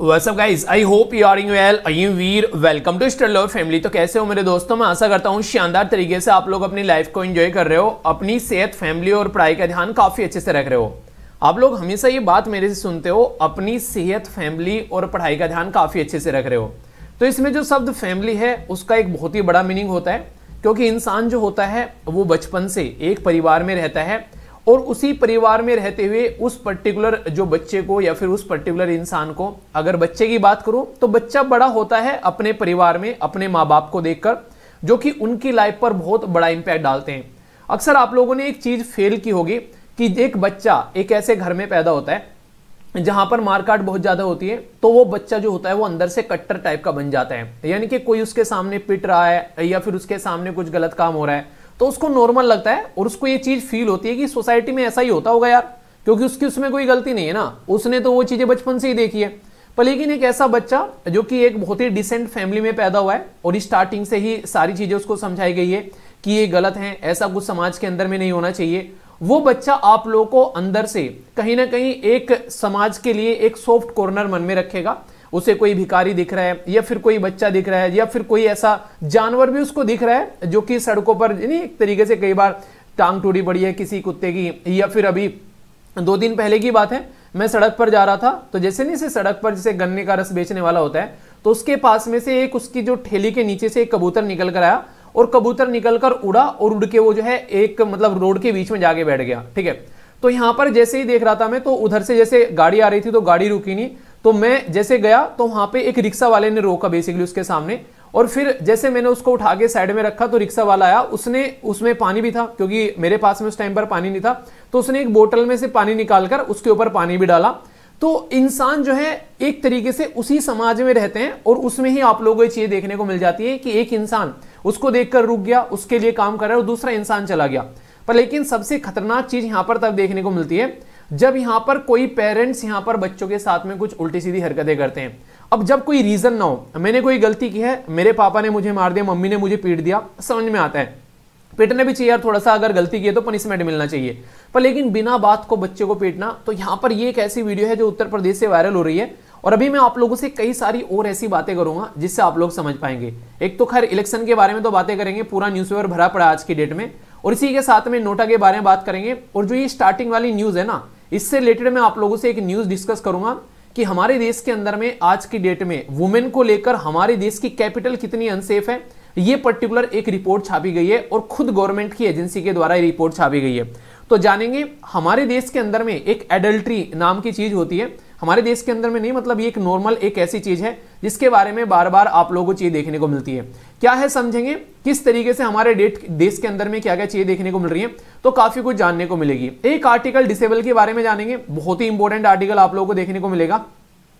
वसअप guys I hope you are इंग well I you were welcome to स्टर lover family तो कैसे हो मेरे दोस्तों मैं आशा करता हूँ शानदार तरीके से आप लोग अपनी लाइफ को एंजॉय कर रहे हो अपनी सेहत फैमिली और पढ़ाई का ध्यान काफ़ी अच्छे से रख रहे हो आप लोग हमेशा ये बात मेरे से सुनते हो अपनी सेहत फैमिली और पढ़ाई का ध्यान काफ़ी अच्छे से रख रहे हो तो इसमें जो शब्द फैमिली है उसका एक बहुत ही बड़ा मीनिंग होता है क्योंकि इंसान जो होता है वो बचपन से एक परिवार में रहता है और उसी परिवार में रहते हुए उस पर्टिकुलर जो बच्चे को या फिर उस पर्टिकुलर इंसान को अगर बच्चे की बात करूं तो बच्चा बड़ा होता है अपने परिवार में अपने माँ बाप को देखकर जो कि उनकी लाइफ पर बहुत बड़ा इम्पैक्ट डालते हैं अक्सर आप लोगों ने एक चीज़ फेल की होगी कि एक बच्चा एक ऐसे घर में पैदा होता है जहां पर मारकाट बहुत ज्यादा होती है तो वो बच्चा जो होता है वो अंदर से कट्टर टाइप का बन जाता है यानी कि कोई उसके सामने पिट रहा है या फिर उसके सामने कुछ गलत काम हो रहा है तो उसको नॉर्मल लगता है और उसको ये चीज़ फील होती है कि सोसाइटी में ऐसा ही होता होगा यार क्योंकि उसकी उसमें कोई गलती नहीं है ना उसने तो वो चीज़ें बचपन से ही देखी है पर लेकिन एक ऐसा बच्चा जो कि एक बहुत ही डिसेंट फैमिली में पैदा हुआ है और स्टार्टिंग से ही सारी चीज़ें उसको समझाई गई है कि ये गलत है ऐसा कुछ समाज के अंदर में नहीं होना चाहिए वो बच्चा आप लोगों को अंदर से कहीं ना कहीं एक समाज के लिए एक सॉफ्ट कॉर्नर मन में रखेगा उसे कोई भिकारी दिख रहा है या फिर कोई बच्चा दिख रहा है या फिर कोई ऐसा जानवर भी उसको दिख रहा है जो कि सड़कों पर नहीं एक तरीके से कई बार टांग टूटी पड़ी है किसी कुत्ते की या फिर अभी दो दिन पहले की बात है मैं सड़क पर जा रहा था तो जैसे नहीं से सड़क पर जैसे गन्ने का रस बेचने वाला होता है तो उसके पास में से एक उसकी जो ठेली के नीचे से एक कबूतर निकल कर आया और कबूतर निकल कर उड़ा और उड़ के वो जो है एक मतलब रोड के बीच में जाके बैठ गया ठीक है तो यहां पर जैसे ही देख रहा था मैं तो उधर से जैसे गाड़ी आ रही थी तो गाड़ी रुकी नहीं तो मैं जैसे गया तो वहां पे एक रिक्शा वाले ने रोका बेसिकली उसके सामने और फिर जैसे मैंने उसको उठा के साइड में रखा तो रिक्शा वाला आया उसने उसमें पानी भी था क्योंकि मेरे पास में उस टाइम पर पानी नहीं था तो उसने एक बोतल में से पानी निकालकर उसके ऊपर पानी भी डाला तो इंसान जो है एक तरीके से उसी समाज में रहते हैं और उसमें ही आप लोगों को चीज देखने को मिल जाती है कि एक इंसान उसको देखकर रुक गया उसके लिए काम कर रहा है और दूसरा इंसान चला गया पर लेकिन सबसे खतरनाक चीज यहां पर तब देखने को मिलती है जब यहां पर कोई पेरेंट्स यहां पर बच्चों के साथ में कुछ उल्टी सीधी हरकतें करते हैं अब जब कोई रीज़न ना हो मैंने कोई गलती की है मेरे पापा ने मुझे मार दिया मम्मी ने मुझे पीट दिया समझ में आता है पीटने भी चाहिए यार थोड़ा सा अगर गलती की है तो पनिशमेंट मिलना चाहिए पर लेकिन बिना बात को बच्चे को पीटना तो यहां पर ये एक ऐसी वीडियो है जो उत्तर प्रदेश से वायरल हो रही है और अभी मैं आप लोगों से कई सारी और ऐसी बातें करूंगा जिससे आप लोग समझ पाएंगे एक तो खैर इलेक्शन के बारे में तो बातें करेंगे पूरा पेपर भरा पड़ा आज की डेट में और इसी के साथ में नोटा के बारे में बात करेंगे और जो ये स्टार्टिंग वाली न्यूज़ है ना इससे रिलेटेड मैं आप लोगों से एक न्यूज डिस्कस करूंगा कि हमारे देश के अंदर में आज की डेट में वुमेन को लेकर हमारे देश की कैपिटल कितनी अनसेफ है ये पर्टिकुलर एक रिपोर्ट छापी गई है और खुद गवर्नमेंट की एजेंसी के द्वारा रिपोर्ट छापी गई है तो जानेंगे हमारे देश के अंदर में एक एडल्ट्री नाम की चीज होती है हमारे देश के अंदर में नहीं मतलब ये एक नॉर्मल एक ऐसी चीज है जिसके बारे में बार बार आप लोगों को चीज देखने को मिलती है क्या है समझेंगे किस तरीके से हमारे डेट देश के अंदर में क्या क्या चीजें देखने को मिल रही है तो काफी कुछ जानने को मिलेगी एक आर्टिकल डिसेबल के बारे में जानेंगे बहुत ही इंपॉर्टेंट आर्टिकल आप लोगों को देखने को मिलेगा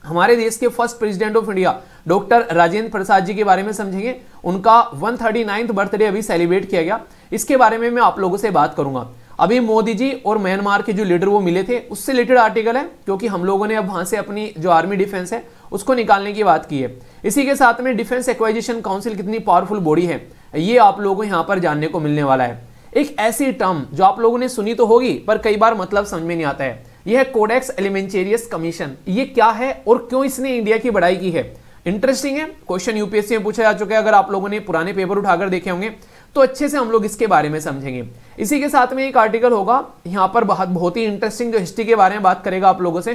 हमारे देश के first president of India doctor Rajendra Prasad ji के बारे में समझेंगे उनका वन थर्टी बर्थडे अभी सेलिब्रेट किया गया इसके बारे में मैं आप लोगों से बात करूंगा अभी मोदी जी और म्यांमार के जो लीडर वो मिले थे उससे रिलेटेड आर्टिकल है क्योंकि हम लोगों ने अब वहां से अपनी जो आर्मी डिफेंस है उसको निकालने की बात की है इसी के साथ में डिफेंस एक्वाइजेशन काउंसिल कितनी पावरफुल बॉडी है ये आप लोगों को यहाँ पर जानने को मिलने वाला है एक ऐसी टर्म जो आप लोगों ने सुनी तो होगी पर कई बार मतलब समझ में नहीं आता है यह है कोडेक्स एलिमेंटेरियस कमीशन ये क्या है और क्यों इसने इंडिया की बढ़ाई की है इंटरेस्टिंग है क्वेश्चन यूपीएससी में पूछा जा चुका है अगर आप लोगों ने पुराने पेपर उठाकर देखे होंगे तो अच्छे से हम लोग इसके बारे में समझेंगे इसी के साथ में एक आर्टिकल होगा यहाँ पर बहुत बहुत ही इंटरेस्टिंग जो हिस्ट्री के बारे में बात करेगा आप लोगों से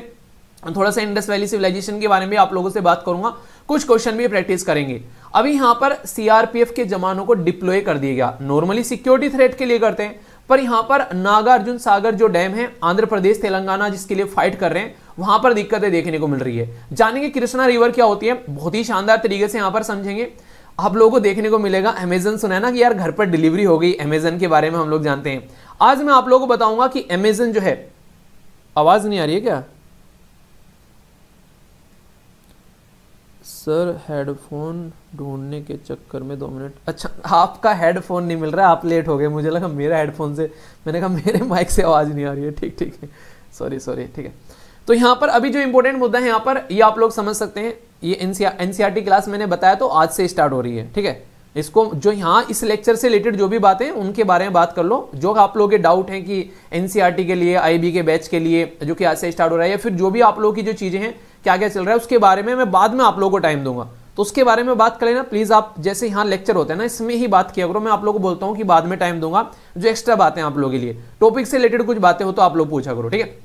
थोड़ा सा इंडस वैली सिविलाइजेशन के बारे में आप लोगों से बात करूंगा कुछ क्वेश्चन भी प्रैक्टिस करेंगे अभी यहाँ पर सीआरपीएफ के जवानों को डिप्लॉय कर दिया गया नॉर्मली सिक्योरिटी थ्रेट के लिए करते हैं पर यहाँ पर नागार्जुन सागर जो डैम है आंध्र प्रदेश तेलंगाना जिसके लिए फाइट कर रहे हैं वहां पर दिक्कतें देखने को मिल रही है जानेंगे कृष्णा रिवर क्या होती है बहुत ही शानदार तरीके से यहाँ पर समझेंगे आप लोगों को देखने को मिलेगा अमेजन सुना है ना कि यार घर पर डिलीवरी हो गई अमेजन के बारे में हम लोग जानते हैं आज मैं आप लोगों को बताऊंगा कि अमेजन जो है आवाज नहीं आ रही है क्या सर हेडफोन ढूंढने के चक्कर में दो मिनट अच्छा आपका हेडफोन नहीं मिल रहा आप लेट हो गए मुझे लगा मेरा हेडफोन से मैंने कहा मेरे माइक से आवाज़ नहीं आ रही है ठीक ठीक है सॉरी सॉरी ठीक है तो यहाँ पर अभी जो इंपॉर्टेंट मुद्दा है यहाँ पर ये आप लोग समझ सकते हैं ये एनसीआर क्लास मैंने बताया तो आज से स्टार्ट हो रही है ठीक है इसको जो यहाँ इस लेक्चर से रिलेटेड जो भी बातें उनके बारे में बात कर लो जो आप लोगों के डाउट हैं कि एन के लिए आई के बैच के लिए जो कि आज से स्टार्ट हो रहा है या फिर जो भी आप लोगों की जो चीज़ें हैं क्या क्या चल रहा है उसके बारे में मैं बाद में आप लोगों को टाइम दूंगा तो उसके बारे में बात कर लेना प्लीज़ आप जैसे यहाँ लेक्चर होता है ना इसमें ही बात किया करो मैं आप लोग को बोलता हूँ कि बाद में टाइम दूंगा जो एक्स्ट्रा बातें आप लोगों के लिए टॉपिक से रिलेटेड कुछ बातें हो तो आप लोग पूछा करो ठीक है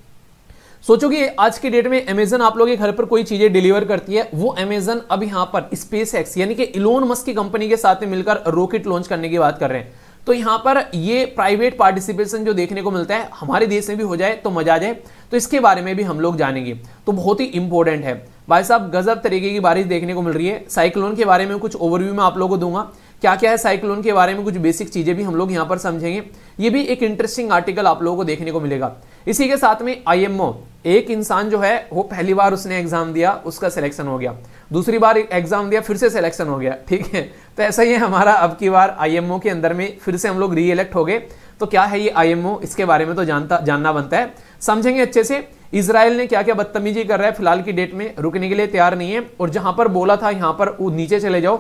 सोचो कि आज के डेट में अमेजन आप लोगों के घर पर कोई चीजें डिलीवर करती है वो अमेजन अब यहां पर स्पेस एक्स यानी कि इलोन मस्क की कंपनी के साथ में मिलकर रॉकेट लॉन्च करने की बात कर रहे हैं तो यहां पर ये प्राइवेट पार्टिसिपेशन जो देखने को मिलता है हमारे देश में भी हो जाए तो मजा आ जाए तो इसके बारे में भी हम लोग जानेंगे तो बहुत ही इंपॉर्टेंट है भाई साहब गजब तरीके की बारिश देखने को मिल रही है साइक्लोन के बारे में कुछ ओवरव्यू में आप लोगों को दूंगा क्या क्या है साइक्लोन के बारे में कुछ बेसिक चीजें भी हम लोग यहाँ पर समझेंगे ये भी एक इंटरेस्टिंग आर्टिकल आप लोगों को देखने को मिलेगा इसी के साथ में आईएमओ एक इंसान जो है वो पहली बार उसने एग्जाम दिया उसका सिलेक्शन हो गया दूसरी बार एग्जाम दिया फिर से सिलेक्शन हो गया ठीक है तो ऐसा ही है हमारा अब की बार आईएमओ के अंदर में फिर से हम लोग री हो गए तो क्या है ये आईएमओ इसके बारे में तो जानता जानना बनता है समझेंगे अच्छे से इसराइल ने क्या क्या बदतमीजी कर रहा है फिलहाल की डेट में रुकने के लिए तैयार नहीं है और जहां पर बोला था यहां पर नीचे चले जाओ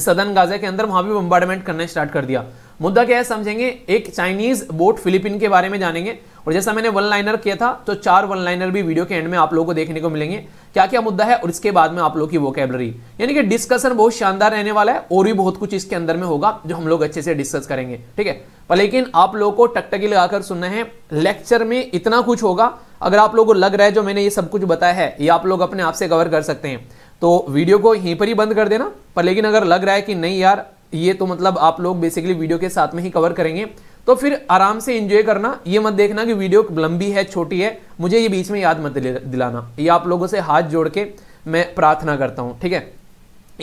सदन गाजा के अंदर वहां भी बम्बार्डमेंट करना स्टार्ट कर दिया मुद्दा क्या है समझेंगे एक चाइनीज बोट फिलीपीन के बारे में जानेंगे और जैसा मैंने वन लाइनर किया था तो चार वन लाइनर भी वीडियो के एंड में आप लोगों को देखने को मिलेंगे क्या क्या मुद्दा है और इसके बाद में आप लोग की वोकेबलरी यानी कि डिस्कशन बहुत शानदार रहने वाला है और भी बहुत कुछ इसके अंदर में होगा जो हम लोग अच्छे से डिस्कस करेंगे ठीक है पर लेकिन आप लोगों को टकटकी लगाकर सुनना है लेक्चर में इतना कुछ होगा अगर आप लोगों को लग रहा है जो मैंने ये सब कुछ बताया है ये आप लोग अपने आप से कवर कर सकते हैं तो वीडियो को यहीं पर ही बंद कर देना पर लेकिन अगर लग रहा है कि नहीं यार ये तो मतलब आप लोग बेसिकली वीडियो के साथ में ही कवर करेंगे तो फिर आराम से एंजॉय करना ये मत देखना कि वीडियो लंबी है छोटी है मुझे ये बीच में याद मत दिलाना ये आप लोगों से हाथ जोड़ के मैं प्रार्थना करता हूँ ठीक है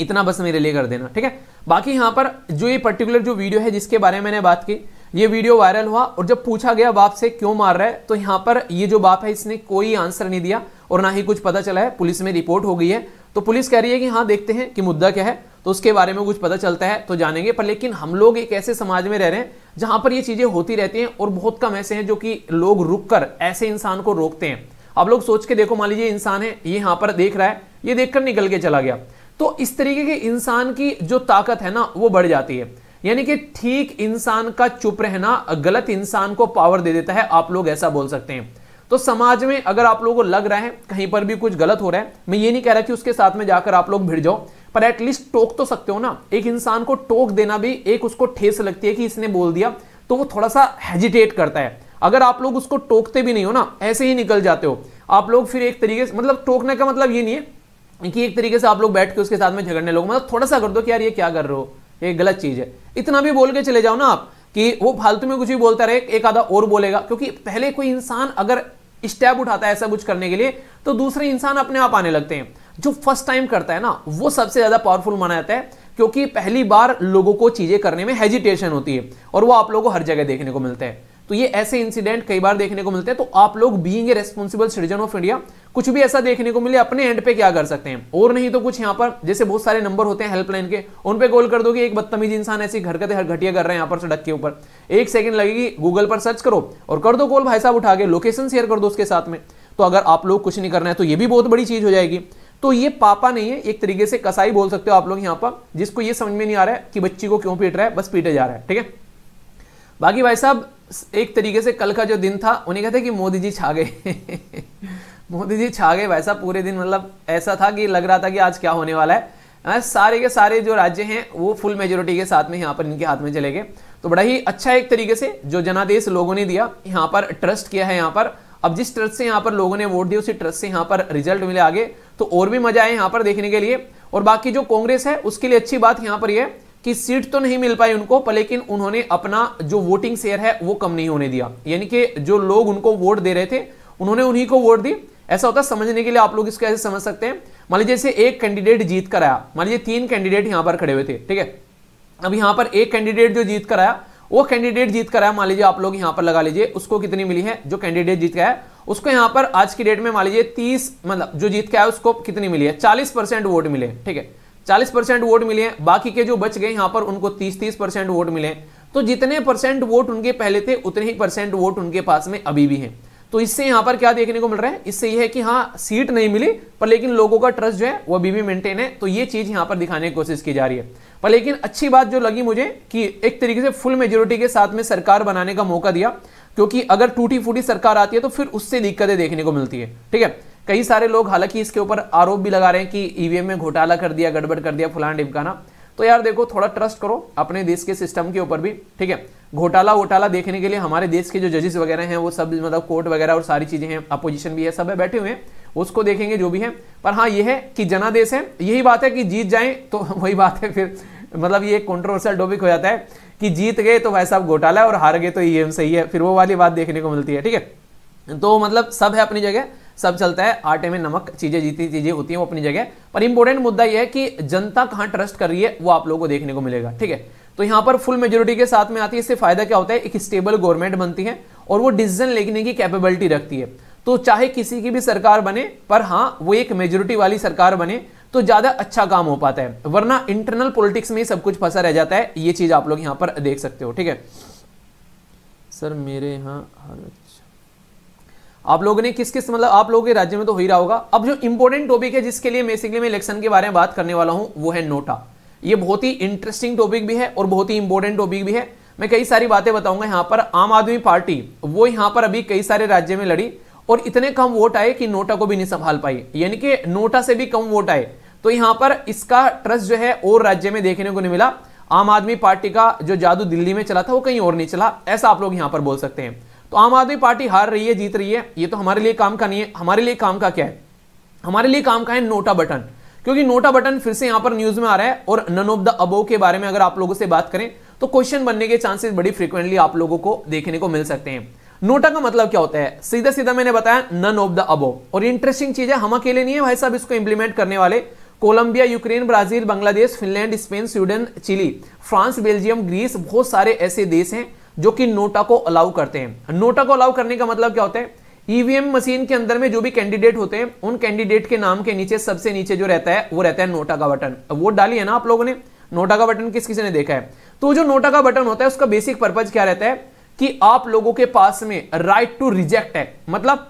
इतना बस मेरे लिए कर देना ठीक है बाकी यहाँ पर जो ये पर्टिकुलर जो वीडियो है जिसके बारे में मैंने बात की ये वीडियो वायरल हुआ और जब पूछा गया बाप से क्यों मार रहा है तो यहाँ पर ये जो बाप है इसने कोई आंसर नहीं दिया और ना ही कुछ पता चला है पुलिस में रिपोर्ट हो गई है तो पुलिस कह रही है कि हाँ देखते हैं कि मुद्दा क्या है तो उसके बारे में कुछ पता चलता है तो जानेंगे पर लेकिन हम लोग एक ऐसे समाज में रह रहे हैं जहां पर ये चीजें होती रहती हैं और बहुत कम ऐसे हैं जो कि लोग रुक कर ऐसे इंसान को रोकते हैं अब लोग सोच के देखो मान लीजिए इंसान है ये यहां पर देख रहा है ये देखकर निकल के चला गया तो इस तरीके के इंसान की जो ताकत है ना वो बढ़ जाती है यानी कि ठीक इंसान का चुप रहना गलत इंसान को पावर दे देता है आप लोग ऐसा बोल सकते हैं तो समाज में अगर आप लोगों को लग रहा है कहीं पर भी कुछ गलत हो रहा है मैं ये नहीं कह रहा कि उसके साथ में जाकर आप लोग भिड़ जाओ पर एटलीस्ट टोक तो सकते हो ना एक इंसान को टोक देना भी एक उसको ठेस लगती है कि इसने बोल दिया तो वो थोड़ा सा हेजिटेट करता है अगर आप लोग उसको टोकते भी नहीं हो ना ऐसे ही निकल जाते हो आप लोग फिर एक तरीके से मतलब टोकने का मतलब ये नहीं है कि एक तरीके से आप लोग बैठ के उसके साथ में झगड़ने लोग मतलब थोड़ा सा कर दो कि यार ये क्या कर रहे हो ये गलत चीज़ है इतना भी बोल के चले जाओ ना आप कि वो फालतू में कुछ भी बोलता रहे एक आधा और बोलेगा क्योंकि पहले कोई इंसान अगर स्टेप उठाता है ऐसा कुछ करने के लिए तो दूसरे इंसान अपने आप आने लगते हैं जो फर्स्ट टाइम करता है ना वो सबसे ज्यादा पावरफुल माना जाता है क्योंकि पहली बार लोगों को चीजें करने में हेजिटेशन होती है और वो आप लोगों को हर जगह देखने को मिलता है तो ये ऐसे इंसिडेंट कई बार देखने को मिलते हैं तो आप लोग being a responsible citizen of India कुछ भी ऐसा देखने को मिले अपने एंड पे क्या कर सकते हैं और नहीं तो कुछ यहाँ पर जैसे बहुत सारे नंबर होते हैं हेल्पलाइन के उन पे कॉल कर कि एक बदतमीज इंसान ऐसी हरकतें हर घटिया कर रहे हैं यहाँ पर सड़क के ऊपर एक सेकंड लगेगी गूगल पर सर्च करो और कर दो कॉल भाई साहब उठा के लोकेशन शेयर कर दो उसके साथ में तो अगर आप लोग कुछ नहीं करना है तो ये भी बहुत बड़ी चीज हो जाएगी तो ये पापा नहीं है एक तरीके से कसाई बोल सकते हो आप लोग यहाँ पर जिसको ये समझ में नहीं आ रहा है कि बच्ची को क्यों पीट रहा है बस पीटे जा रहा है ठीक है बाकी भाई साहब एक तरीके से कल का जो दिन था उन्हें कहते कि मोदी जी छा गए मोदी जी छा गए वैसा पूरे दिन मतलब ऐसा था कि लग रहा था कि आज क्या होने वाला है हाँ, सारे के सारे जो राज्य हैं वो फुल मेजोरिटी के साथ में यहाँ पर इनके हाथ में चले गए तो बड़ा ही अच्छा एक तरीके से जो जनादेश लोगों ने दिया यहाँ पर ट्रस्ट किया है यहाँ पर अब जिस ट्रस्ट से यहाँ पर लोगों ने वोट दिया उसी ट्रस्ट से यहाँ पर रिजल्ट मिले आगे तो और भी मजा आए यहाँ पर देखने के लिए और बाकी जो कांग्रेस है उसके लिए अच्छी बात यहाँ पर यह कि सीट तो नहीं मिल पाई उनको पर लेकिन उन्होंने अपना जो वोटिंग शेयर है वो कम नहीं होने दिया यानी कि जो लोग उनको वोट दे रहे थे उन्होंने उन्हीं को वोट दी ऐसा होता है समझने के लिए आप लोग इसको ऐसे समझ सकते हैं मान लीजिए जैसे एक कैंडिडेट जीत कर आया मान लीजिए तीन कैंडिडेट यहां पर खड़े हुए थे ठीक है अब यहां पर एक कैंडिडेट जो जीत कर आया वो कैंडिडेट जीत कर आया मान लीजिए आप लोग यहां पर लगा लीजिए उसको कितनी मिली है जो कैंडिडेट जीत गया उसको यहां पर आज की डेट में मान लीजिए तीस मतलब जो जीत के आया उसको कितनी मिली है चालीस परसेंट वोट मिले ठीक है 40 परसेंट वोट मिले बाकी के जो बच गए यहां पर उनको 30 30 परसेंट वोट मिले तो जितने परसेंट वोट उनके पहले थे उतने ही परसेंट वोट उनके पास में अभी भी हैं तो इससे यहां पर क्या देखने को मिल रहा है इससे यह है कि हाँ सीट नहीं मिली पर लेकिन लोगों का ट्रस्ट जो है वो अभी भी मेंटेन है तो ये चीज़ यहां पर दिखाने की कोशिश की जा रही है पर लेकिन अच्छी बात जो लगी मुझे कि एक तरीके से फुल मेजोरिटी के साथ में सरकार बनाने का मौका दिया क्योंकि अगर टूटी फूटी सरकार आती है तो फिर उससे दिक्कतें देखने को मिलती है ठीक है कई सारे लोग हालांकि इसके ऊपर आरोप भी लगा रहे हैं कि ईवीएम e में घोटाला कर दिया गड़बड़ कर दिया फुलान ढिमकाना तो यार देखो थोड़ा ट्रस्ट करो अपने देश के सिस्टम के ऊपर भी ठीक है घोटाला वोटाला देखने के लिए हमारे देश के जो जजेस वगैरह हैं वो सब मतलब कोर्ट वगैरह और सारी चीज़ें हैं अपोजिशन भी है सब है बैठे हुए हैं उसको देखेंगे जो भी है पर हाँ ये है कि जनादेश है यही बात है कि जीत जाए तो वही बात है फिर मतलब ये कॉन्ट्रोवर्सियल टॉपिक हो जाता है कि जीत गए तो भाई साहब घोटाला और हार गए तो ईवीएम e सही है फिर वो वाली बात देखने को मिलती है ठीक है तो मतलब सब है अपनी जगह सब चलता है आटे में नमक चीजें जीती चीजें होती हैं वो अपनी जगह पर इंपॉर्टेंट मुद्दा यह है कि जनता कहां ट्रस्ट कर रही है वो आप लोगों को देखने को मिलेगा ठीक है तो यहां पर फुल मेजोरिटी के साथ में आती है इससे फायदा क्या होता है एक स्टेबल गवर्नमेंट बनती है और वो डिसीजन लेने की कैपेबिलिटी रखती है तो चाहे किसी की भी सरकार बने पर हाँ वो एक मेजोरिटी वाली सरकार बने तो ज्यादा अच्छा काम हो पाता है वरना इंटरनल पॉलिटिक्स में ही सब कुछ फंसा रह जाता है ये चीज आप लोग यहाँ पर देख सकते हो ठीक है सर मेरे यहाँ हालत आप लोगों ने किस किस मतलब आप लोगों के राज्य में तो हो ही रहा होगा अब जो इंपॉर्टेंट टॉपिक है जिसके लिए बेसिकली मैं इलेक्शन के बारे में बात करने वाला हूं वो है नोटा ये बहुत ही इंटरेस्टिंग टॉपिक भी है और बहुत ही इंपॉर्टेंट टॉपिक भी है मैं कई सारी बातें बताऊंगा यहां पर आम आदमी पार्टी वो यहां पर अभी कई सारे राज्य में लड़ी और इतने कम वोट आए कि नोटा को भी नहीं संभाल पाई यानी कि नोटा से भी कम वोट आए तो यहां पर इसका ट्रस्ट जो है और राज्य में देखने को नहीं मिला आम आदमी पार्टी का जो जादू दिल्ली में चला था वो कहीं और नहीं चला ऐसा आप लोग यहां पर बोल सकते हैं तो आम आदमी पार्टी हार रही है जीत रही है ये तो हमारे लिए काम का नहीं है हमारे लिए काम का क्या है हमारे लिए काम का है नोटा बटन क्योंकि नोटा बटन फिर से यहां पर न्यूज में आ रहा है और नन ऑफ द अबो के बारे में अगर आप लोगों से बात करें तो क्वेश्चन बनने के चांसेस बड़ी फ्रीक्वेंटली आप लोगों को देखने को मिल सकते हैं नोटा का मतलब क्या होता है सीधा सीधा मैंने बताया नन ऑफ द अबो और इंटरेस्टिंग चीज है हम अकेले नहीं है भाई साहब इसको इंप्लीमेंट करने वाले Colombia Ukraine Brazil Bangladesh Finland Spain Sweden Chile France Belgium Greece बहुत सारे ऐसे देश हैं जो कि नोटा को अलाउ करते हैं नोटा को अलाउ करने का मतलब क्या होता है ईवीएम e मशीन के अंदर में जो भी कैंडिडेट होते हैं उन कैंडिडेट के नाम के नीचे सबसे नीचे जो रहता है वो रहता है नोटा का बटन वोट डाली है ना आप लोगों ने नोटा का बटन किस किसी ने देखा है तो जो नोटा का बटन होता है उसका बेसिक पर्पज क्या रहता है कि आप लोगों के पास में राइट टू रिजेक्ट है मतलब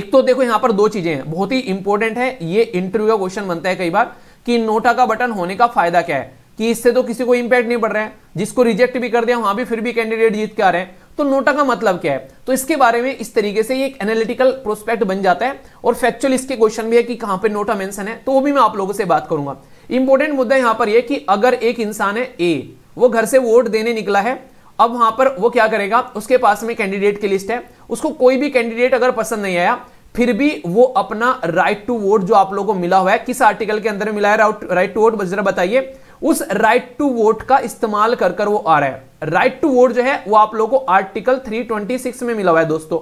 एक तो देखो यहां पर दो चीजें हैं बहुत ही इंपॉर्टेंट है ये इंटरव्यू का क्वेश्चन बनता है कई बार कि नोटा का बटन होने का फायदा क्या है कि इससे तो किसी को इंपैक्ट नहीं पड़ रहा है जिसको रिजेक्ट भी कर दिया वहां भी फिर भी कैंडिडेट जीत के आ रहे हैं तो नोटा का मतलब क्या है तो इसके बारे में इस तरीके से ये एक एनालिटिकल प्रोस्पेक्ट बन जाता है और फैक्चुअल इसके क्वेश्चन भी है कि कहां पे नोटा मेंशन है तो वो भी मैं आप लोगों से बात करूंगा इंपॉर्टेंट मुद्दा यहां पर यह कि अगर एक इंसान है ए वो घर से वोट देने निकला है अब वहां पर वो क्या करेगा उसके पास में कैंडिडेट की लिस्ट है उसको कोई भी कैंडिडेट अगर पसंद नहीं आया फिर भी वो अपना राइट टू वोट जो आप लोगों को मिला हुआ है किस आर्टिकल के अंदर मिला है राइट टू वोट बताइए उस राइट टू वोट का इस्तेमाल कर कर वो आ रहा है राइट टू वोट जो है वो आप लोगों को आर्टिकल 326 में मिला हुआ है दोस्तों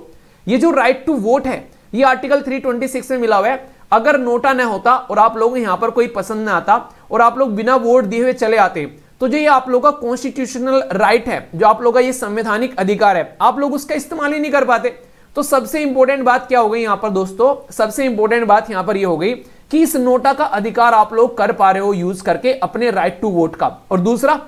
ये जो राइट टू वोट है ये आर्टिकल 326 में मिला हुआ है अगर नोटा ना होता और आप लोगों यहां पर कोई पसंद ना आता और आप लोग बिना वोट दिए हुए चले आते तो जो ये आप लोग का कॉन्स्टिट्यूशनल राइट है जो आप लोग का ये संवैधानिक अधिकार है आप लोग उसका इस्तेमाल ही नहीं कर पाते तो सबसे इंपॉर्टेंट बात क्या हो गई यहां पर दोस्तों सबसे इंपॉर्टेंट बात यहां पर ये यह हो गई कि इस नोटा का अधिकार आप लोग कर पा रहे हो यूज करके अपने राइट टू वोट का और दूसरा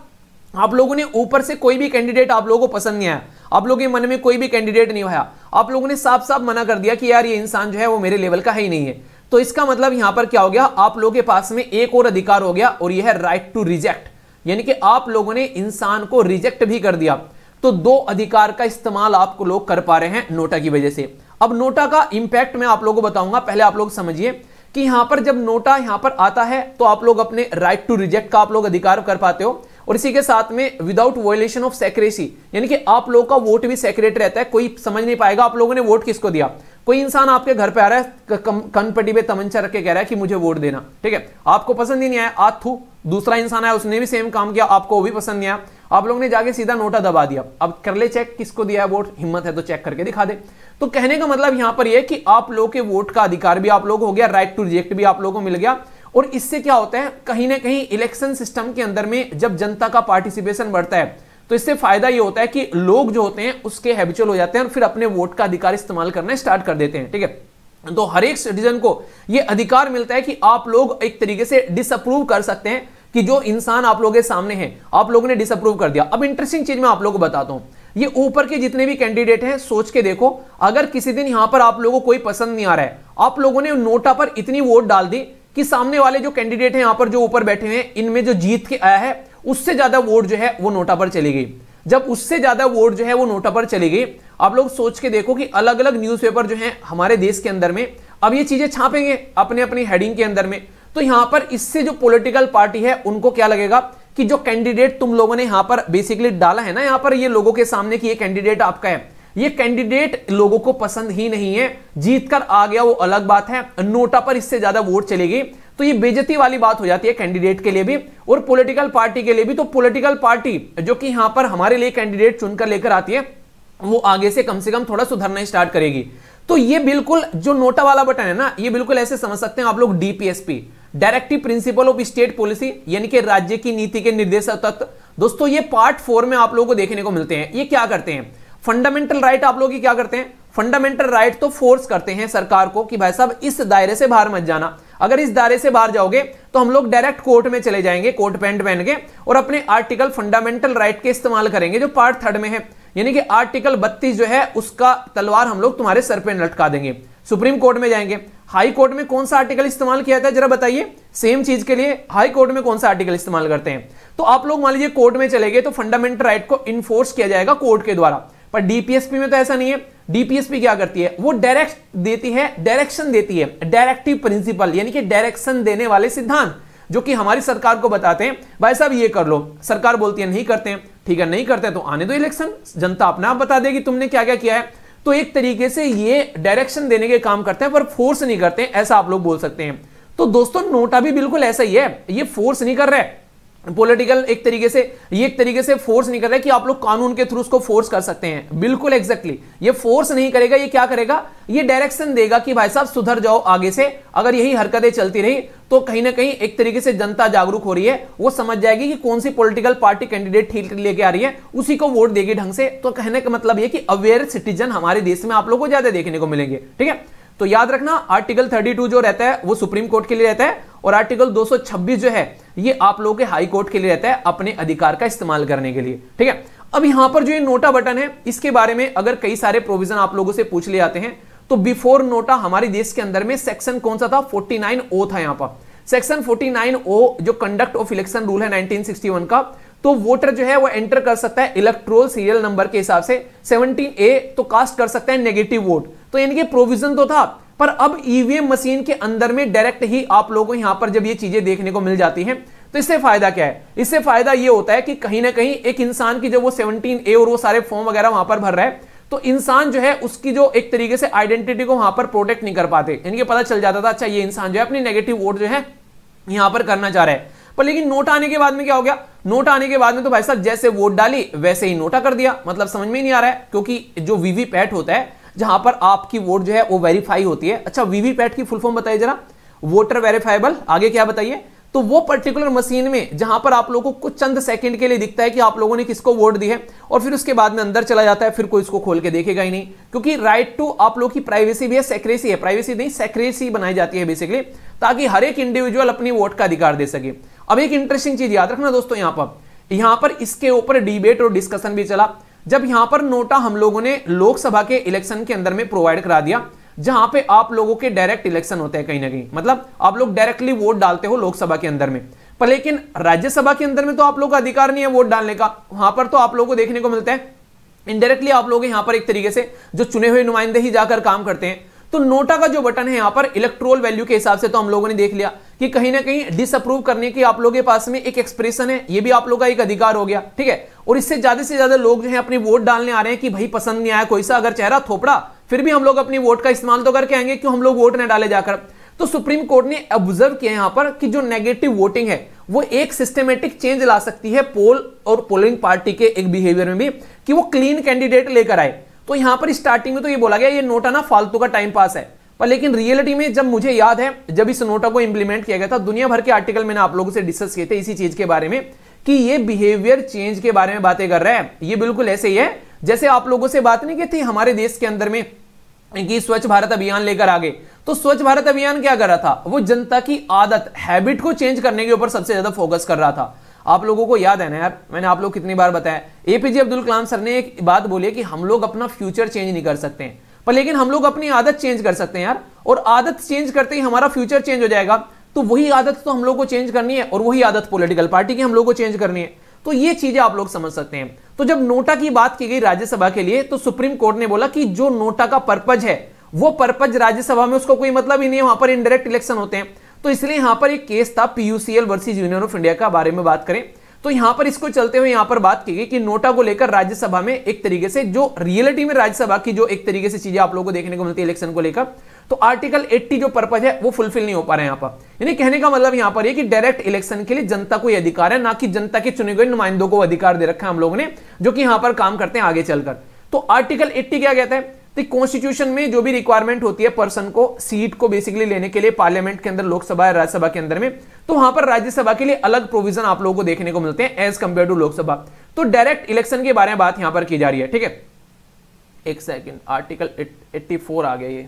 आप लोगों ने ऊपर से कोई भी कैंडिडेट आप लोगों को पसंद नहीं आया आप लोगों के मन में कोई भी कैंडिडेट नहीं आया आप लोगों ने साफ साफ मना कर दिया कि यार ये इंसान जो है वो मेरे लेवल का है ही नहीं है तो इसका मतलब यहां पर क्या हो गया आप लोगों के पास में एक और अधिकार हो गया और यह है राइट टू रिजेक्ट यानी कि आप लोगों ने इंसान को रिजेक्ट भी कर दिया तो दो अधिकार का इस्तेमाल आपको लोग कर पा रहे हैं नोटा की वजह से अब नोटा का इंपैक्ट मैं आप लोगों को बताऊंगा पहले आप लोग समझिए कि यहां पर जब नोटा यहां पर आता है तो आप लोग अपने राइट टू रिजेक्ट का आप लोग अधिकार कर पाते हो और इसी के साथ में विदाउट वॉयलेशन ऑफ सेक्रेसी यानी कि आप लोग का वोट भी सेक्रेट रहता है कोई समझ नहीं पाएगा आप लोगों ने वोट किसको दिया कोई इंसान आपके घर पे आ रहा है कन पे तमंचा रख के कह रहा है कि मुझे वोट देना ठीक है आपको पसंद ही नहीं आया आथू दूसरा इंसान आया उसने भी सेम काम किया आपको वो भी पसंद नहीं आया आप लोगों ने जाके सीधा नोटा दबा दिया अब कर ले चेक किसको दिया है वोट हिम्मत है तो चेक करके दिखा दे तो कहने का मतलब यहां पर यह कि आप लोगों के वोट का अधिकार भी आप लोग हो गया राइट टू रिजेक्ट भी आप लोग को मिल गया और इससे क्या होता है कहीं ना कहीं इलेक्शन सिस्टम के अंदर में जब जनता का पार्टिसिपेशन बढ़ता है तो इससे फायदा यह होता है कि लोग जो होते हैं उसके हैबिचुअल हो जाते हैं और फिर अपने वोट का अधिकार इस्तेमाल करना स्टार्ट कर देते हैं ठीक है तो हर एक सिटीजन को यह अधिकार मिलता है कि आप लोग एक तरीके से डिसअप्रूव कर सकते हैं कि जो इंसान आप लोगों के सामने है आप लोगों ने डिसअप्रूव कर दिया अब इंटरेस्टिंग चीज मैं आप लोगों को बताता हूं ये ऊपर के जितने भी कैंडिडेट हैं सोच के देखो अगर किसी दिन यहां पर आप लोगों को कोई पसंद नहीं आ रहा है आप लोगों ने नोटा पर इतनी वोट डाल दी कि सामने वाले जो कैंडिडेट हैं यहां पर जो ऊपर बैठे हैं इनमें जो जीत के आया है उससे ज्यादा वोट जो है वो नोटा पर चली गई जब उससे ज्यादा वोट जो है वो नोटा पर चली गई आप लोग सोच के देखो कि अलग अलग न्यूज जो है हमारे देश के अंदर में अब ये चीजें छापेंगे अपने अपनी हेडिंग के अंदर में तो यहां पर इससे जो पोलिटिकल पार्टी है उनको क्या लगेगा कि जो कैंडिडेट तुम लोगों ने यहां पर बेसिकली डाला है ना यहां पर ये लोगों के सामने कि ये कैंडिडेट आपका है ये कैंडिडेट लोगों को पसंद ही नहीं है जीत कर आ गया वो अलग बात है नोटा पर इससे ज्यादा वोट चलेगी तो ये बेजती वाली बात हो जाती है कैंडिडेट के लिए भी और पोलिटिकल पार्टी के लिए भी तो पोलिटिकल पार्टी जो कि यहां पर हमारे लिए कैंडिडेट चुनकर लेकर आती है वो आगे से कम से कम थोड़ा सुधरना स्टार्ट करेगी तो ये बिल्कुल जो नोटा वाला बटन है ना ये बिल्कुल ऐसे समझ सकते हैं आप लोग DPSP directive principle of state policy यानी कि राज्य की नीति के निर्देशक तत्व दोस्तों ये पार्ट फोर में आप लोगों को देखने को मिलते हैं ये क्या करते हैं फंडामेंटल राइट आप लोग क्या करते हैं फंडामेंटल राइट तो फोर्स करते हैं सरकार को कि भाई साहब इस दायरे से बाहर मत जाना अगर इस दायरे से बाहर जाओगे तो हम लोग डायरेक्ट कोर्ट में चले जाएंगे कोर्ट पैंट पहन के और अपने आर्टिकल फंडामेंटल राइट के इस्तेमाल करेंगे जो पार्ट थर्ड में है यानी कि आर्टिकल बत्तीस जो है उसका तलवार हम लोग तुम्हारे सर पे लटका देंगे सुप्रीम कोर्ट में जाएंगे हाई कोर्ट में कौन सा आर्टिकल इस्तेमाल किया जाता है जरा बताइए सेम चीज के लिए हाई कोर्ट में कौन सा आर्टिकल इस्तेमाल करते हैं तो आप लोग मान लीजिए कोर्ट में चले गए तो फंडामेंटल राइट को इन्फोर्स किया जाएगा कोर्ट के द्वारा पर डीपीएसपी में तो ऐसा नहीं है डीपीएसपी क्या करती है वो डायरेक्ट देती है डायरेक्शन देती है डायरेक्टिव प्रिंसिपल यानी कि डायरेक्शन देने वाले सिद्धांत जो कि हमारी सरकार को बताते हैं भाई साहब ये कर लो सरकार बोलती है नहीं करते हैं ठीक है नहीं करते हैं, तो आने दो इलेक्शन जनता अपने आप बता देगी तुमने क्या क्या किया है तो एक तरीके से ये डायरेक्शन देने के काम करते हैं पर फोर्स नहीं करते हैं ऐसा आप लोग बोल सकते हैं तो दोस्तों नोटा भी बिल्कुल ऐसा ही है ये फोर्स नहीं कर रहा है पॉलिटिकल एक तरीके से ये एक तरीके से फोर्स नहीं कर रहा है कि आप लोग कानून के थ्रू उसको फोर्स कर सकते हैं बिल्कुल एग्जैक्टली exactly. ये फोर्स नहीं करेगा ये क्या करेगा ये डायरेक्शन देगा कि भाई साहब सुधर जाओ आगे से अगर यही हरकतें चलती रही तो कहीं ना कहीं एक तरीके से जनता जागरूक हो रही है वो समझ जाएगी कि कौन सी पॉलिटिकल पार्टी कैंडिडेट ठीक लेके आ रही है उसी को वोट देगी ढंग से तो कहने का मतलब ये कि अवेयर सिटीजन हमारे देश में आप लोगों को ज्यादा देखने को मिलेंगे ठीक है तो याद रखना आर्टिकल 32 जो रहता है वो सुप्रीम कोर्ट के लिए रहता है और आर्टिकल 226 जो है ये आप लोगों के हाई कोर्ट के लिए रहता है अपने अधिकार का इस्तेमाल करने के लिए ठीक है अब यहां पर जो ये नोटा बटन है इसके बारे में अगर कई सारे प्रोविजन आप लोगों से पूछ ले आते हैं तो बिफोर नोटा हमारे देश के अंदर में सेक्शन कौन सा था ओ था यहां पर सेक्शन ओ जो कंडक्ट ऑफ इलेक्शन रूल है 1961 का तो वोटर जो है वो एंटर कर सकता है इलेक्ट्रोल सीरियल नंबर के हिसाब से ए तो कास्ट कर सकता है नेगेटिव वोट तो यानी कि प्रोविजन तो था पर अब ईवीएम e मशीन के अंदर में डायरेक्ट ही आप लोगों यहां पर जब ये चीजें देखने को मिल जाती हैं तो इससे फायदा क्या है इससे फायदा ये होता है कि कहीं ना कहीं एक इंसान की जब वो 17 ए और वो सारे फॉर्म वगैरह वहां पर भर रहा है तो इंसान जो है उसकी जो एक तरीके से आइडेंटिटी को वहां पर प्रोटेक्ट नहीं कर पाते यानी कि पता चल जाता था अच्छा ये इंसान जो है अपनी नेगेटिव वोट जो है यहां पर करना चाह रहा है पर लेकिन नोट आने के बाद में क्या हो गया नोट आने के बाद में तो भाई साहब जैसे वोट डाली वैसे ही नोटा कर दिया मतलब समझ में नहीं आ रहा है क्योंकि जो वीवीपैट होता है जहां पर आपकी वोट जो है वो वेरीफाई होती है अच्छा वीवीपैट की फुल फॉर्म बताइए जरा वोटर वेरीफाइबल आगे क्या बताइए तो वो पर्टिकुलर मशीन में जहां पर आप लोगों को कुछ चंद सेकंड के लिए दिखता है कि आप लोगों ने किसको वोट दी है और फिर उसके बाद में अंदर चला जाता है फिर कोई इसको खोल के देखेगा ही नहीं क्योंकि राइट टू आप लोगों की प्राइवेसी भी है सेक्रेसी है प्राइवेसी नहीं सेक्रेसी बनाई जाती है बेसिकली ताकि हर एक इंडिविजुअल अपनी वोट का अधिकार दे सके अब एक इंटरेस्टिंग चीज याद रखना दोस्तों यहां पर यहां पर इसके ऊपर डिबेट और डिस्कशन भी चला जब यहां पर नोटा हम लोगों ने लोकसभा के इलेक्शन के अंदर में प्रोवाइड करा दिया जहां पे आप लोगों के डायरेक्ट इलेक्शन होते हैं कहीं ना कहीं मतलब आप लोग डायरेक्टली वोट डालते हो लोकसभा के अंदर में पर लेकिन राज्यसभा के अंदर में तो आप लोग का अधिकार नहीं है वोट डालने का वहां पर तो आप लोगों को देखने को मिलता है इनडायरेक्टली आप लोग यहां पर एक तरीके से जो चुने हुए नुमाइंदे ही जाकर काम करते हैं तो नोटा का जो बटन है यहां पर इलेक्ट्रोल वैल्यू के हिसाब से तो हम लोगों ने देख लिया कि कहीं ना कहीं डिसअप्रूव करने की आप लोगों के पास में एक एक्सप्रेशन है ये भी आप लोग का एक अधिकार हो गया ठीक है और इससे ज्यादा से ज्यादा लोग जो है अपने वोट डालने आ रहे हैं कि भाई पसंद नहीं आया कोई सा अगर चेहरा थोपड़ा फिर भी हम लोग अपनी वोट का इस्तेमाल तो करके आएंगे क्यों हम लोग वोट न डाले जाकर तो सुप्रीम कोर्ट ने ऑब्जर्व किया यहां पर कि जो नेगेटिव वोटिंग है वो एक सिस्टमेटिक चेंज ला सकती है पोल और पोलिंग पार्टी के एक बिहेवियर में भी कि वो क्लीन कैंडिडेट लेकर आए तो यहां पर स्टार्टिंग में तो ये बोला गया ये नोटा ना फालतू का टाइम पास है पर लेकिन रियलिटी में जब मुझे याद है जब इस नोटा को इंप्लीमेंट किया गया था दुनिया भर के आर्टिकल मैंने आप लोगों से डिस्कस किए थे इसी चीज के बारे में कि ये बिहेवियर चेंज के बारे में बातें कर रहे हैं ये बिल्कुल ऐसे ही है जैसे आप लोगों से बात नहीं की थी हमारे देश के अंदर में कि स्वच्छ भारत अभियान लेकर आ गए तो स्वच्छ भारत अभियान क्या कर रहा था वो जनता की आदत हैबिट को चेंज करने के ऊपर सबसे ज्यादा फोकस कर रहा था आप लोगों को याद है ना यार मैंने आप लोग कितनी बार बताया एपीजे अब्दुल कलाम सर ने एक बात बोली कि हम लोग अपना फ्यूचर चेंज नहीं कर सकते हैं पर लेकिन हम लोग अपनी आदत चेंज कर सकते हैं यार और आदत चेंज करते ही हमारा फ्यूचर चेंज हो जाएगा तो वही आदत तो हम लोग को चेंज करनी है और वही आदत पॉलिटिकल पार्टी की हम लोग को चेंज करनी है तो ये चीजें आप लोग समझ सकते हैं तो जब नोटा की बात की गई राज्यसभा के लिए तो सुप्रीम कोर्ट ने बोला कि जो नोटा का पर्पज है वो पर्पज राज्यसभा में उसको कोई मतलब ही नहीं है वहां पर इनडायरेक्ट इलेक्शन होते हैं तो इसलिए यहां पर एक केस था PUCL versus Union of India का बारे में बात करें तो यहां पर इसको चलते हुए यहां पर बात की गई कि नोटा को लेकर राज्यसभा में एक तरीके से जो रियलिटी में राज्यसभा की जो एक तरीके से चीजें आप लोगों को देखने को मिलती है इलेक्शन को लेकर तो आर्टिकल 80 जो पर्पज है वो फुलफिल नहीं हो पा रहा है यहां पर यानी कहने का मतलब यहां पर ये कि डायरेक्ट इलेक्शन के लिए जनता को ये अधिकार है ना कि जनता के चुने गए नुमाइंदों को अधिकार दे रखा है हम लोगों ने जो कि यहां पर काम करते हैं आगे चलकर तो आर्टिकल 80 क्या कहता है तो कॉन्स्टिट्यूशन में जो भी रिक्वायरमेंट होती है पर्सन को सीट को बेसिकली लेने के लिए पार्लियामेंट के अंदर लोकसभा या राज्यसभा के अंदर में तो वहां पर राज्यसभा के लिए अलग प्रोविजन आप लोगों को देखने को मिलते हैं एज कंपेयर टू लोकसभा तो डायरेक्ट इलेक्शन के बारे में बात यहां पर की जा रही है ठीक है एक सेकेंड आर्टिकल एट्टी आ गया ये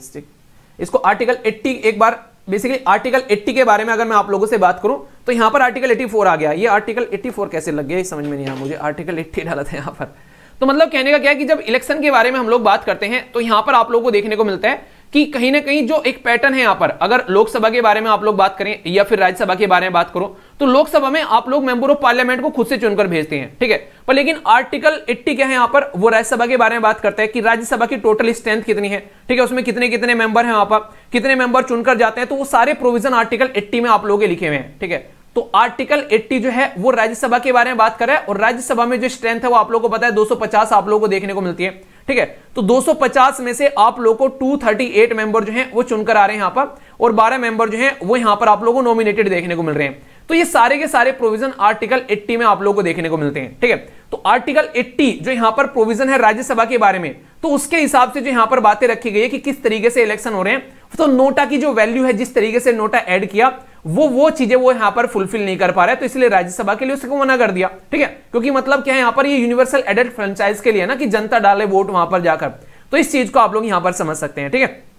इसको आर्टिकल एट्टी एक बार बेसिकली आर्टिकल एट्टी के बारे में अगर मैं आप लोगों से बात करूं तो यहां पर आर्टिकल एट्टी आ गया ये आर्टिकल एट्टी कैसे लग गया समझ में नहीं आया मुझे आर्टिकल एट्टी डाला था यहां पर तो मतलब कहने का क्या है कि जब इलेक्शन के बारे में हम लोग बात करते हैं तो यहां पर आप लोगों को देखने को मिलता है कि कहीं ना कहीं जो एक पैटर्न है यहां पर अगर लोकसभा के बारे में आप लोग बात करें या फिर राज्यसभा के बारे में बात करो तो लोकसभा में आप लोग मेंबर ऑफ पार्लियामेंट को खुद से चुनकर भेजते हैं ठीक है पर लेकिन आर्टिकल 80 क्या है यहां पर वो राज्यसभा के बारे में बात करता है कि राज्यसभा की टोटल स्ट्रेंथ कितनी है ठीक है उसमें कितने कितने मेंबर है वहां पर कितने मेंबर चुनकर जाते हैं तो वो सारे प्रोविजन आर्टिकल एट्टी में आप लोगों के लिखे हुए हैं ठीक है तो आर्टिकल 80 जो है वो राज्यसभा के बारे में बात कर रहा है और राज्यसभा में जो स्ट्रेंथ है वो आप लोगों को पता है 250 आप लोगों को देखने को मिलती है ठीक है तो 250 में से आप लोगों को 238 मेंबर जो हैं वो चुनकर आ रहे हैं यहां पर और 12 मेंबर जो हैं वो यहां पर आप लोगों को नॉमिनेटेड देखने को मिल रहे हैं तो ये सारे के सारे प्रोविजन आर्टिकल 80 में आप लोगों को देखने को मिलते हैं ठीक है तो आर्टिकल 80 जो यहां पर प्रोविजन है राज्यसभा के बारे में तो उसके हिसाब से जो यहां पर बातें रखी गई है कि किस तरीके से इलेक्शन हो रहे हैं तो नोटा की जो वैल्यू है जिस तरीके से नोटा एड किया वो वो चीजें वो यहां पर फुलफिल नहीं कर पा रहा है तो इसलिए राज्यसभा के लिए उसको मना कर दिया ठीक है क्योंकि मतलब क्या है यहां पर ये यूनिवर्सल एडेड फ्रेंचाइज के लिए ना कि जनता डाले वोट वहां पर जाकर तो इस चीज को आप लोग यहां पर समझ सकते हैं ठीक है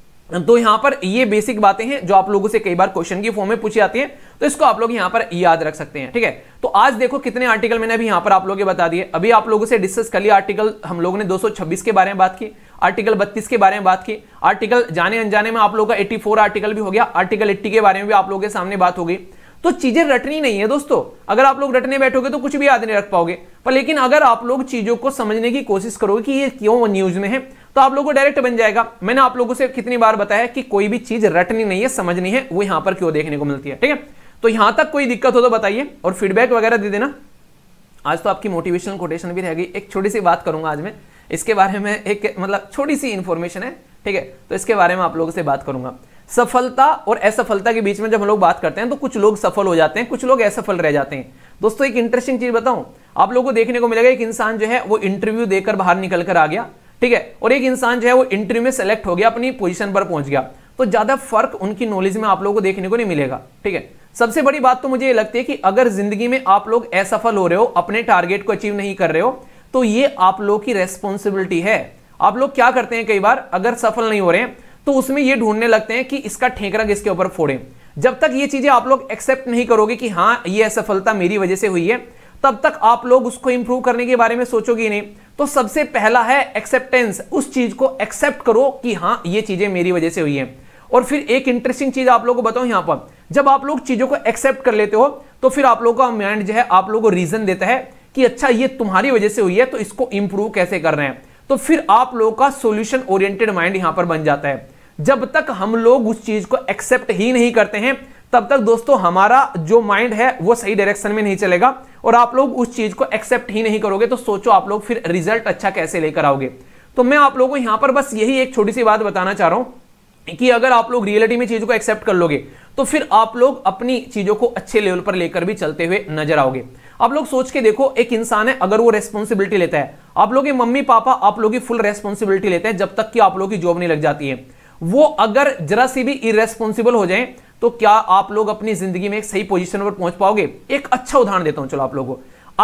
तो यहां पर ये बेसिक बातें हैं जो आप लोगों से कई बार क्वेश्चन की फॉर्म में पूछी जाती हैं तो इसको आप लोग यहां पर याद रख सकते हैं ठीक है तो आज देखो कितने आर्टिकल मैंने अभी यहां पर आप लोगों के बता दिए अभी आप लोगों से डिस्कस कर लिया आर्टिकल हम लोगों ने 226 के बारे में बात की आर्टिकल 32 के बारे में बात की आर्टिकल जाने अनजाने में आप लोगों का 84 आर्टिकल भी हो गया आर्टिकल 80 के बारे में भी आप लोगों के सामने बात हो गई तो चीजें रटनी नहीं है दोस्तों अगर आप लोग रटने बैठोगे तो कुछ भी याद नहीं रख पाओगे पर लेकिन अगर आप लोग चीजों को समझने की कोशिश करोगे कि ये क्यों न्यूज में है तो आप लोगों को डायरेक्ट बन जाएगा मैंने आप लोगों से कितनी बार बताया कि कोई भी चीज रटनी नहीं है समझनी है वो यहां पर क्यों देखने को मिलती है ठीक है तो यहां तक कोई दिक्कत हो तो बताइए और फीडबैक वगैरह दे देना आज तो आपकी मोटिवेशनल कोटेशन भी रहेगी एक छोटी सी बात करूंगा आज मैं इसके बारे में एक मतलब छोटी सी इंफॉर्मेशन है ठीक है तो इसके बारे में आप लोगों से बात करूंगा सफलता और असफलता के बीच में जब हम लोग बात करते हैं तो कुछ लोग सफल हो जाते हैं कुछ लोग असफल रह जाते हैं दोस्तों एक इंटरेस्टिंग चीज बताऊं आप लोगों को देखने को मिलेगा एक इंसान जो है वो इंटरव्यू देकर बाहर निकल कर आ गया ठीक है और एक इंसान जो है वो इंटरव्यू में सेलेक्ट हो गया अपनी पोजिशन पर पहुंच गया तो ज्यादा फर्क उनकी नॉलेज में आप लोगों को देखने को नहीं मिलेगा ठीक है सबसे बड़ी बात तो मुझे ये लगती है कि अगर जिंदगी में आप लोग असफल हो रहे हो अपने टारगेट को अचीव नहीं कर रहे हो तो ये आप लोग की रेस्पॉन्सिबिलिटी है आप लोग क्या करते हैं कई बार अगर सफल नहीं हो रहे हैं तो उसमें ये ढूंढने लगते हैं कि इसका ठेकरा किसके ऊपर फोड़े जब तक ये चीजें आप लोग एक्सेप्ट नहीं करोगे कि हाँ ये असफलता मेरी वजह से हुई है तब तक आप लोग उसको इंप्रूव करने के बारे में सोचोगे नहीं तो सबसे पहला है एक्सेप्टेंस उस चीज को एक्सेप्ट करो कि हाँ ये चीजें मेरी वजह से हुई है और फिर एक इंटरेस्टिंग चीज आप लोगों को बताऊं यहां पर जब आप लोग चीजों को एक्सेप्ट कर लेते हो तो फिर आप लोगों का माइंड जो है आप लोगों को रीजन देता है कि अच्छा ये तुम्हारी वजह से हुई है तो इसको इंप्रूव कैसे कर रहे हैं तो फिर आप लोगों का सोल्यूशन ओरिएंटेड माइंड यहां पर बन जाता है जब तक हम लोग उस चीज को एक्सेप्ट ही नहीं करते हैं तब तक दोस्तों हमारा जो माइंड है वो सही डायरेक्शन में नहीं चलेगा और आप लोग उस चीज को एक्सेप्ट ही नहीं करोगे तो सोचो आप लोग फिर रिजल्ट अच्छा कैसे लेकर आओगे तो मैं आप लोगों को यहां पर बस यही एक छोटी सी बात बताना चाह रहा हूं कि अगर आप लोग रियलिटी में चीज को एक्सेप्ट कर लोगे तो फिर आप लोग अपनी चीजों को अच्छे लेवल पर लेकर भी चलते हुए नजर आओगे आप लोग सोच के देखो एक इंसान है अगर वो रेस्पॉन्सिबिलिटी लेता है आप लोग मम्मी पापा आप लोग फुल रेस्पॉन्सिबिलिटी लेते हैं जब तक कि आप लोग की जॉब नहीं लग जाती है वो अगर जरा सी भी इरेस्पॉन्सिबल हो जाए तो क्या आप लोग अपनी जिंदगी में एक सही पोजिशन पर पहुंच पाओगे एक अच्छा उदाहरण देता हूं चलो आप लोगों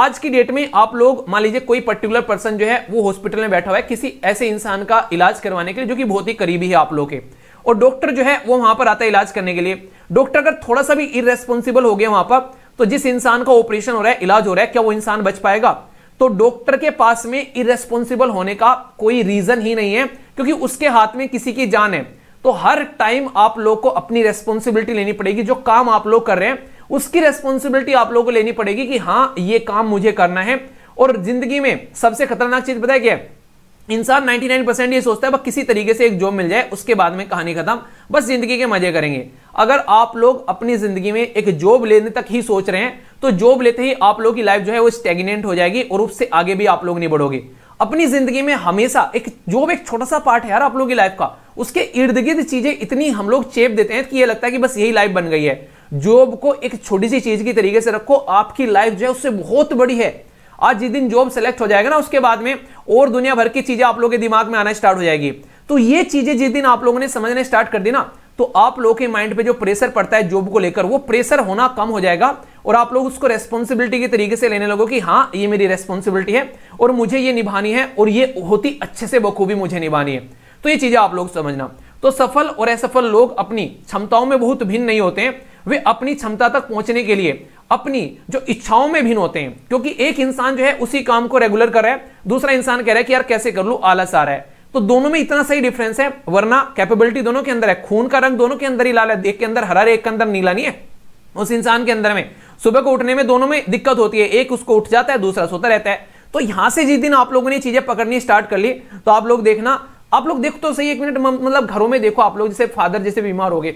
आज की डेट में आप लोग मान लीजिए कोई पर्टिकुलर पर्सन जो है वो हॉस्पिटल में बैठा हुआ है किसी ऐसे इंसान का इलाज करवाने के लिए जो कि बहुत ही करीबी है आप लोगों के और डॉक्टर जो है वो वहां पर आता है इलाज करने के लिए डॉक्टर अगर थोड़ा सा भी इरेस्पॉन्सिबल हो गया वहां पर तो जिस इंसान का ऑपरेशन हो रहा है इलाज हो रहा है क्या वो इंसान बच पाएगा तो डॉक्टर के पास में इरेस्पॉन्सिबल होने का कोई रीजन ही नहीं है क्योंकि उसके हाथ में किसी की जान है तो हर टाइम आप लोग को अपनी रेस्पॉन्सिबिलिटी लेनी पड़ेगी जो काम आप लोग कर रहे हैं उसकी रेस्पॉन्सिबिलिटी आप लोगों को लेनी पड़ेगी कि हाँ ये काम मुझे करना है और जिंदगी में सबसे खतरनाक चीज बताया क्या इंसान 99 परसेंट ये सोचता है बस किसी तरीके से एक जॉब मिल जाए उसके बाद में कहानी खत्म बस जिंदगी के मजे करेंगे अगर आप लोग अपनी जिंदगी में एक जॉब लेने तक ही सोच रहे हैं तो जॉब लेते ही आप लोगों की लाइफ जो है वो स्टेगनेंट हो जाएगी और उससे आगे भी आप लोग नहीं बढ़ोगे अपनी जिंदगी में हमेशा एक जॉब एक छोटा सा पार्ट है यार आप लोगों की लाइफ का उसके इर्द गिर्द चीजें इतनी हम लोग चेप देते हैं कि ये लगता है कि बस यही लाइफ बन गई है जॉब को एक छोटी सी चीज की तरीके से रखो आपकी लाइफ जो है उससे बहुत बड़ी है आज जिस दिन जॉब सेलेक्ट हो जाएगा ना उसके बाद में और दुनिया भर की चीजें आप लोगों के दिमाग में आना स्टार्ट हो जाएगी तो ये चीजें जिस दिन आप लोगों ने समझने स्टार्ट कर दी ना तो आप लोगों के माइंड पे जो प्रेशर पड़ता है जॉब को लेकर वो प्रेशर होना कम हो जाएगा और आप लोग उसको रेस्पॉन्सिबिलिटी के तरीके से लेने लगो कि हाँ ये मेरी रेस्पॉन्सिबिलिटी है और मुझे ये निभानी है और ये होती अच्छे से बखूबी मुझे निभानी है तो ये चीजें आप लोग समझना तो सफल और असफल लोग अपनी क्षमताओं में बहुत भिन्न नहीं होते हैं वे अपनी क्षमता तक पहुंचने के लिए अपनी जो इच्छाओं में भिन्न होते हैं क्योंकि एक इंसान जो है उसी काम को रेगुलर कर रहा है दूसरा इंसान कह रहा है कि यार कैसे कर लू आलस आ रहा है तो दोनों में इतना सही डिफरेंस है वरना कैपेबिलिटी दोनों के अंदर है खून का रंग दोनों के अंदर ही लाल है एक के अंदर हरा एक के अंदर नीला नहीं है उस इंसान के अंदर में सुबह को उठने में दोनों में दिक्कत होती है एक उसको उठ जाता है दूसरा सोता रहता है तो यहां से जिस दिन आप लोगों ने चीजें पकड़नी स्टार्ट कर ली तो आप लोग देखना आप लोग देखो तो सही एक मिनट मतलब घरों में देखो आप लोग जैसे फादर जैसे बीमार हो गए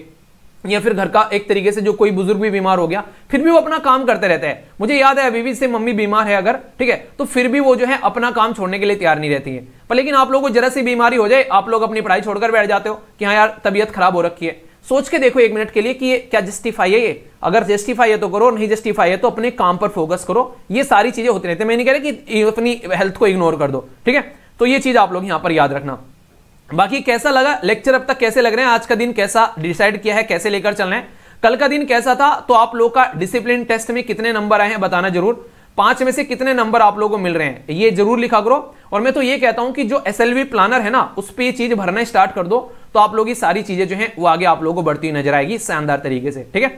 या फिर घर का एक तरीके से जो कोई बुजुर्ग भी बीमार हो गया फिर भी वो अपना काम करते रहते हैं मुझे याद है अभी भी से मम्मी बीमार है अगर ठीक है तो फिर भी वो जो है अपना काम छोड़ने के लिए तैयार नहीं रहती है पर लेकिन आप लोगों को जरा सी बीमारी हो जाए आप लोग अपनी पढ़ाई छोड़कर बैठ जाते हो कि हाँ यार तबियत खराब हो रखी है सोच के देखो एक मिनट के लिए कि ये क्या जस्टिफाई है ये अगर जस्टिफाई है तो करो नहीं जस्टिफाई है तो अपने काम पर फोकस करो ये सारी चीजें होती रहती है मैं नहीं कह रहा कि अपनी हेल्थ को इग्नोर कर दो ठीक है तो ये चीज आप लोग यहां पर याद रखना बाकी कैसा लगा लेक्चर अब तक कैसे लग रहे हैं आज का दिन कैसा डिसाइड किया है कैसे लेकर चल रहे हैं कल का दिन कैसा था तो आप लोग का डिसिप्लिन टेस्ट में कितने नंबर आए हैं बताना जरूर पांच में से कितने नंबर आप लोगों को मिल रहे हैं ये जरूर लिखा करो और मैं तो ये कहता हूं कि जो एस प्लानर है ना उस पर चीज भरना स्टार्ट कर दो तो आप लोग ये सारी चीजें जो है वो आगे आप लोगों को बढ़ती हुई नजर आएगी शानदार तरीके से ठीक है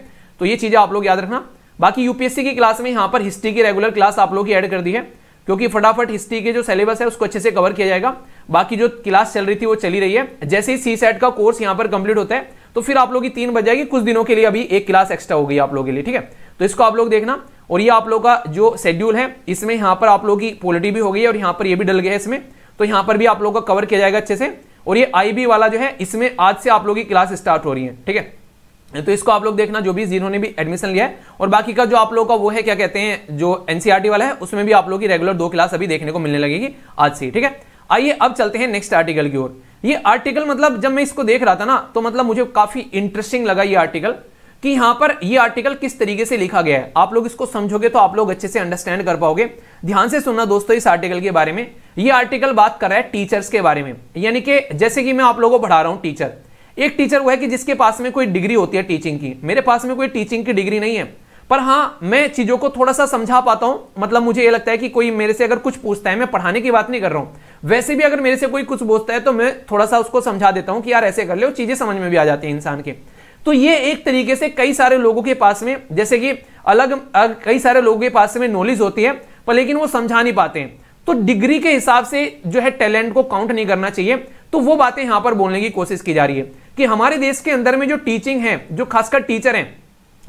तो ये चीजें आप लोग याद रखना बाकी यूपीएससी की क्लास में यहां पर हिस्ट्री की रेगुलर क्लास आप लोग की एड कर दी है क्योंकि फटाफट हिस्ट्री के जो सिलेबस है उसको अच्छे से कवर किया जाएगा बाकी जो क्लास चल रही थी वो चली रही है जैसे ही सी सेट का कोर्स यहाँ पर कंप्लीट होता है तो फिर आप लोग की तीन बज जाएगी कुछ दिनों के लिए अभी एक क्लास एक्स्ट्रा हो गई आप लोगों के लिए ठीक है तो इसको आप लोग देखना और ये आप लोग का जो शेड्यूल है इसमें यहां पर आप लोग की पोलिटी भी हो गई है और यहाँ पर ये भी डल गया है इसमें तो यहाँ पर भी आप लोग का कवर किया जाएगा अच्छे से और ये आईबी वाला जो है इसमें आज से आप लोग की क्लास स्टार्ट हो रही है ठीक है तो इसको आप लोग देखना जो भी जिन्होंने भी एडमिशन लिया है और बाकी का जो आप लोगों का वो है क्या कहते हैं जो एनसीआरटी e वाला है उसमें भी आप लोग की रेगुलर दो क्लास अभी देखने को मिलने लगेगी आज से ठीक है आइए अब चलते हैं नेक्स्ट आर्टिकल की ओर ये आर्टिकल मतलब जब मैं इसको देख रहा था ना तो मतलब मुझे काफी इंटरेस्टिंग लगा ये आर्टिकल कि यहां पर ये आर्टिकल किस तरीके से लिखा गया है आप लोग इसको समझोगे तो आप लोग अच्छे से अंडरस्टैंड कर पाओगे ध्यान से सुनना दोस्तों इस आर्टिकल के बारे में ये आर्टिकल बात कर रहा है टीचर्स के बारे में यानी कि जैसे कि मैं आप लोगों को पढ़ा रहा हूं टीचर एक टीचर वो है कि जिसके पास में कोई डिग्री होती है टीचिंग की मेरे पास में कोई टीचिंग की डिग्री नहीं है पर हाँ मैं चीज़ों को थोड़ा सा समझा पाता हूं मतलब मुझे ये लगता है कि कोई मेरे से अगर कुछ पूछता है मैं पढ़ाने की बात नहीं कर रहा हूँ वैसे भी अगर मेरे से कोई कुछ पूछता है तो मैं थोड़ा सा उसको समझा देता हूँ कि यार ऐसे कर ले चीज़ें समझ में भी आ जाती है इंसान के तो ये एक तरीके से कई सारे लोगों के पास में जैसे कि अलग कई सारे लोगों के पास में नॉलेज होती है पर लेकिन वो समझा नहीं पाते हैं तो डिग्री के हिसाब से जो है टैलेंट को काउंट नहीं करना चाहिए तो वो बातें यहां पर बोलने की कोशिश की जा रही है कि हमारे देश के अंदर में जो टीचिंग है जो खासकर टीचर हैं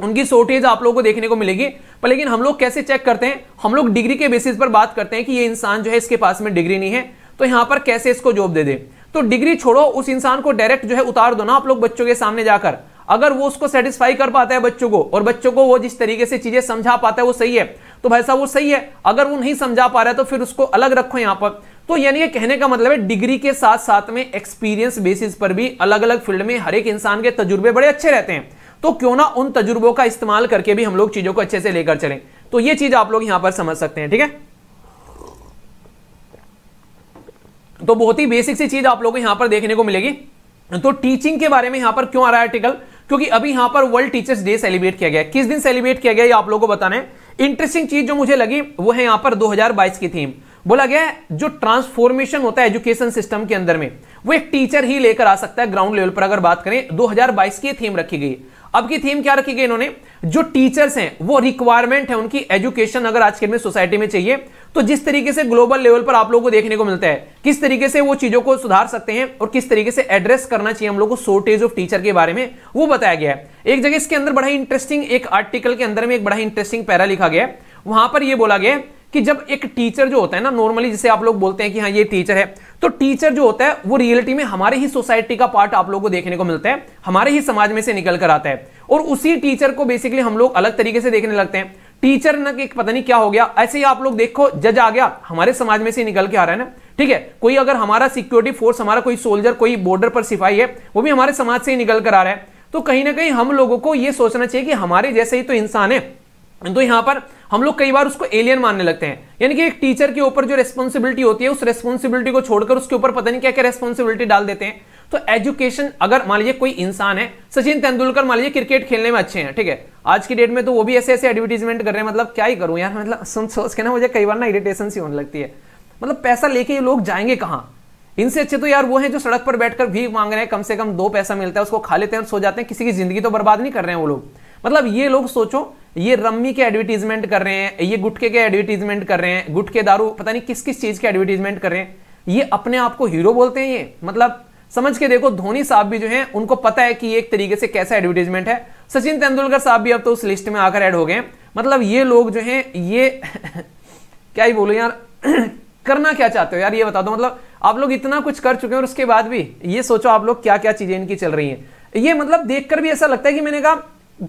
उनकी शॉर्टेज आप लोगों को देखने को मिलेगी पर लेकिन हम लोग कैसे चेक करते हैं हम लोग डिग्री के बेसिस पर बात करते हैं कि ये इंसान जो है इसके पास में डिग्री नहीं है तो यहां पर कैसे इसको जॉब दे दे तो डिग्री छोड़ो उस इंसान को डायरेक्ट जो है उतार दो ना आप लोग बच्चों के सामने जाकर अगर वो उसको सेटिस्फाई कर पाता है बच्चों को और बच्चों को वो जिस तरीके से चीजें समझा पाता है वो सही है तो भाई साहब वो सही है अगर वो नहीं समझा पा रहा है तो फिर उसको अलग रखो यहाँ पर तो यानी कि कहने का मतलब है डिग्री के साथ साथ में एक्सपीरियंस बेसिस पर भी अलग अलग फील्ड में हर एक इंसान के तजुर्बे बड़े अच्छे रहते हैं तो क्यों ना उन तजुर्बों का इस्तेमाल करके भी हम लोग चीजों को अच्छे से लेकर चलें तो ये चीज आप लोग यहां पर समझ सकते हैं ठीक है तो बहुत ही बेसिक सी चीज आप लोग को यहां पर देखने को मिलेगी तो टीचिंग के बारे में यहां पर क्यों आ रहा है आर्टिकल क्योंकि अभी यहां पर वर्ल्ड टीचर्स डे सेलिब्रेट किया गया किस दिन सेलिब्रेट किया गया ये आप लोगों को बताना है इंटरेस्टिंग चीज जो मुझे लगी वो है यहां पर 2022 की थीम बोला गया जो ट्रांसफॉर्मेशन होता है एजुकेशन सिस्टम के अंदर में वो एक टीचर ही लेकर आ सकता है ग्राउंड लेवल पर अगर बात करें 2022 की थीम रखी गई अब की थीम क्या रखी गई इन्होंने जो टीचर्स हैं वो रिक्वायरमेंट है उनकी एजुकेशन अगर आज के में सोसाइटी में चाहिए तो जिस तरीके से ग्लोबल लेवल पर आप लोगों को देखने को मिलता है किस तरीके से वो चीजों को सुधार सकते हैं और किस तरीके से एड्रेस करना चाहिए हम लोग को शॉर्टेज ऑफ टीचर के बारे में वो बताया गया है एक जगह इसके अंदर बड़ा इंटरेस्टिंग एक आर्टिकल के अंदर में एक बड़ा इंटरेस्टिंग पैरा लिखा गया है वहां पर यह बोला गया कि जब एक टीचर जो होता है ना नॉर्मली जिसे आप लोग बोलते हैं कि हाँ ये टीचर है तो टीचर जो होता है वो रियलिटी में हमारे ही सोसाइटी का पार्ट आप लोगों को देखने को मिलता है हमारे ही समाज में से निकल कर आता है और उसी टीचर को बेसिकली हम लोग अलग तरीके से देखने लगते हैं टीचर ना कि पता नहीं क्या हो गया ऐसे ही आप लोग देखो जज आ गया हमारे समाज में से निकल के आ रहा है ना ठीक है कोई अगर हमारा सिक्योरिटी फोर्स हमारा कोई सोल्जर कोई बॉर्डर पर सिपाही है वो भी हमारे समाज से ही निकल कर आ रहा है तो कहीं ना कहीं हम लोगों को यह सोचना चाहिए कि हमारे जैसे ही तो इंसान है तो यहां पर हम लोग कई बार उसको एलियन मानने लगते हैं यानी कि एक टीचर के ऊपर जो रेस्पॉन्सिबिलिटी होती है उस रेस्पॉन्सिबिलिटी को छोड़कर उसके ऊपर पता नहीं क्या क्या रेस्पॉन्सिबिलिटी डाल देते हैं तो एजुकेशन अगर मान लीजिए कोई इंसान है सचिन तेंदुलकर मान लीजिए क्रिकेट खेलने में अच्छे हैं ठीक है आज की डेट में तो वो भी ऐसे ऐसे एडवर्टीजमेंट कर रहे हैं मतलब क्या ही करूं यार मतलब सुन सोच के ना मुझे कई बार ना इरिटेशन सी होने लगती है मतलब पैसा लेके ये लोग जाएंगे कहां इनसे अच्छे तो यार वो हैं जो सड़क पर बैठकर भीख मांग रहे हैं कम से कम दो पैसा मिलता है उसको खा लेते हैं और सो जाते हैं किसी की जिंदगी तो बर्बाद नहीं कर रहे हैं वो लोग मतलब ये लोग सोचो ये रम्मी के एडवर्टीजमेंट कर रहे हैं ये गुटके के एडवर्टीजमेंट कर रहे हैं गुटके दारू पता नहीं किस किस चीज के एडवर्टीजमेंट कर रहे हैं ये अपने आप को हीरो बोलते हैं ये मतलब समझ के देखो धोनी साहब भी जो हैं उनको पता है कि एक तरीके से कैसा एडवर्टीजमेंट है सचिन तेंदुलकर साहब भी अब तो उस लिस्ट में आकर ऐड हो गए मतलब ये लोग जो हैं ये क्या ही बोलो यार करना क्या चाहते हो यार ये बता दो मतलब आप लोग इतना कुछ कर चुके हैं और उसके बाद भी ये सोचो आप लोग क्या क्या चीजें इनकी चल रही हैं ये मतलब देखकर भी ऐसा लगता है कि मैंने कहा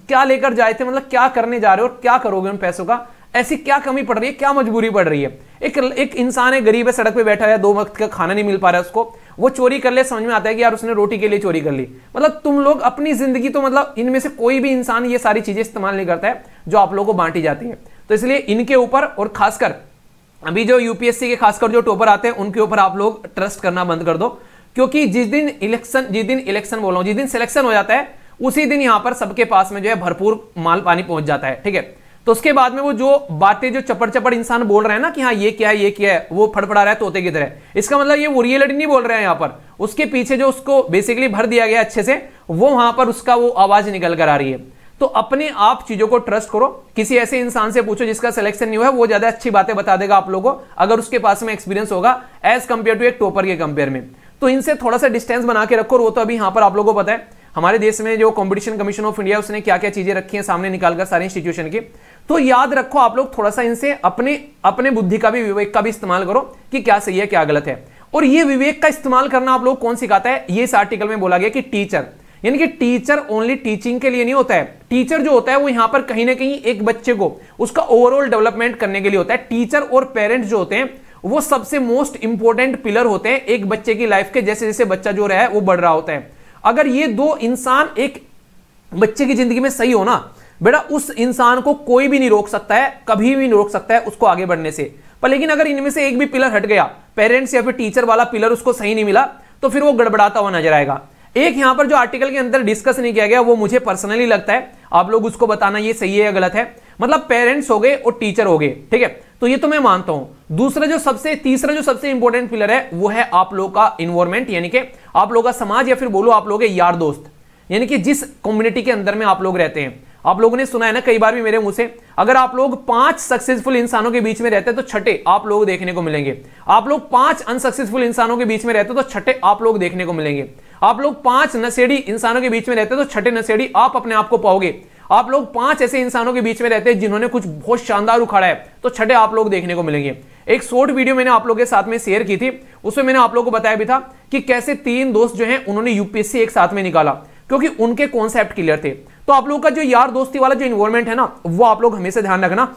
क्या लेकर जाए थे मतलब क्या करने जा रहे हो और क्या करोगे उन पैसों का ऐसी क्या कमी पड़ रही है क्या मजबूरी पड़ रही है एक एक इंसान है गरीब है सड़क पे बैठा है दो वक्त का खाना नहीं मिल पा रहा है उसको वो चोरी कर ले समझ में आता है कि यार उसने रोटी के लिए चोरी कर ली मतलब तुम लोग अपनी जिंदगी तो मतलब इनमें से कोई भी इंसान ये सारी चीजें इस्तेमाल नहीं करता है जो आप लोगों को बांटी जाती है तो इसलिए इनके ऊपर और खासकर अभी जो यूपीएससी के खासकर जो टोपर आते हैं उनके ऊपर आप लोग ट्रस्ट करना बंद कर दो क्योंकि जिस दिन इलेक्शन जिस दिन इलेक्शन बोल रहा हूं जिस दिन सिलेक्शन हो जाता है उसी दिन यहां पर सबके पास में जो है भरपूर माल पानी पहुंच जाता है ठीक है तो उसके बाद में वो जो बातें जो चपड़ चपड़ इंसान बोल रहे हैं ना कि हाँ ये क्या है ये क्या है वो फड़फड़ा रहा है तोते की तरह इसका मतलब ये वो रियलिटी नहीं बोल रहे हैं यहाँ पर उसके पीछे जो उसको बेसिकली भर दिया गया अच्छे से वो वहां पर उसका वो आवाज निकल कर आ रही है तो अपने आप चीजों को ट्रस्ट करो किसी ऐसे इंसान से पूछो जिसका सिलेक्शन नहीं हुआ है वो ज्यादा अच्छी बातें बता देगा आप लोगों को अगर उसके पास में एक्सपीरियंस होगा एज कंपेयर टू एक टोपर के कंपेयर में तो इनसे थोड़ा सा डिस्टेंस बना के रखो वो तो अभी यहां पर आप लोगों को पता है हमारे देश में जो कंपटीशन कमीशन ऑफ इंडिया उसने क्या क्या चीजें रखी हैं सामने निकालकर सारे इंस्टीट्यूशन की तो याद रखो आप लोग थोड़ा सा इनसे अपने अपने बुद्धि का भी विवेक का भी इस्तेमाल करो कि क्या सही है क्या गलत है और ये विवेक का इस्तेमाल करना आप लोग कौन सिखाता है ये इस आर्टिकल में बोला गया कि टीचर यानी कि टीचर ओनली टीचिंग के लिए नहीं होता है टीचर जो होता है वो यहां पर कहीं ना कहीं एक बच्चे को उसका ओवरऑल डेवलपमेंट करने के लिए होता है टीचर और पेरेंट्स जो होते हैं वो सबसे मोस्ट इंपॉर्टेंट पिलर होते हैं एक बच्चे की लाइफ के जैसे जैसे बच्चा जो रहा है वो बढ़ रहा होता है अगर ये दो इंसान एक बच्चे की जिंदगी में सही हो ना बेटा उस इंसान को कोई भी नहीं रोक सकता है कभी भी नहीं रोक सकता है उसको आगे बढ़ने से पर लेकिन अगर इनमें से एक भी पिलर हट गया पेरेंट्स या फिर टीचर वाला पिलर उसको सही नहीं मिला तो फिर वो गड़बड़ाता हुआ नजर आएगा एक यहां पर जो आर्टिकल के अंदर डिस्कस नहीं किया गया वो मुझे पर्सनली लगता है आप लोग उसको बताना ये सही है या गलत है मतलब पेरेंट्स हो गए और टीचर हो गए ठीक है तो ये तो मैं मानता हूं दूसरा जो सबसे तीसरा जो सबसे इंपॉर्टेंट पिलर है वो है आप लोग का इन्वायरमेंट यानी कि आप लोग का समाज या फिर बोलो आप लोग यार दोस्त यानी कि जिस कम्युनिटी के अंदर में आप लोग रहते हैं आप लोगों ने सुना है ना कई बार भी मेरे मुंह से अगर आप लोग पांच सक्सेसफुल इंसानों के बीच में रहते हैं तो छठे आप लोग देखने को मिलेंगे आप लोग पांच अनसक्सेसफुल इंसानों के बीच में रहते तो छठे आप लोग देखने को मिलेंगे आप लोग पांच नशेड़ी इंसानों के बीच में रहते तो छठे नशेड़ी आप अपने आप को पाओगे आप लोग पांच ऐसे इंसानों के बीच में रहते हैं जिन्होंने कुछ बहुत शानदार उखाड़ा है तो छठे आप लोग देखने को मिलेंगे एक शॉर्ट वीडियो मैंने आप लोगों के साथ में शेयर की थी उसमें मैंने आप लोगों को बताया भी था कि कैसे तीन दोस्त जो हैं उन्होंने यूपीएससी एक साथ में निकाला क्योंकि उनके कॉन्सेप्ट क्लियर थे तो आप लोग का जो यार दोस्ती वाला जो इन्वॉल्वमेंट है ना वो आप लोग हमेशा ध्यान रखना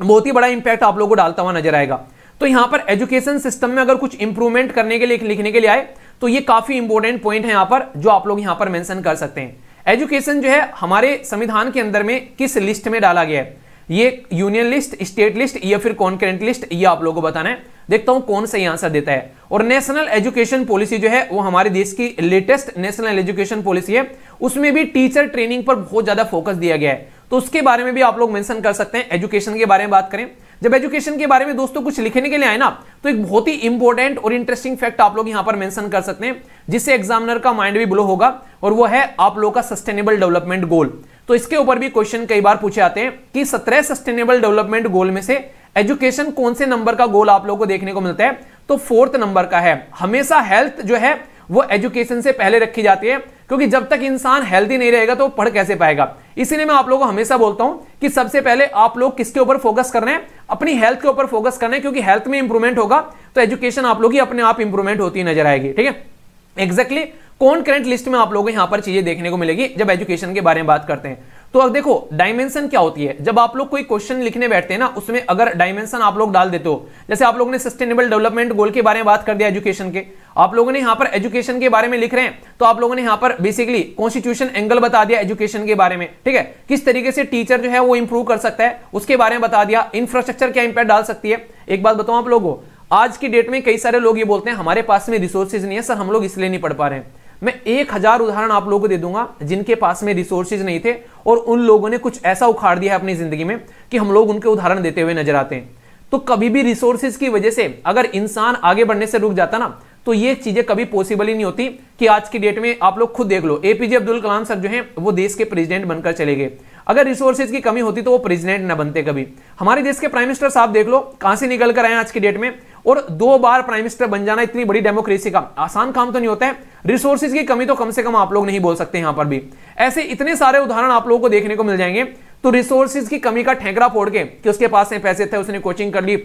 बहुत ही बड़ा इंपैक्ट आप लोगों को डालता हुआ नजर आएगा तो यहां पर एजुकेशन सिस्टम में अगर कुछ इंप्रूवमेंट करने के लिए लिखने के लिए आए तो ये काफी इंपोर्टेंट पॉइंट है यहां पर जो आप लोग यहां पर मेंशन कर सकते हैं एजुकेशन जो है हमारे संविधान के अंदर में किस लिस्ट में डाला गया है ये यूनियन लिस्ट स्टेट लिस्ट या फिर कॉन्करेंट लिस्ट ये आप लोगों को बताना है देखता हूं कौन सा आंसर देता है और नेशनल एजुकेशन पॉलिसी जो है वो हमारे देश की लेटेस्ट नेशनल एजुकेशन पॉलिसी है उसमें भी टीचर ट्रेनिंग पर बहुत ज्यादा फोकस दिया गया है तो उसके बारे में भी आप लोग मेंशन कर सकते हैं एजुकेशन के बारे में बात करें जब एजुकेशन के बारे में दोस्तों कुछ लिखने के लिए आए ना तो एक बहुत ही इंपॉर्टेंट और इंटरेस्टिंग फैक्ट आप लोग यहां पर मेंशन कर सकते हैं जिससे एग्जामिनर का माइंड भी ब्लो होगा और वो है आप लोग का सस्टेनेबल डेवलपमेंट गोल तो इसके ऊपर भी क्वेश्चन कई बार पूछे आते हैं कि सत्रह सस्टेनेबल डेवलपमेंट गोल में से एजुकेशन कौन से नंबर का गोल आप लोग को देखने को मिलता है तो फोर्थ नंबर का है हमेशा हेल्थ जो है वो एजुकेशन से पहले रखी जाती है क्योंकि जब तक इंसान हेल्थी नहीं रहेगा तो पढ़ कैसे पाएगा इसीलिए मैं आप लोगों को हमेशा बोलता हूं कि सबसे पहले आप लोग किसके ऊपर फोकस कर रहे हैं अपनी हेल्थ के ऊपर फोकस कर रहे हैं क्योंकि हेल्थ में इंप्रूवमेंट होगा तो एजुकेशन आप लोग की अपने आप इंप्रूवमेंट होती नजर आएगी ठीक है एग्जैक्टली कौन करेंट लिस्ट में आप लोगों को यहां पर चीजें देखने को मिलेगी जब एजुकेशन के बारे में बात करते हैं तो अब देखो डायमेंशन क्या होती है जब आप लोग कोई क्वेश्चन लिखने बैठते हैं ना उसमें अगर डायमेंशन आप लोग डाल देते हो जैसे आप लोगों ने सस्टेनेबल डेवलपमेंट गोल के बारे में बात कर दिया एजुकेशन के आप लोगों ने यहां पर एजुकेशन के बारे में लिख रहे हैं तो आप लोगों ने यहां पर बेसिकली कॉन्स्टिट्यूशन एंगल बता दिया एजुकेशन के बारे में ठीक है किस तरीके से टीचर जो है वो इंप्रूव कर सकता है उसके बारे में बता दिया इंफ्रास्ट्रक्चर क्या इंपैक्ट डाल सकती है एक बात बताऊं आप लोगों आज की डेट में कई सारे लोग ये बोलते हैं हमारे पास में रिसोर्सेज नहीं है सर हम लोग इसलिए नहीं पढ़ पा रहे हैं मैं एक हजार उदाहरण आप लोगों को दे दूंगा जिनके पास में रिसोर्सेज नहीं थे और उन लोगों ने कुछ ऐसा उखाड़ दिया है अपनी जिंदगी में कि हम लोग उनके उदाहरण देते हुए नजर आते हैं तो कभी भी रिसोर्सेज की वजह से अगर इंसान आगे बढ़ने से रुक जाता ना तो ये चीजें कभी पॉसिबल ही नहीं होती कि आज की डेट में आप लोग खुद देख लो एपीजे अब्दुल कलाम सर जो हैं वो देश के प्रेसिडेंट बनकर चले गए अगर रिसोर्सेज की कमी होती तो वो प्रेसिडेंट ना बनते कभी हमारे देश के प्राइम मिनिस्टर साहब देख लो कहां से निकल कर आए आज की डेट में और दो बार प्राइम मिनिस्टर बन जाना इतनी बड़ी डेमोक्रेसी का आसान काम तो नहीं होता है रिसोर्सिस की कमी तो कम से कम आप लोग नहीं बोल सकते यहां पर भी ऐसे इतने सारे उदाहरण आप लोगों को देखने को मिल जाएंगे तो रिसोर्सिस की कमी का ठेकरा फोड़ के कि उसके पास में पैसे थे उसने कोचिंग कर ली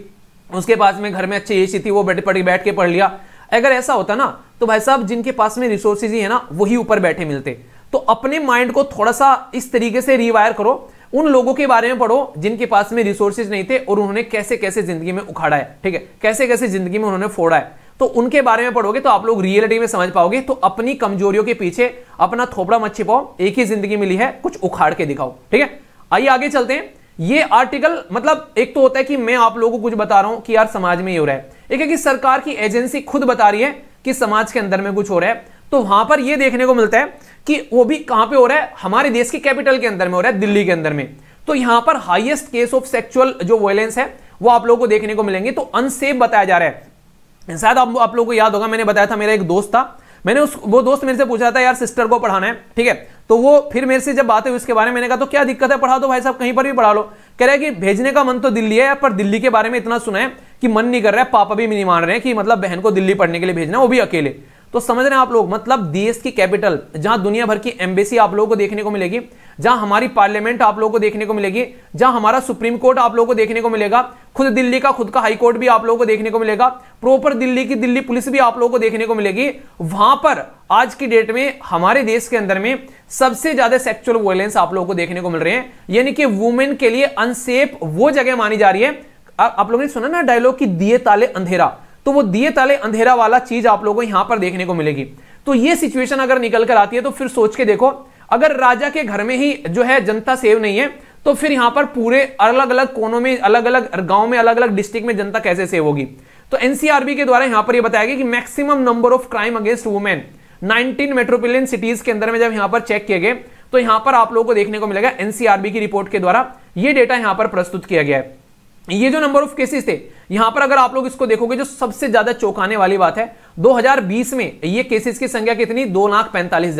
उसके पास में घर में अच्छी एसी थी वो बैठ पड़ी बैठ के पढ़ लिया अगर ऐसा होता ना तो भाई साहब जिनके पास में रिसोर्सिस ही है ना वही ऊपर बैठे मिलते तो अपने माइंड को थोड़ा सा इस तरीके से रिवायर करो उन लोगों के बारे में पढ़ो जिनके पास में रिसोर्सेज नहीं थे और उन्होंने कैसे कैसे जिंदगी में उखाड़ा है ठीक है कैसे कैसे जिंदगी में उन्होंने फोड़ा है तो उनके बारे में पढ़ोगे तो आप लोग रियलिटी में समझ पाओगे तो अपनी कमजोरियों के पीछे अपना थोपड़ा मत छिपाओ एक ही जिंदगी मिली है कुछ उखाड़ के दिखाओ ठीक है आइए आगे चलते हैं ये आर्टिकल मतलब एक तो होता है कि मैं आप लोगों को कुछ बता रहा हूं कि यार समाज में ये हो रहा है एक है कि सरकार की एजेंसी खुद बता रही है कि समाज के अंदर में कुछ हो रहा है तो वहां पर यह देखने को मिलता है कि वो भी कहां पे हो रहा है हमारे देश की कैपिटल के अंदर में हो रहा है दिल्ली के अंदर में तो यहां पर हाईएस्ट केस ऑफ सेक्सुअल जो वायलेंस है वो आप लोगों को देखने को मिलेंगे तो अनसेफ बताया जा रहा है शायद आप, आप लोगों को याद होगा मैंने बताया था मेरा एक दोस्त था मैंने उस वो दोस्त मेरे से पूछा था यार सिस्टर को पढ़ाना है ठीक है तो वो फिर मेरे से जब बात हुई उसके बारे में मैंने कहा तो क्या दिक्कत है पढ़ा दो भाई साहब कहीं पर भी पढ़ा लो कह रहा है कि भेजने का मन तो दिल्ली है पर दिल्ली के बारे में इतना सुना है कि मन नहीं कर रहा है पापा भी नहीं मान रहे हैं कि मतलब बहन को दिल्ली पढ़ने के लिए भेजना वो भी अकेले तो समझ रहे हैं आप लोग मतलब देश की कैपिटल जहां दुनिया भर की एम्बेसी आप लोगों को देखने को मिलेगी जहां हमारी पार्लियामेंट आप लोगों को देखने को मिलेगी जहां हमारा सुप्रीम कोर्ट आप लोगों को देखने को मिलेगा खुद दिल्ली का खुद का हाई कोर्ट भी आप लोगों को देखने को मिलेगा प्रॉपर दिल्ली की दिल्ली पुलिस भी आप लोगों को देखने को मिलेगी वहां पर आज की डेट में हमारे देश के अंदर में सबसे ज्यादा सेक्चुअल वायलेंस आप लोगों को देखने को मिल रहे हैं यानी कि वुमेन के लिए अनसेफ वो जगह मानी जा रही है आप लोगों ने सुना ना डायलॉग की दिए ताले अंधेरा तो वो दिए ताले अंधेरा वाला चीज आप लोगों को यहां पर देखने को मिलेगी तो ये सिचुएशन अगर निकल कर आती है तो फिर सोच के देखो अगर राजा के घर में ही जो है जनता सेव नहीं है तो फिर यहां पर पूरे अलग अलग कोनों में अलग अलग गांव में अलग अलग डिस्ट्रिक्ट में जनता कैसे सेव होगी तो एनसीआरबी के द्वारा यहां पर यह बताया गया कि maximum number of crime against women 19 metropolitan cities के अंदर में जब यहां पर चेक किए गए तो यहां पर आप लोगों को देखने को मिलेगा एनसीआरबी की रिपोर्ट के द्वारा यह डेटा यहां पर प्रस्तुत किया गया है ये जो नंबर ऑफ केसेस थे यहां पर अगर आप लोग इसको देखोगे जो सबसे ज्यादा चौंकाने वाली बात है 2020 में ये केसेस की संख्या कितनी दो लाख पैंतालीस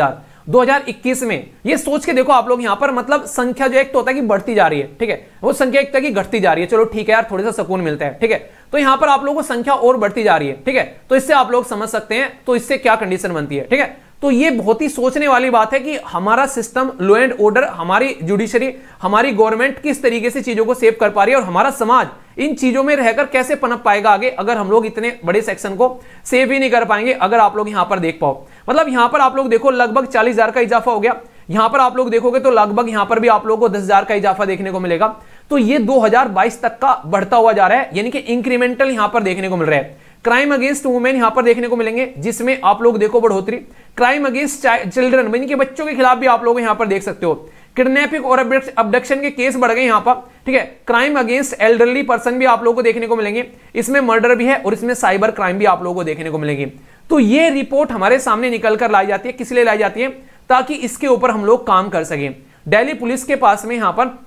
हजार इक्कीस में ये सोच के देखो आप लोग यहां पर मतलब संख्या जो एक तो होता है कि बढ़ती जा रही है ठीक है वो संख्या एक तो की घटती जा रही है चलो ठीक है यार थोड़ा सा सुकून मिलता है ठीक है तो यहां पर आप लोगों को संख्या और बढ़ती जा रही है ठीक है तो इससे आप लोग समझ सकते हैं तो इससे क्या कंडीशन बनती है ठीक है तो ये बहुत ही सोचने वाली बात है कि हमारा सिस्टम लो एंड ऑर्डर हमारी जुडिशरी हमारी गवर्नमेंट किस तरीके से चीजों को सेव कर पा रही है और हमारा समाज इन चीजों में रहकर कैसे पनप पाएगा आगे अगर हम लोग इतने बड़े सेक्शन को सेव ही नहीं कर पाएंगे अगर आप लोग यहां पर देख पाओ मतलब यहां पर आप लोग देखो लगभग चालीस का इजाफा हो गया यहां पर आप लोग देखोगे तो लगभग यहां पर भी आप लोगों को दस हजार का इजाफा देखने को मिलेगा तो ये दो तक का बढ़ता हुआ जा रहा है यानी कि इंक्रीमेंटल यहां पर देखने को मिल रहा है क्राइम अगेंस्ट वुमेन यहां पर देखने को मिलेंगे जिसमें आप लोग देखो बढ़ोतरी क्राइम अगेंस्ट चिल्ड्रन मीन के बच्चों के खिलाफ भी आप लोग यहां पर देख सकते हो किडनेपिंग और अबडक्शन के केस बढ़ गए यहां पर ठीक है क्राइम अगेंस्ट एल्डरली पर्सन भी आप लोगों को देखने को मिलेंगे इसमें मर्डर भी है और इसमें साइबर क्राइम भी आप लोगों को देखने को मिलेंगे तो ये रिपोर्ट हमारे सामने निकल कर लाई जाती है किस लिए लाई जाती है ताकि इसके ऊपर हम लोग काम कर सकें दिल्ली पुलिस के पास में यहां पर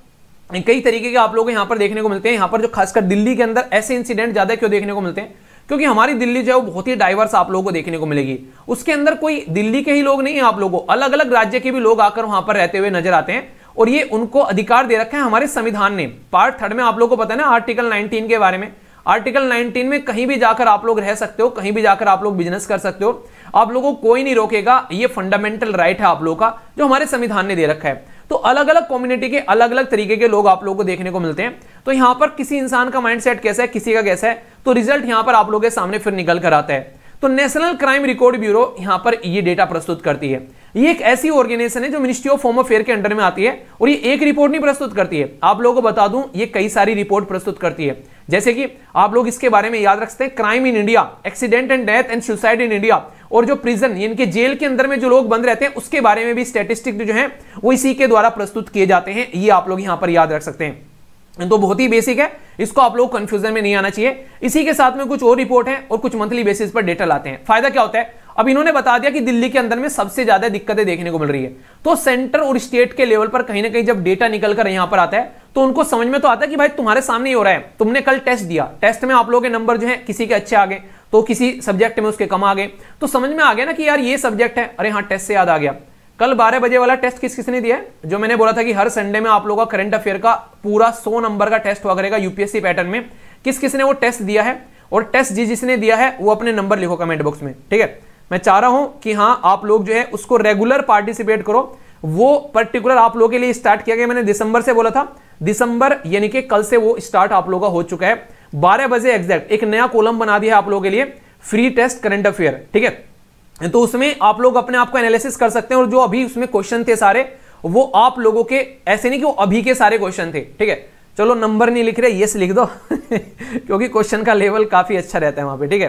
कई तरीके के आप लोग यहां पर देखने को मिलते हैं यहां पर जो खासकर दिल्ली के अंदर ऐसे इंसिडेंट ज्यादा क्यों देखने को मिलते हैं क्योंकि हमारी दिल्ली जो है वो बहुत ही डाइवर्स आप लोगों को देखने को मिलेगी उसके अंदर कोई दिल्ली के ही लोग नहीं है आप लोगों को अलग अलग राज्य के भी लोग आकर वहां पर रहते हुए नजर आते हैं और ये उनको अधिकार दे रखा है हमारे संविधान ने पार्ट थर्ड में आप लोग को पता है ना आर्टिकल नाइनटीन के बारे में आर्टिकल 19 में कहीं भी जाकर आप लोग रह सकते हो कहीं भी जाकर आप लोग बिजनेस कर सकते हो आप लोगों को कोई नहीं रोकेगा ये फंडामेंटल राइट है आप लोगों का जो हमारे संविधान ने दे रखा है तो अलग अलग कम्युनिटी के अलग अलग तरीके के लोग आप लोगों को देखने को मिलते हैं तो यहां पर किसी इंसान का माइंडसेट कैसा है किसी का कैसा है तो रिजल्ट यहां पर आप लोगों के सामने फिर निकल कर आता है तो नेशनल क्राइम रिकॉर्ड ब्यूरो यहां पर ये डेटा प्रस्तुत करती है ये एक ऐसी ऑर्गेनाइजेशन है जो मिनिस्ट्री ऑफ होम अफेयर के अंडर में आती है और ये एक रिपोर्ट नहीं प्रस्तुत करती है आप लोगों को बता दूं ये कई सारी रिपोर्ट प्रस्तुत करती है जैसे कि आप लोग इसके बारे में याद रखते हैं crime in India accident and death and suicide in India और जो प्रिजन इनके जेल के अंदर में जो लोग बंद रहते हैं उसके बारे में भी स्टेटिस्टिक जो है वो इसी के द्वारा प्रस्तुत किए जाते हैं ये आप लोग यहां पर याद रख सकते हैं तो बहुत ही बेसिक है इसको आप लोग कंफ्यूजन में नहीं आना चाहिए इसी के साथ में कुछ और रिपोर्ट है और कुछ मंथली बेसिस पर डेटा लाते हैं फायदा क्या होता है अब इन्होंने बता दिया कि दिल्ली के अंदर में सबसे ज्यादा दिक्कतें देखने को मिल रही है तो सेंटर और स्टेट के लेवल पर कहीं ना कहीं जब डेटा निकल कर यहां पर आता है तो उनको समझ में तो आता है कि भाई तुम्हारे सामने ही हो रहा है तुमने कल टेस्ट दिया टेस्ट में आप लोगों के नंबर जो है किसी के अच्छे आ गए तो किसी सब्जेक्ट में उसके कम आ गए तो समझ में आ गया ना कि यार ये सब्जेक्ट है अरे हाँ टेस्ट से याद आ गया कल 12 बजे वाला टेस्ट किस किसने दिया है जो मैंने बोला था कि हर संडे में आप लोगों का करंट अफेयर का पूरा 100 नंबर का टेस्ट हुआ करेगा यूपीएससी पैटर्न में किस किसने वो टेस्ट दिया है और टेस्ट जिस जिसने दिया है वो अपने नंबर लिखो कमेंट बॉक्स में ठीक है मैं चाह रहा हूं कि हाँ आप लोग जो है उसको रेगुलर पार्टिसिपेट करो वो पर्टिकुलर आप लोगों के लिए स्टार्ट किया गया मैंने दिसंबर से बोला था दिसंबर यानी कि कल से वो स्टार्ट आप लोगों का हो चुका है बारह बजे एग्जैक्ट एक नया कॉलम बना दिया है आप लोगों के लिए फ्री टेस्ट करंट अफेयर ठीक है तो उसमें आप लोग अपने आप को एनालिसिस कर सकते हैं और जो अभी उसमें क्वेश्चन थे सारे वो आप लोगों के ऐसे नहीं कि वो अभी के सारे क्वेश्चन थे ठीक है चलो नंबर नहीं लिख रहे यस लिख दो क्योंकि क्वेश्चन का लेवल काफी अच्छा रहता है वहां पे ठीक है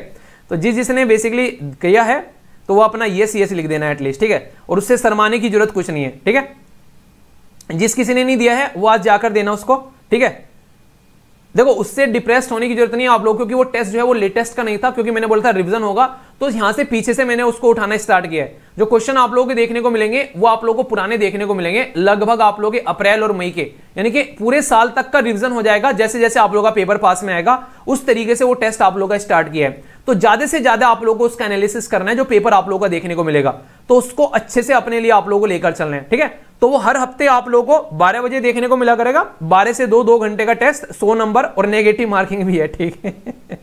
तो जिस जिसने बेसिकली किया है तो वो अपना यस यस लिख देना एटलीस्ट ठीक है और उससे शर्माने की जरूरत कुछ नहीं है ठीक है जिस किसी ने नहीं दिया है वो आज जाकर देना उसको ठीक है देखो उससे डिप्रेस्ड होने की जरूरत नहीं है आप लोग क्योंकि वो टेस्ट जो है वो लेटेस्ट का नहीं था क्योंकि मैंने बोला था रिवीजन होगा तो यहां से पीछे से मैंने उसको उठाना स्टार्ट किया है जो क्वेश्चन आप लोगों के देखने को मिलेंगे वो आप लोगों को पुराने देखने को मिलेंगे लगभग आप लोगों के अप्रैल और मई के यानी कि पूरे साल तक का रिविजन हो जाएगा जैसे जैसे आप लोगों का पेपर पास में आएगा उस तरीके से वो टेस्ट आप लोगों का स्टार्ट किया है तो ज्यादा से ज्यादा आप लोगों को उसका एनालिसिस करना है जो पेपर आप लोगों का देखने को मिलेगा तो उसको अच्छे से अपने लिए आप लोगों को लेकर रहे हैं ठीक है तो वो हर हफ्ते आप लोगों को बारह बजे देखने को मिला करेगा बारह से दो दो घंटे का टेस्ट सो नंबर और नेगेटिव मार्किंग भी है ठीक है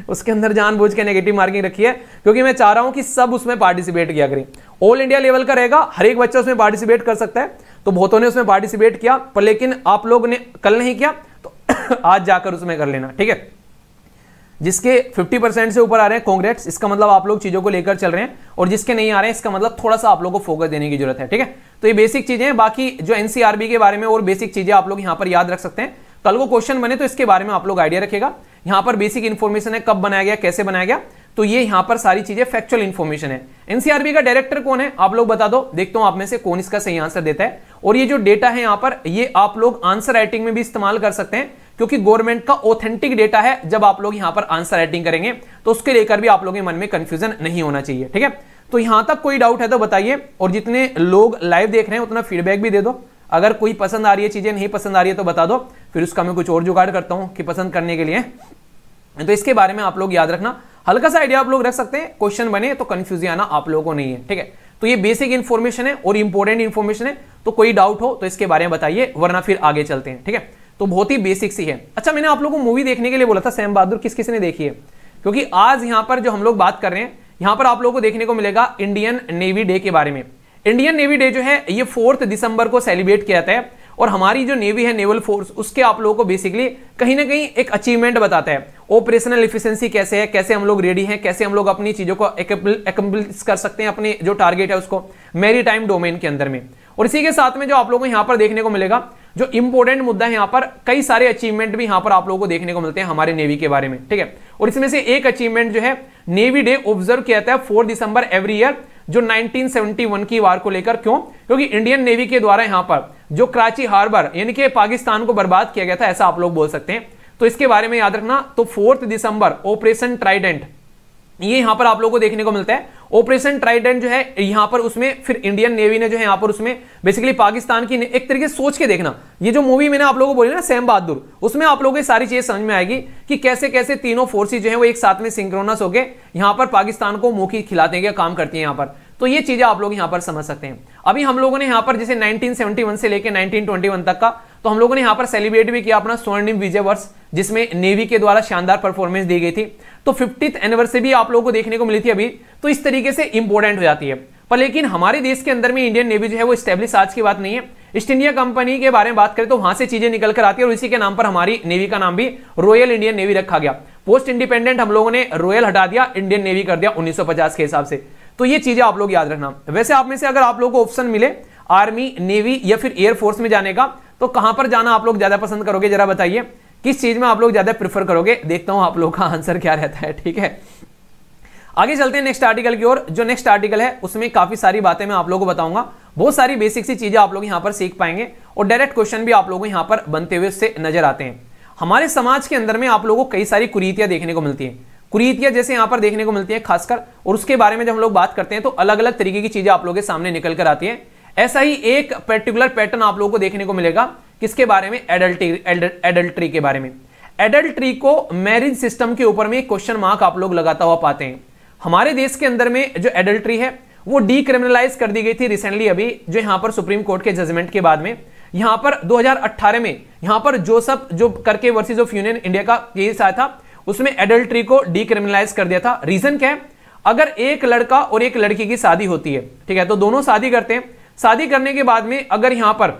उसके अंदर जानबूझ के नेगेटिव मार्किंग रखी है क्योंकि मैं चाह रहा हूं कि सब उसमें पार्टिसिपेट किया करें ऑल इंडिया लेवल का रहेगा हर एक बच्चा उसमें पार्टिसिपेट कर सकता है तो बहुतों ने उसमें पार्टिसिपेट किया पर लेकिन आप लोग ने कल नहीं किया तो आज जाकर उसमें कर लेना ठीक है जिसके 50 परसेंट से ऊपर आ रहे हैं कांग्रेस इसका मतलब आप लोग चीज़ों को लेकर चल रहे हैं और जिसके नहीं आ रहे हैं इसका मतलब थोड़ा सा आप लोग को फोकस देने की जरूरत है ठीक है तो ये बेसिक चीज़ें हैं बाकी जो एनसीआरबी के बारे में और बेसिक चीज़ें आप लोग यहां पर याद रख सकते हैं कल को क्वेश्चन बने तो इसके बारे में आप लोग आइडिया रखेगा यहां पर बेसिक इन्फॉर्मेशन है कब बनाया गया कैसे बनाया गया तो ये यहां पर सारी चीज़ें फैक्चुअल इन्फॉर्मेशन है एनसीआरबी का डायरेक्टर कौन है आप लोग बता दो देखता हूं आप में से कौन इसका सही आंसर देता है और ये जो डेटा है यहां पर ये आप लोग आंसर राइटिंग में भी इस्तेमाल कर सकते हैं क्योंकि गवर्नमेंट का ऑथेंटिक डेटा है जब आप लोग यहां पर आंसर राइटिंग करेंगे तो उसके लेकर भी आप लोगों के मन में कंफ्यूजन नहीं होना चाहिए ठीक है तो यहां तक कोई डाउट है तो बताइए और जितने लोग लाइव देख रहे हैं उतना फीडबैक भी दे दो अगर कोई पसंद आ रही है चीजें नहीं पसंद आ रही है तो बता दो फिर उसका मैं कुछ और जुगाड़ करता हूं कि पसंद करने के लिए तो इसके बारे में आप लोग याद रखना हल्का सा आइडिया आप लोग रख सकते हैं क्वेश्चन बने तो कंफ्यूज आना आप लोगों को नहीं है ठीक है तो ये बेसिक इंफॉर्मेशन है और इंपॉर्टेंट इन्फॉर्मेशन है तो कोई डाउट हो तो इसके बारे में बताइए वरना फिर आगे चलते हैं ठीक है तो बहुत ही बेसिक सी है अच्छा मैंने आप लोगों को मूवी देखने के लिए बोला था सैम बहादुर किस किसी ने देखी है क्योंकि आज यहां पर जो हम लोग बात कर रहे हैं यहां पर आप लोगों को देखने को मिलेगा इंडियन नेवी डे के बारे में इंडियन नेवी डे जो है ये फोर्थ दिसंबर को सेलिब्रेट किया जाता है और हमारी जो नेवी है नेवल फोर्स उसके आप लोगों को बेसिकली कहीं ना कहीं एक अचीवमेंट बताता है ऑपरेशनल इफिशियंसी कैसे है कैसे हम लोग रेडी हैं कैसे हम लोग अपनी चीज़ों को एकम्प्लिस कर सकते हैं अपने जो टारगेट है उसको मेरी टाइम डोमेन के अंदर में और इसी के साथ में जो आप लोगों को यहां पर देखने को मिलेगा जो इंपॉर्टेंट मुद्दा है यहां पर कई सारे अचीवमेंट भी यहां पर आप लोगों को देखने को मिलते हैं हमारे नेवी के बारे में ठीक है और इसमें से एक अचीवमेंट जो है नेवी डे ऑब्जर्व किया जाता है फोर दिसंबर एवरी ईयर जो 1971 की वार को लेकर क्यों क्योंकि इंडियन नेवी के द्वारा यहां पर जो कराची हार्बर यानी कि पाकिस्तान को बर्बाद किया गया था ऐसा आप लोग बोल सकते हैं तो इसके बारे में याद रखना तो फोर्थ दिसंबर ऑपरेशन ट्राइडेंट ये यहां पर आप लोगों को देखने को मिलता है ऑपरेशन ट्राइडेंट जो है यहां पर उसमें फिर इंडियन नेवी ने जो है यहां पर उसमें बेसिकली पाकिस्तान की एक तरीके से सोच के देखना ये जो मूवी मैंने आप लोगों को बोली ना सैम बहादुर उसमें आप लोगों को सारी चीज समझ में आएगी कि कैसे कैसे तीनों फोर्सेज जो है वो एक साथ में सिंक्रोनस होकर यहां पर पाकिस्तान को मुखी खिलाते हैं काम करती है यहां पर तो ये चीजें आप लोग यहां पर समझ सकते हैं अभी हम लोगों ने यहां पर जैसे 1971 से लेकर 1921 तक का तो हम लोगों ने यहां पर सेलिब्रेट भी किया अपना स्वर्णिम विजय वर्ष जिसमें नेवी के द्वारा शानदार परफॉर्मेंस दी गई थी तो फिफ्टीथ एनिवर्सरी भी आप लोगों को देखने को मिली थी अभी तो इस तरीके से इंपॉर्टेंट हो जाती है पर लेकिन हमारे देश के अंदर में इंडियन नेवी जो है वो स्टेब्लिश आज की बात नहीं है ईस्ट इंडिया कंपनी के बारे में बात करें तो वहां से चीजें निकल कर आती है और इसी के नाम पर हमारी नेवी का नाम भी रॉयल इंडियन नेवी रखा गया पोस्ट इंडिपेंडेंट हम लोगों ने रॉयल हटा दिया इंडियन नेवी कर दिया 1950 के हिसाब से तो ये चीजें आप लोग याद रखना वैसे आप में से अगर आप लोग को ऑप्शन मिले आर्मी नेवी या फिर एयरफोर्स में जाने का तो कहां पर जाना आप लोग ज्यादा पसंद करोगे जरा बताइए किस चीज में आप लोग ज्यादा प्रेफर करोगे देखता हूं आप लोग का आंसर क्या रहता है ठीक है आगे चलते हैं नेक्स्ट आर्टिकल की ओर जो नेक्स्ट आर्टिकल है उसमें काफी सारी बातें मैं आप लोगों को बताऊंगा बहुत सारी बेसिक सी चीजें आप लोग यहां पर सीख पाएंगे और डायरेक्ट क्वेश्चन भी आप लोगों को यहां पर बनते हुए उससे नजर आते हैं हमारे समाज के अंदर में आप लोगों को कई सारी कुरीतियां देखने को मिलती है कुरीतियां जैसे यहां पर देखने को मिलती है खासकर और उसके बारे में जब हम लोग बात करते हैं तो अलग अलग तरीके की चीजें आप लोगों के सामने निकल कर आती है ऐसा ही एक पर्टिकुलर पैटर्न आप लोगों को देखने को मिलेगा किसके बारे में एडल्टी एडल्ट्री के बारे में एडल्ट्री को मैरिज सिस्टम के ऊपर में क्वेश्चन मार्क आप लोग लगाता हुआ पाते हैं हमारे देश के अंदर में जो एडल्ट्री है वो डीक्रिमिनलाइज कर दी गई थी रिसेंटली अभी जो यहां पर सुप्रीम कोर्ट के जजमेंट के बाद में यहां पर 2018 में यहां पर जोसफ जो करके वर्सेस ऑफ यूनियन इंडिया का केस आया था उसमें एडल्ट्री को डीक्रिमिनलाइज कर दिया था रीजन क्या है अगर एक लड़का और एक लड़की की शादी होती है ठीक है तो दोनों शादी करते हैं शादी करने के बाद में अगर यहां पर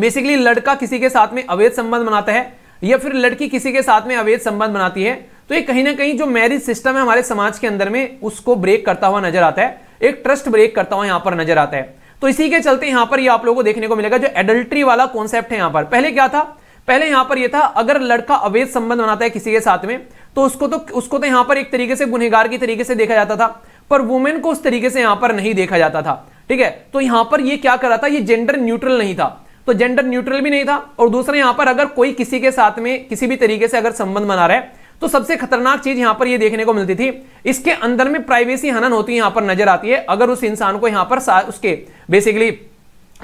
बेसिकली लड़का किसी के साथ में अवैध संबंध बनाता है या फिर लड़की किसी के साथ में अवैध संबंध बनाती है तो ये कहीं ना कहीं जो मैरिज सिस्टम है हमारे समाज के अंदर में उसको ब्रेक करता हुआ नजर आता है एक ट्रस्ट ब्रेक करता हुआ यहां पर नजर आता है तो इसी के चलते यहां पर ये आप लोगों को देखने को मिलेगा जो एडल्ट्री वाला कॉन्सेप्ट है यहां पर पहले क्या था पहले यहां पर यह था अगर लड़का अवैध संबंध बनाता है किसी के साथ में तो उसको तो उसको तो यहां पर एक तरीके से गुनहगार की तरीके से देखा जाता था पर वुमेन को उस तरीके से यहां पर नहीं देखा जाता था ठीक है तो यहां पर ये क्या कर रहा था ये जेंडर न्यूट्रल नहीं था तो जेंडर न्यूट्रल भी नहीं था और दूसरा यहां पर अगर कोई किसी के साथ में किसी भी तरीके से अगर संबंध बना रहा है तो सबसे खतरनाक चीज यहां पर यह देखने को मिलती थी इसके अंदर में प्राइवेसी हनन होती है यहां पर नजर आती है अगर उस इंसान को यहां पर उसके बेसिकली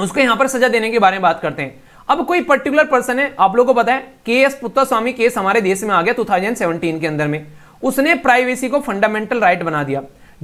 उसको यहां पर सजा देने के बारे में बात करते हैं अब कोई पर्टिकुलर पर्सन है आप लोगों को पता है के एस पुत्र स्वामी केस हमारे देश में आ गया 2017 के अंदर में उसने प्राइवेसी को फंडामेंटल राइट बना दिया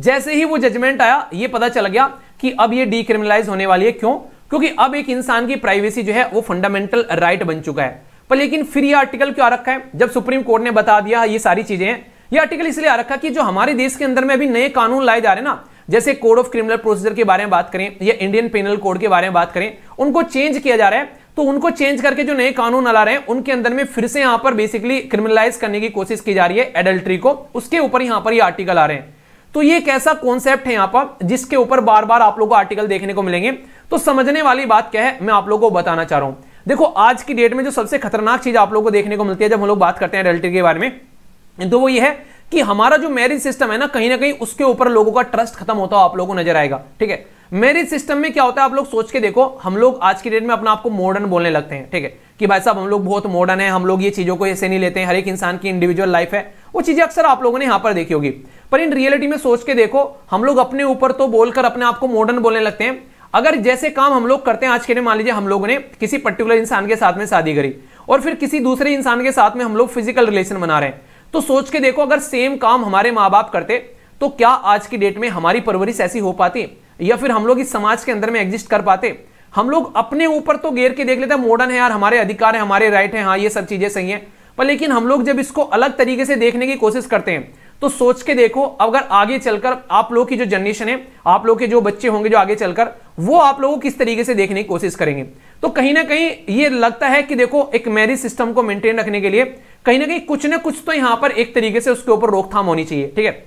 जैसे ही वो जजमेंट आया ये पता चल गया कि अब ये डिक्रिमिनलाइज होने वाली है क्यों क्योंकि अब एक इंसान की प्राइवेसी जो है वो फंडामेंटल राइट बन चुका है पर लेकिन फिर ये आर्टिकल क्यों आ रखा है जब सुप्रीम कोर्ट ने बता दिया ये सारी चीजें हैं ये आर्टिकल इसलिए आ रखा कि जो हमारे देश के अंदर में अभी नए कानून लाए जा रहे हैं ना जैसे कोड ऑफ क्रिमिनल प्रोसीजर के बारे में बात करें या इंडियन पेनल कोड के बारे में बात करें उनको चेंज किया जा रहा है तो उनको चेंज करके जो नए कानून ला रहे हैं उनके अंदर में फिर से यहां पर बेसिकली क्रिमिनलाइज करने की कोशिश की जा रही है एडल्ट्री को उसके ऊपर यहां पर ये आर्टिकल आ रहे हैं तो ये एक ऐसा कॉन्सेप्ट है यहां पर जिसके ऊपर बार बार आप लोग को आर्टिकल देखने को मिलेंगे तो समझने वाली बात क्या है मैं आप लोगों को बताना चाह रहा हूं देखो आज की डेट में जो सबसे खतरनाक चीज आप लोग को देखने को मिलती है जब हम लोग बात करते हैं रियलिटी के बारे में तो वो ये है कि हमारा जो मैरिज सिस्टम है ना कहीं ना कहीं उसके ऊपर लोगों का ट्रस्ट खत्म होता हुआ आप लोगों को नजर आएगा ठीक है मैरिज सिस्टम में क्या होता है आप लोग सोच के देखो हम लोग आज की डेट में अपना आपको मॉडर्न बोलने लगते हैं ठीक है कि भाई साहब हम लोग बहुत मॉडर्न है हम लोग ये चीज़ों को ऐसे नहीं लेते हैं हर एक इंसान की इंडिविजुअल लाइफ है वो चीज़ें अक्सर आप लोगों ने यहाँ पर देखी होगी पर इन रियलिटी में सोच के देखो हम लोग अपने ऊपर तो बोलकर अपने आप को मॉडर्न बोलने लगते हैं अगर जैसे काम हम लोग करते हैं आज के लिए मान लीजिए हम लोगों ने किसी पर्टिकुलर इंसान के साथ में शादी करी और फिर किसी दूसरे इंसान के साथ में हम लोग फिजिकल रिलेशन बना रहे हैं तो सोच के देखो अगर सेम काम हमारे माँ बाप करते तो क्या आज की डेट में हमारी परवरिश ऐसी हो पाती या फिर हम लोग इस समाज के अंदर में एग्जिस्ट कर पाते हम लोग अपने ऊपर तो घेर के देख लेते हैं मॉडर्न है यार हमारे अधिकार है हमारे राइट है हाँ ये सब चीजें सही है पर लेकिन हम लोग जब इसको अलग तरीके से देखने की कोशिश करते हैं तो सोच के देखो अगर आगे चलकर आप लोग की जो जनरेशन है आप लोग के जो बच्चे होंगे जो आगे चलकर वो आप लोगों किस तरीके से देखने की कोशिश करेंगे तो कहीं ना कहीं ये लगता है कि देखो एक मैरिज सिस्टम को मेंटेन रखने के लिए कहीं ना कहीं कुछ ना कुछ तो यहां पर एक तरीके से उसके ऊपर रोकथाम होनी चाहिए ठीक है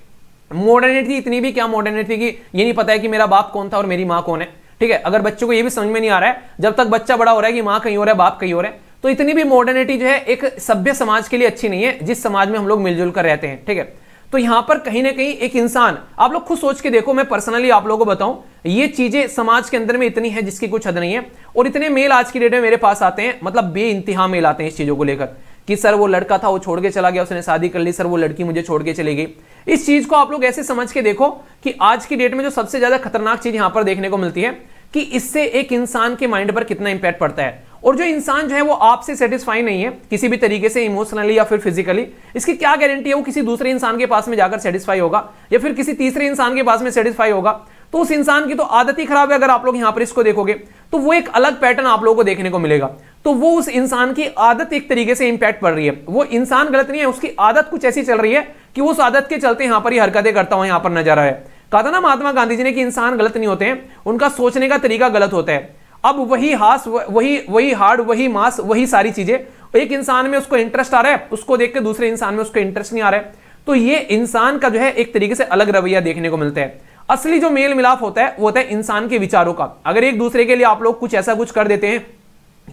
मॉडर्निटी इतनी भी क्या मॉडर्निटी की ये नहीं पता है कि मेरा बाप कौन था और मेरी माँ कौन है ठीक है अगर बच्चों को यह भी समझ में नहीं आ रहा है जब तक बच्चा बड़ा हो रहा है कि माँ कहीं हो रहा है बाप कहीं हो रहा है तो इतनी भी मॉडर्निटी जो है एक सभ्य समाज के लिए अच्छी नहीं है जिस समाज में हम लोग मिलजुल कर रहते हैं ठीक है तो यहां पर कहीं ना कहीं एक इंसान आप लोग खुद सोच के देखो मैं पर्सनली आप लोगों को बताऊं ये चीजें समाज के अंदर में इतनी है जिसकी कुछ हद नहीं है और इतने मेल आज की डेट में मेरे पास आते हैं मतलब बे मेल आते हैं इस चीजों को लेकर कि सर वो लड़का था वो छोड़ के चला गया उसने शादी कर ली सर वो लड़की मुझे छोड़ के चली गई इस चीज को आप लोग ऐसे समझ के देखो कि आज की डेट में जो सबसे ज्यादा खतरनाक चीज यहां पर देखने को मिलती है कि इससे एक इंसान के माइंड पर कितना इंपैक्ट पड़ता है और जो इंसान जो है वो आपसे सेटिस्फाई नहीं है किसी भी तरीके से इमोशनली या फिर फिजिकली इसकी क्या गारंटी है वो किसी दूसरे इंसान के पास में जाकर सेटिस्फाई होगा या फिर किसी तीसरे इंसान के पास में सेटिस्फाई होगा तो उस इंसान की तो आदत ही खराब है अगर आप लोग यहां पर इसको देखोगे तो वो एक अलग पैटर्न आप लोगों को देखने को मिलेगा तो वो उस इंसान की आदत एक तरीके से इंपैक्ट पड़ रही है वो इंसान गलत नहीं है उसकी आदत कुछ ऐसी चल रही है कि उस आदत के चलते यहां पर ही हरकतें करता हुआ यहां पर नजर है कहा था ना महात्मा गांधी जी ने कि इंसान गलत नहीं होते हैं उनका सोचने का तरीका गलत होता है अब वही हास वही वही हार्ड वही मास वही सारी चीजें एक इंसान में उसको इंटरेस्ट आ रहा है उसको देख के दूसरे इंसान में उसको इंटरेस्ट नहीं आ रहा है तो ये इंसान का जो है एक तरीके से अलग रवैया देखने को मिलता है असली जो मेल मिलाप होता है वो होता है इंसान के विचारों का अगर एक दूसरे के लिए आप लोग कुछ ऐसा कुछ कर देते हैं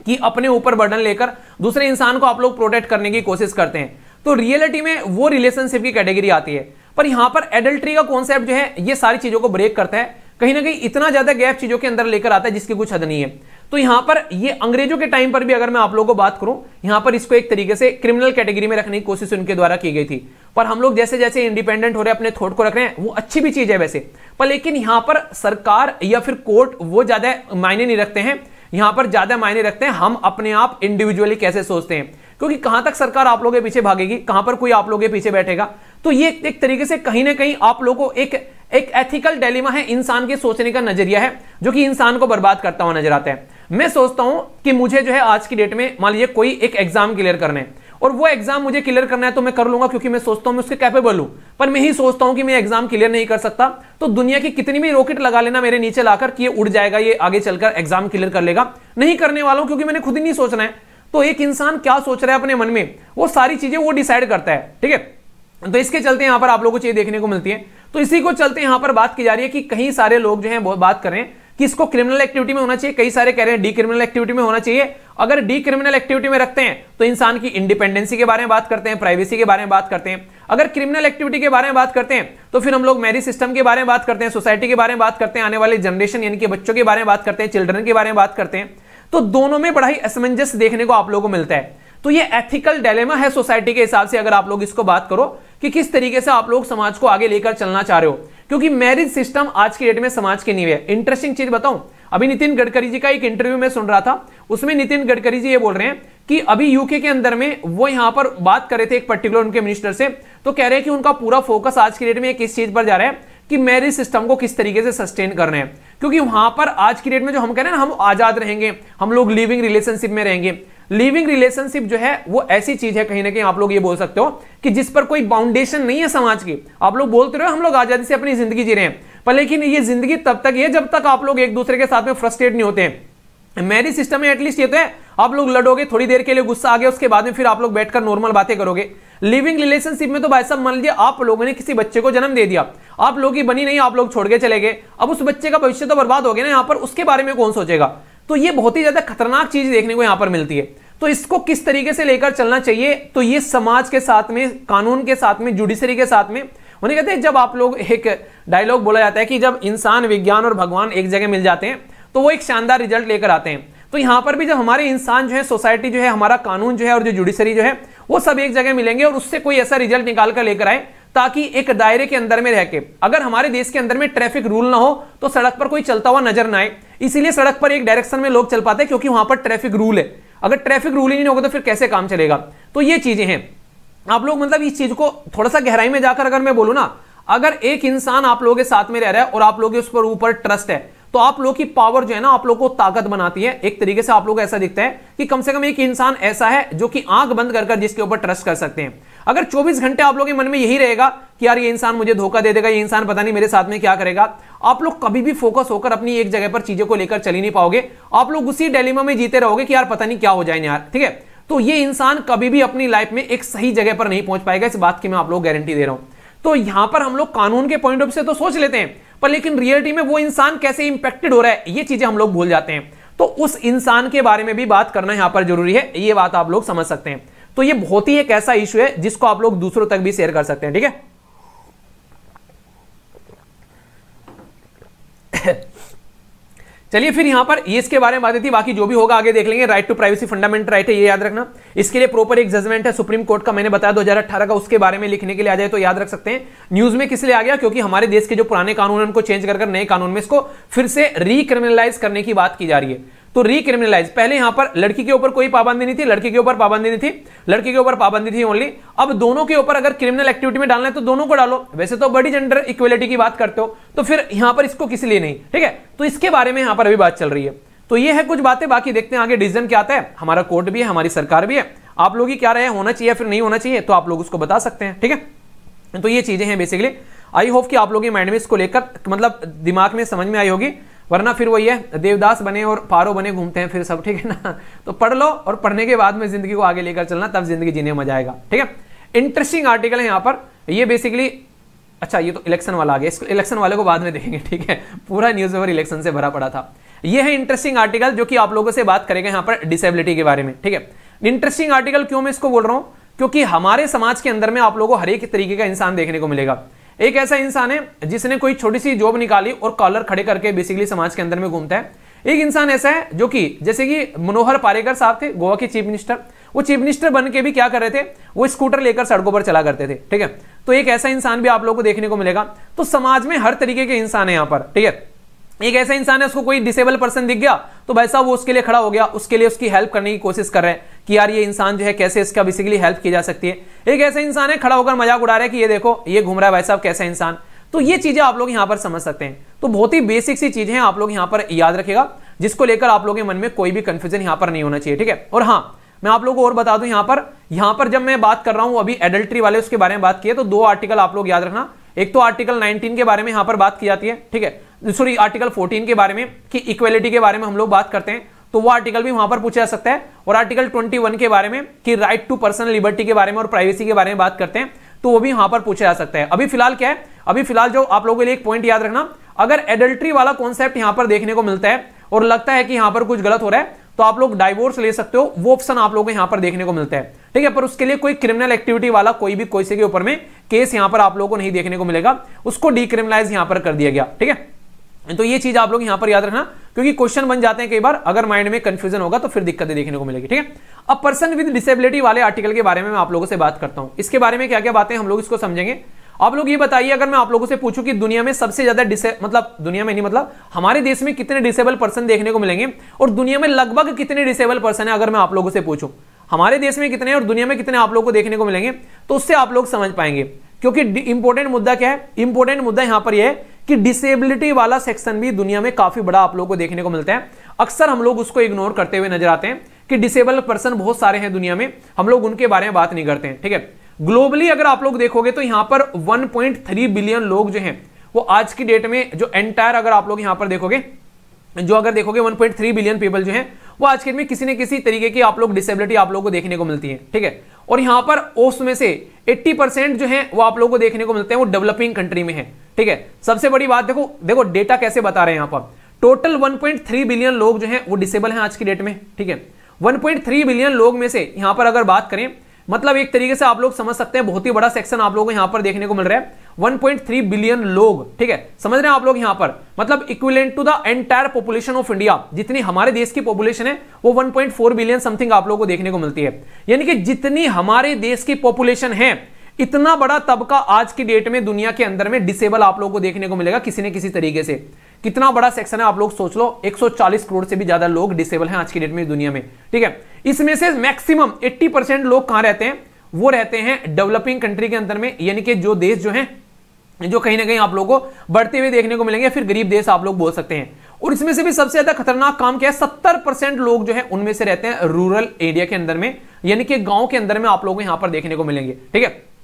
कि अपने ऊपर बर्डन लेकर दूसरे इंसान को आप लोग प्रोटेक्ट करने की कोशिश करते हैं तो रियलिटी में वो रिलेशनशिप की कैटेगरी आती है पर यहां पर एडल्ट्री का कॉन्सेप्ट जो है ये सारी चीजों को ब्रेक करता है कहीं ना कहीं इतना ज्यादा गैप चीजों के अंदर लेकर आता है जिसकी कुछ हद नहीं है तो यहां पर ये अंग्रेजों के टाइम पर भी अगर मैं आप लोगों को बात करूं यहां पर इसको एक तरीके से क्रिमिनल कैटेगरी में रखने की कोशिश उनके द्वारा की गई थी पर हम लोग जैसे जैसे इंडिपेंडेंट हो रहे अपने थॉट को रख रहे हैं वो अच्छी भी चीज है वैसे पर लेकिन यहां पर सरकार या फिर कोर्ट वो ज्यादा मायने नहीं रखते हैं यहां पर ज्यादा मायने रखते हैं हम अपने आप इंडिविजुअली कैसे सोचते हैं क्योंकि कहां तक सरकार आप लोगों के पीछे भागेगी कहां पर कोई आप लोगों के पीछे बैठेगा तो ये एक तरीके से कहीं ना कहीं आप लोगों को एक एक एथिकल डेलिमा है इंसान के सोचने का नजरिया है जो कि इंसान को बर्बाद करता हुआ नजर आता है मैं सोचता हूं कि मुझे जो है आज की डेट में मान लीजिए कोई एक एग्जाम क्लियर करना है और वो एग्जाम मुझे क्लियर करना है तो मैं कर लूंगा क्योंकि मैं सोचता हूं मैं उसके कैपेबल हूं पर मैं ही सोचता हूं कि मैं एग्जाम क्लियर नहीं कर सकता तो दुनिया की कितनी भी रॉकेट लगा लेना मेरे नीचे लाकर कि ये उड़ जाएगा ये आगे चलकर एग्जाम क्लियर कर लेगा नहीं करने वाला हूं क्योंकि मैंने खुद ही नहीं सोचना है तो एक इंसान क्या सोच रहा है अपने मन में वो सारी चीजें वो डिसाइड करता है ठीक है तो इसके चलते यहां पर आप लोगों को चीज देखने को मिलती है तो इसी को चलते यहां पर बात की जा रही है कि कई सारे लोग जो है बात करें किसको क्रिमिनल एक्टिविटी में होना चाहिए कई सारे कह रहे हैं डी क्रिमिनल एक्टिविटी में होना चाहिए अगर डी क्रिमिनल एक्टिविटी में रखते हैं तो इंसान की इंडिपेंडेंसी के बारे में बात करते हैं प्राइवेसी के बारे में बात करते हैं अगर क्रिमिनल एक्टिविटी के बारे में बात करते हैं तो फिर हम लोग मैरिज सिस्टम के बारे में बात करते हैं सोसाइटी के बारे में बात करते हैं आने वाले जनरेशन यानी कि बच्चों के बारे में बात करते हैं चिल्ड्रन के बारे में बात करते हैं तो दोनों में बड़ा ही असमंजस देखने को आप लोगों को मिलता है तो ये एथिकल डायलेमा है सोसाइटी के हिसाब से अगर आप लोग इसको बात करो कि किस तरीके से आप लोग समाज को आगे लेकर चलना चाह रहे हो क्योंकि मैरिज सिस्टम आज के डेट में समाज के नहीं है इंटरेस्टिंग चीज बताऊं अभी नितिन गडकरी जी का एक इंटरव्यू में सुन रहा था उसमें नितिन गडकरी जी ये बोल रहे हैं कि अभी यूके के अंदर में वो यहां पर बात कर रहे थे एक पर्टिकुलर उनके मिनिस्टर से तो कह रहे हैं कि उनका पूरा फोकस आज के डेट में किस चीज पर जा रहा है कि मैरिज सिस्टम को किस तरीके से सस्टेन कर रहे हैं क्योंकि वहां पर आज की डेट में जो हम कह रहे हैं ना हम आजाद रहेंगे हम लोग लिविंग रिलेशनशिप में रहेंगे लिविंग रिलेशनशिप जो है वो ऐसी चीज है कहीं ना कहीं आप लोग ये बोल सकते हो कि जिस पर कोई बाउंडेशन नहीं है समाज की आप लोग बोलते रहे हम लोग आजादी से अपनी जिंदगी जी रहे हैं पर लेकिन ये जिंदगी तब तक है जब तक आप लोग एक दूसरे के साथ में फ्रस्ट्रेट नहीं होते हैं मैरिज सिस्टम में एटलीस्ट ये तो है आप लोग लड़ोगे थोड़ी देर के लिए गुस्सा आ गया उसके बाद में फिर आप लोग बैठकर नॉर्मल बातें करोगे लिविंग रिलेशनशिप में तो भाई साहब मान लीजिए आप लोगों ने किसी बच्चे को जन्म दे दिया आप लोग ही बनी नहीं आप लोग छोड़ के चले गए अब उस बच्चे का भविष्य तो बर्बाद हो गया ना यहाँ पर उसके बारे में कौन सोचेगा तो ये बहुत ही ज्यादा खतरनाक चीज देखने को यहां पर मिलती है तो इसको किस तरीके से लेकर चलना चाहिए तो ये समाज के साथ में कानून के साथ में जुडिशरी के साथ में उन्हें कहते हैं जब आप लोग एक डायलॉग बोला जाता है कि जब इंसान विज्ञान और भगवान एक जगह मिल जाते हैं तो वो एक शानदार रिजल्ट लेकर आते हैं तो यहां पर भी जब हमारे इंसान जो है सोसाइटी जो है हमारा कानून जो है और जो जुडिशरी जो है वो सब एक जगह मिलेंगे और उससे कोई ऐसा रिजल्ट निकाल कर लेकर आए ताकि एक दायरे के अंदर में रहकर अगर हमारे देश के अंदर में ट्रैफिक रूल ना हो तो सड़क पर कोई चलता हुआ नजर ना आए इसीलिए सड़क पर एक डायरेक्शन में लोग चल पाते हैं क्योंकि वहां पर ट्रैफिक रूल है अगर ट्रैफिक रूल ही नहीं होगा तो फिर कैसे काम चलेगा तो ये चीजें हैं आप लोग मतलब इस चीज को थोड़ा सा गहराई में जाकर अगर मैं बोलू ना अगर एक इंसान आप लोगों के साथ में रह रहा है और आप लोग उस पर ऊपर ट्रस्ट है तो आप लोग की पावर जो है ना आप लोग को ताकत बनाती है एक तरीके से आप लोग ऐसा दिखता है कि कम से कम एक इंसान ऐसा है जो कि आंख बंद कर जिसके ऊपर ट्रस्ट कर सकते हैं अगर 24 घंटे आप लोग के मन में यही रहेगा कि यार ये इंसान मुझे धोखा दे देगा ये इंसान पता नहीं मेरे साथ में क्या करेगा आप लोग कभी भी फोकस होकर अपनी एक जगह पर चीजों को लेकर चली नहीं पाओगे आप लोग उसी डेलीमा में जीते रहोगे कि यार पता नहीं क्या हो जाए यार ठीक है तो ये इंसान कभी भी अपनी लाइफ में एक सही जगह पर नहीं पहुंच पाएगा इस बात की मैं आप लोग गारंटी दे रहा हूं तो यहां पर हम लोग कानून के पॉइंट ऑफ से तो सोच लेते हैं पर लेकिन रियलिटी में वो इंसान कैसे इंपैक्टेड हो रहा है ये चीजें हम लोग भूल जाते हैं तो उस इंसान के बारे में भी बात करना यहां पर जरूरी है ये बात आप लोग समझ सकते हैं तो ये बहुत ही एक ऐसा इश्यू है जिसको आप लोग दूसरों तक भी शेयर कर सकते हैं ठीक है चलिए फिर यहां पर ये इसके बारे में बातें थी बाकी जो भी होगा आगे देख लेंगे right to privacy fundamental right है ये याद रखना इसके लिए प्रॉपर एक जजमेंट है सुप्रीम कोर्ट का मैंने बताया 2018 का उसके बारे में लिखने के लिए आ जाए तो याद रख सकते हैं न्यूज में किस लिए आ गया क्योंकि हमारे देश के जो पुराने कानून है उनको चेंज कर नए कानून में इसको फिर से रिक्रिमिनलाइज करने की बात की जा रही है तो रिक्रिमिनलाइज पहले यहां पर लड़की के ऊपर कोई पाबंदी नहीं थी लड़के के ऊपर पाबंदी नहीं थी लड़के के ऊपर पाबंदी थी ओनली अब दोनों के ऊपर अगर क्रिमिनल एक्टिविटी में डालना है तो दोनों को डालो वैसे तो बड़ी जेंडर इक्वलिटी की बात करते हो तो फिर यहां पर इसको किसी लिए नहीं ठीक है तो इसके बारे में यहां पर अभी बात चल रही है तो ये है कुछ बातें बाकी देखते हैं आगे डिसीजन क्या आता है हमारा कोर्ट भी है हमारी सरकार भी है आप लोग ही क्या रहे होना चाहिए फिर नहीं होना चाहिए तो आप लोग उसको बता सकते हैं ठीक है तो ये चीजें हैं बेसिकली आई होप कि आप लोग के माइंड में इसको लेकर मतलब दिमाग में समझ में आई होगी वरना फिर वही है देवदास बने और पारो बने घूमते हैं फिर सब ठीक है ना तो पढ़ लो और पढ़ने के बाद में जिंदगी को आगे लेकर चलना तब जिंदगी जीने में मजा आएगा ठीक है इंटरेस्टिंग आर्टिकल है यहाँ पर ये बेसिकली अच्छा ये तो इलेक्शन वाला आ गया इसको इलेक्शन वाले को बाद में देखेंगे ठीक है पूरा न्यूज पेपर इलेक्शन से भरा पड़ा था ये है इंटरेस्टिंग आर्टिकल जो कि आप लोगों से बात करेगा यहाँ पर डिसेबिलिटी के बारे में ठीक है इंटरेस्टिंग आर्टिकल क्यों मैं इसको बोल रहा हूँ क्योंकि हमारे समाज के अंदर में आप लोगों को हर एक तरीके का इंसान देखने को मिलेगा एक ऐसा इंसान है जिसने कोई छोटी सी जॉब निकाली और कॉलर खड़े करके बेसिकली समाज के अंदर में घूमता है एक इंसान ऐसा है जो कि जैसे कि मनोहर पारेकर साहब थे गोवा के चीफ मिनिस्टर वो चीफ मिनिस्टर बन के भी क्या कर रहे थे वो स्कूटर लेकर सड़कों पर चला करते थे ठीक है तो एक ऐसा इंसान भी आप लोग को देखने को मिलेगा तो समाज में हर तरीके के इंसान है यहां पर ठीक है एक ऐसा इंसान है उसको कोई डिसेबल पर्सन दिख गया तो भाई साहब वो उसके लिए खड़ा हो गया उसके लिए उसकी हेल्प करने की कोशिश कर रहे हैं कि यार ये इंसान जो है कैसे इसका बेसिकली हेल्प की जा सकती है एक ऐसा इंसान है खड़ा होकर मजाक उड़ा रहा है कि ये देखो ये घूम रहा है भाई साहब कैसा इंसान तो ये चीजें आप लोग यहाँ पर समझ सकते हैं तो बहुत ही बेसिक सी चीजें आप लोग यहाँ पर याद रखेगा जिसको लेकर आप लोगों के मन में कोई भी कंफ्यूजन यहाँ पर नहीं होना चाहिए ठीक है और हाँ मैं आप लोग को और बता दूं यहाँ पर यहाँ पर जब मैं बात कर रहा हूं अभी एडल्ट्री वाले उसके बारे में बात की है तो दो आर्टिकल आप लोग याद रखना एक तो आर्टिकल 19 के बारे में यहाँ पर बात की जाती है ठीक है सॉरी आर्टिकल 14 के बारे में कि इक्वेलिटी के बारे में हम लोग बात करते हैं तो वो आर्टिकल भी वहां पर पूछा जा सकता है और आर्टिकल 21 के बारे में कि राइट टू पर्सनल लिबर्टी के बारे में और प्राइवेसी के बारे में बात करते हैं तो वो भी वहां पर पूछा जा सकता है अभी फिलहाल क्या है अभी फिलहाल जो आप लोगों के लिए एक पॉइंट याद रखना अगर एडल्ट्री वाला कॉन्सेप्ट यहां पर देखने को मिलता है और लगता है कि यहां पर कुछ गलत हो रहा है तो आप लोग डाइवोर्स ले सकते हो वो ऑप्शन आप लोगों को यहां पर देखने को मिलता है ठीक है पर उसके लिए कोई क्रिमिनल एक्टिविटी वाला कोई भी कोई से के ऊपर में केस यहां पर आप लोगों को नहीं देखने को मिलेगा उसको डिक्रिमिनलाइज यहां पर कर दिया गया ठीक है तो ये चीज आप लोग यहां पर याद रखना क्योंकि क्वेश्चन बन जाते हैं कई बार अगर माइंड में कंफ्यूजन होगा तो फिर दिक्कतें देखने को मिलेगी ठीक है अब पर्सन विद डिसेबिलिटी वाले आर्टिकल के बारे में मैं आप लोगों से बात करता हूं इसके बारे में क्या क्या बातें हम लोग इसको समझेंगे आप लोग ये बताइए अगर मैं आप लोगों से पूछूं कि दुनिया में सबसे ज्यादा डिसे मतलब दुनिया में नहीं मतलब हमारे देश में कितने डिसेबल पर्सन देखने को मिलेंगे और दुनिया में लगभग कितने डिसेबल पर्सन है अगर मैं आप लोगों से पूछूं हमारे देश में कितने और दुनिया में कितने आप लोगों को देखने को मिलेंगे तो उससे आप लोग समझ पाएंगे क्योंकि इंपोर्टेंट मुद्दा क्या है इंपोर्टेंट मुद्दा यहां पर यह है कि डिसेबिलिटी वाला सेक्शन भी दुनिया में काफी बड़ा आप लोगों को देखने को मिलता है अक्सर हम लोग उसको इग्नोर करते हुए नजर आते हैं कि डिसेबल पर्सन बहुत सारे हैं दुनिया में हम लोग उनके बारे में बात नहीं करते हैं ठीक है ग्लोबली अगर आप लोग देखोगे तो यहां पर 1.3 बिलियन लोग जो हैं वो आज की डेट में जो एंटायर अगर आप लोग यहां पर देखोगे जो अगर देखोगे 1.3 बिलियन पीपल जो हैं वो आज के में किसी न किसी तरीके की आप लोग डिसेबिलिटी आप लोगों को देखने को मिलती है ठीक है और यहां पर उसमें से 80 परसेंट जो है वो आप लोगों को देखने को मिलते हैं वो डेवलपिंग कंट्री में है ठीक है सबसे बड़ी बात देखो देखो डेटा कैसे बता रहे हैं यहां पर टोटल 1.3 बिलियन लोग जो है वो डिसेबल हैं आज की डेट में ठीक है 1.3 बिलियन लोग में से यहां पर अगर बात करें मतलब एक तरीके से आप लोग समझ सकते हैं बहुत ही बड़ा सेक्शन आप लोगों को यहां पर देखने को मिल रहा है 1.3 बिलियन लोग ठीक है समझ रहे हैं आप लोग यहां पर मतलब equivalent to the entire population of India जितनी हमारे देश की पॉपुलेशन है वो 1.4 बिलियन समथिंग आप लोगों को देखने को मिलती है यानी कि जितनी हमारे देश की पॉपुलेशन है इतना बड़ा तबका आज की डेट में दुनिया के अंदर में डिसेबल आप लोगों को देखने को मिलेगा किसी न किसी तरीके से कितना बड़ा सेक्शन है आप लोग सोच लो 140 करोड़ से भी ज्यादा लोग डिसेबल हैं आज की डेट में दुनिया में ठीक है इसमें से मैक्सिमम 80 परसेंट लोग कहां रहते हैं वो रहते हैं डेवलपिंग कंट्री के अंदर में यानी कि जो देश जो है जो कहीं ना कहीं आप लोगों को बढ़ते हुए देखने को मिलेंगे फिर गरीब देश आप लोग बोल सकते हैं और इसमें से भी सबसे ज्यादा खतरनाक काम क्या है सत्तर परसेंट लोग जो है उनमें से रहते हैं रूरल एरिया के अंदर में यानी कि गांव के अंदर में आप लोगों को यहां पर देखने को मिलेंगे ठीक है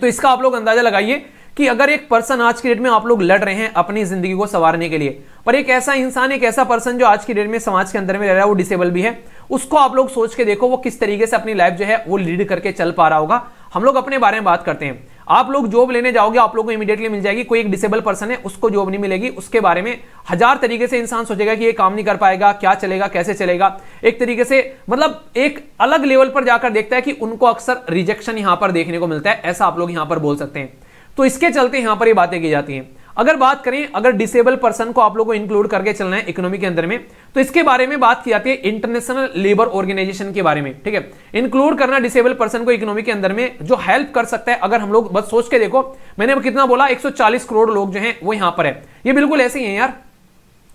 तो इसका आप लोग अंदाजा लगाइए कि अगर एक पर्सन आज की डेट में आप लोग लड़ रहे हैं अपनी जिंदगी को संवारने के लिए पर एक ऐसा इंसान एक ऐसा पर्सन जो आज की डेट में समाज के अंदर में रह रहा है वो डिसेबल भी है उसको आप लोग सोच के देखो वो किस तरीके से अपनी लाइफ जो है वो लीड करके चल पा रहा होगा हम लोग अपने बारे में बात करते हैं आप लोग जॉब लेने जाओगे आप लोग को इमीडिएटली मिल जाएगी कोई एक डिसेबल पर्सन है उसको जॉब नहीं मिलेगी उसके बारे में हजार तरीके से इंसान सोचेगा कि ये काम नहीं कर पाएगा क्या चलेगा कैसे चलेगा एक तरीके से मतलब एक अलग लेवल पर जाकर देखता है कि उनको अक्सर रिजेक्शन यहां पर देखने को मिलता है ऐसा आप लोग यहां पर बोल सकते हैं तो इसके चलते यहां पर ये बातें की जाती हैं अगर बात करें अगर डिसेबल पर्सन को आप लोगों को इंक्लूड करके चलना है इकोनॉमी के अंदर में तो इसके बारे में बात की जाती है इंटरनेशनल लेबर ऑर्गेनाइजेशन के बारे में ठीक है इंक्लूड करना डिसेबल पर्सन को इकोनॉमी के अंदर में जो हेल्प कर सकता है अगर हम लोग बस सोच के देखो मैंने कितना बोला एक करोड़ लोग जो है वो यहां पर है ये बिल्कुल ऐसे ही है यार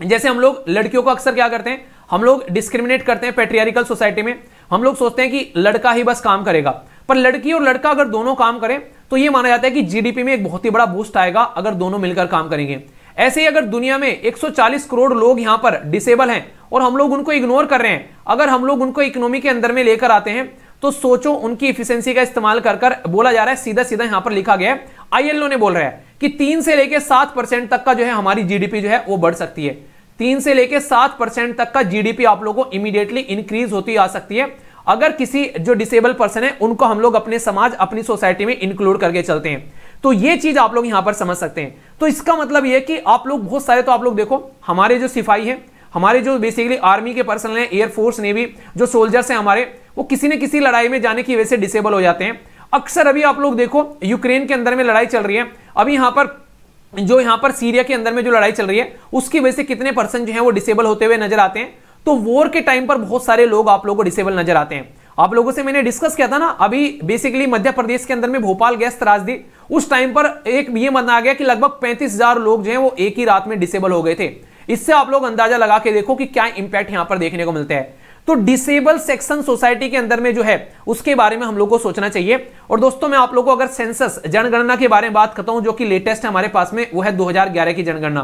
जैसे हम लोग लड़कियों को अक्सर क्या करते हैं हम लोग डिस्क्रिमिनेट करते हैं पेट्रियरिकल सोसाइटी में हम लोग सोचते हैं कि लड़का ही बस काम करेगा पर लड़की और लड़का अगर दोनों काम करें तो यह माना जाता है कि जीडीपी में एक बहुत ही बड़ा बूस्ट आएगा अगर दोनों मिलकर काम करेंगे ऐसे ही अगर दुनिया में 140 करोड़ लोग यहां पर डिसेबल हैं और हम लोग उनको इग्नोर कर रहे हैं अगर हम लोग उनको इकोनॉमी के अंदर में लेकर आते हैं तो सोचो उनकी इफिशियंसी का इस्तेमाल कर कर बोला जा रहा है सीधा सीधा यहां पर लिखा गया है आईएलओ ने बोल रहा है कि तीन से लेकर सात परसेंट तक का जो है हमारी जीडीपी जो है वो बढ़ सकती है तीन से लेकर सात परसेंट तक का जीडीपी आप लोगों को इमीडिएटली इंक्रीज होती आ सकती है अगर किसी जो डिसेबल पर्सन है उनको हम लोग अपने समाज अपनी सोसाइटी में इंक्लूड करके चलते हैं तो ये चीज आप लोग यहां पर समझ सकते हैं तो इसका मतलब यह कि आप लोग बहुत सारे तो आप लोग देखो हमारे जो सिपाही हैं हमारे जो बेसिकली आर्मी के पर्सन है एयरफोर्स नेवी जो सोल्जर्स हैं हमारे वो किसी न किसी लड़ाई में जाने की वजह से डिसेबल हो जाते हैं अक्सर अभी आप लोग देखो यूक्रेन के अंदर में लड़ाई चल रही है अभी यहां पर जो यहां पर सीरिया के अंदर में जो लड़ाई चल रही है उसकी वजह से कितने पर्सन जो है वो डिसेबल होते हुए नजर आते हैं तो वॉर के टाइम पर बहुत सारे लोग आप लोगों को डिसेबल नजर आते हैं आप लोगों से मैंने डिस्कस किया था ना अभी बेसिकली मध्य प्रदेश के अंदर में भोपाल गैस त्रासदी उस टाइम पर एक ये मन आ गया कि लगभग पैंतीस लोग जो है वो एक ही रात में डिसेबल हो गए थे इससे आप लोग अंदाजा लगा के देखो कि क्या इंपैक्ट यहां पर देखने को मिलता है तो डिसेबल सेक्शन सोसाइटी के अंदर में जो है उसके बारे में हम लोग को सोचना चाहिए और दोस्तों मैं आप लोगों को अगर सेंसस जनगणना के बारे में बात करता हूं जो कि लेटेस्ट हमारे पास में वो है 2011 की जनगणना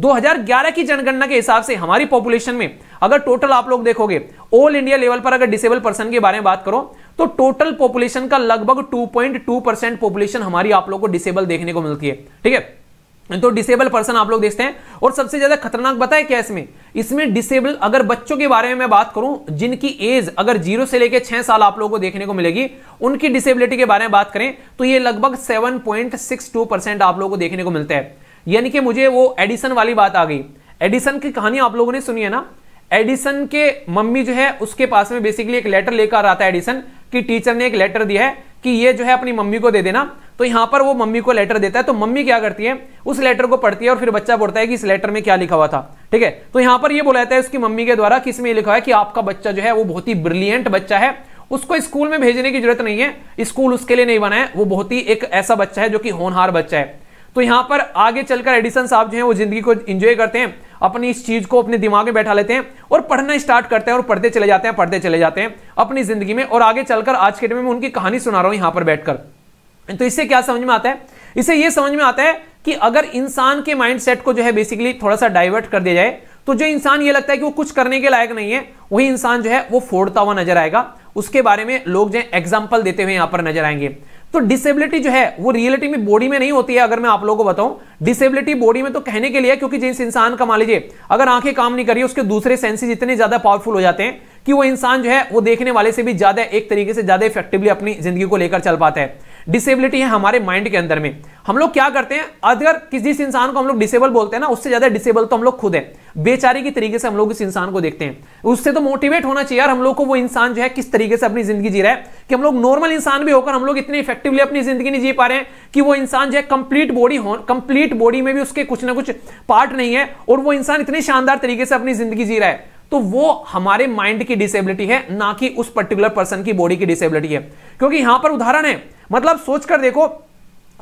2011 की जनगणना के हिसाब से हमारी पॉपुलेशन में अगर टोटल आप लोग देखोगे ऑल इंडिया लेवल पर अगर डिसेबल पर्सन के बारे में बात करो तो टोटल पॉपुलेशन का लगभग 2.2 परसेंट पॉपुलेशन हमारी आप लोग को डिसेबल देखने को मिलती है ठीक है तो डिसेबल पर्सन आप लोग देखते हैं और सबसे ज्यादा खतरनाक बताए क्या इसमें इसमें डिसेबल अगर बच्चों के बारे में मैं बात करूं जिनकी एज अगर जीरो से लेकर छह साल आप लोगों को देखने को मिलेगी उनकी डिसेबिलिटी के बारे में बात करें तो ये लगभग 7.62 परसेंट आप लोगों को देखने को मिलता है यानी कि मुझे वो एडिसन वाली बात आ गई एडिसन की कहानी आप लोगों ने सुनी है ना एडिसन के मम्मी जो है उसके पास में बेसिकली एक लेटर लेकर आता है एडिसन की टीचर ने एक लेटर दिया है कि ये जो है अपनी मम्मी को दे देना तो यहां पर वो मम्मी को लेटर देता है तो मम्मी क्या करती है उस लेटर को पढ़ती है और फिर बच्चा बोलता है कि इस लेटर में क्या लिखा हुआ था ठीक है तो यहां पर ये बोला जाता है उसकी मम्मी के द्वारा कि इसमें लिखा है कि आपका बच्चा जो है वो बहुत ही ब्रिलियंट बच्चा है उसको स्कूल में भेजने की जरूरत नहीं है स्कूल उसके लिए नहीं बना है वो बहुत ही एक ऐसा बच्चा है जो कि होनहार बच्चा है तो यहां पर आगे चलकर एडिसन साहब जो है वो जिंदगी को इंजॉय करते हैं अपनी इस चीज को अपने दिमाग में बैठा लेते हैं और पढ़ना स्टार्ट करते हैं और पढ़ते चले जाते हैं पढ़ते चले जाते हैं अपनी जिंदगी में और आगे चलकर आज के डेट में उनकी कहानी सुना रहा हूं यहाँ पर बैठकर तो इससे क्या समझ में आता है इसे ये समझ में आता है कि अगर इंसान के माइंड को जो है बेसिकली थोड़ा सा डाइवर्ट कर दिया जाए तो जो इंसान ये लगता है कि वो कुछ करने के लायक नहीं है वही इंसान जो है वो फोड़ता हुआ नजर आएगा उसके बारे में लोग जो है एग्जाम्पल देते हुए यहां पर नजर आएंगे तो डिसेबिलिटी जो है वो रियलिटी में बॉडी में नहीं होती है अगर मैं आप लोगों को बताऊं डिसेबिलिटी बॉडी में तो कहने के लिए क्योंकि जिस इंसान का मान लीजिए अगर आंखें काम नहीं करिए उसके दूसरे सेंसेज इतने ज्यादा पावरफुल हो जाते हैं कि वो इंसान जो है वो देखने वाले से भी ज्यादा एक तरीके से ज्यादा इफेक्टिवली अपनी जिंदगी को लेकर चल पाता है डिसेबिलिटी है हमारे माइंड के अंदर में हम लोग क्या करते हैं अगर किसी जिस इंसान को हम लोग डिसेबल बोलते हैं ना उससे ज्यादा डिसेबल तो हम लोग खुद है बेचारी की तरीके से हम लोग इस इंसान को देखते हैं उससे तो मोटिवेट होना चाहिए यार हम लोग को वो इंसान जो है किस तरीके से अपनी जिंदगी जी रहा है कि हम लोग नॉर्मल इंसान भी होकर हम लोग इतने इफेक्टिवली अपनी जिंदगी नहीं जी पा रहे हैं कि वो इंसान जो है कंप्लीट बॉडी हो कंप्लीट बॉडी में भी उसके कुछ ना कुछ पार्ट नहीं है और वो इंसान इतने शानदार तरीके से अपनी जिंदगी जी रहा है तो वो हमारे माइंड की डिसेबिलिटी है ना कि उस पर्टिकुलर पर्सन की बॉडी की डिसेबिलिटी है क्योंकि यहां पर उदाहरण है मतलब सोचकर देखो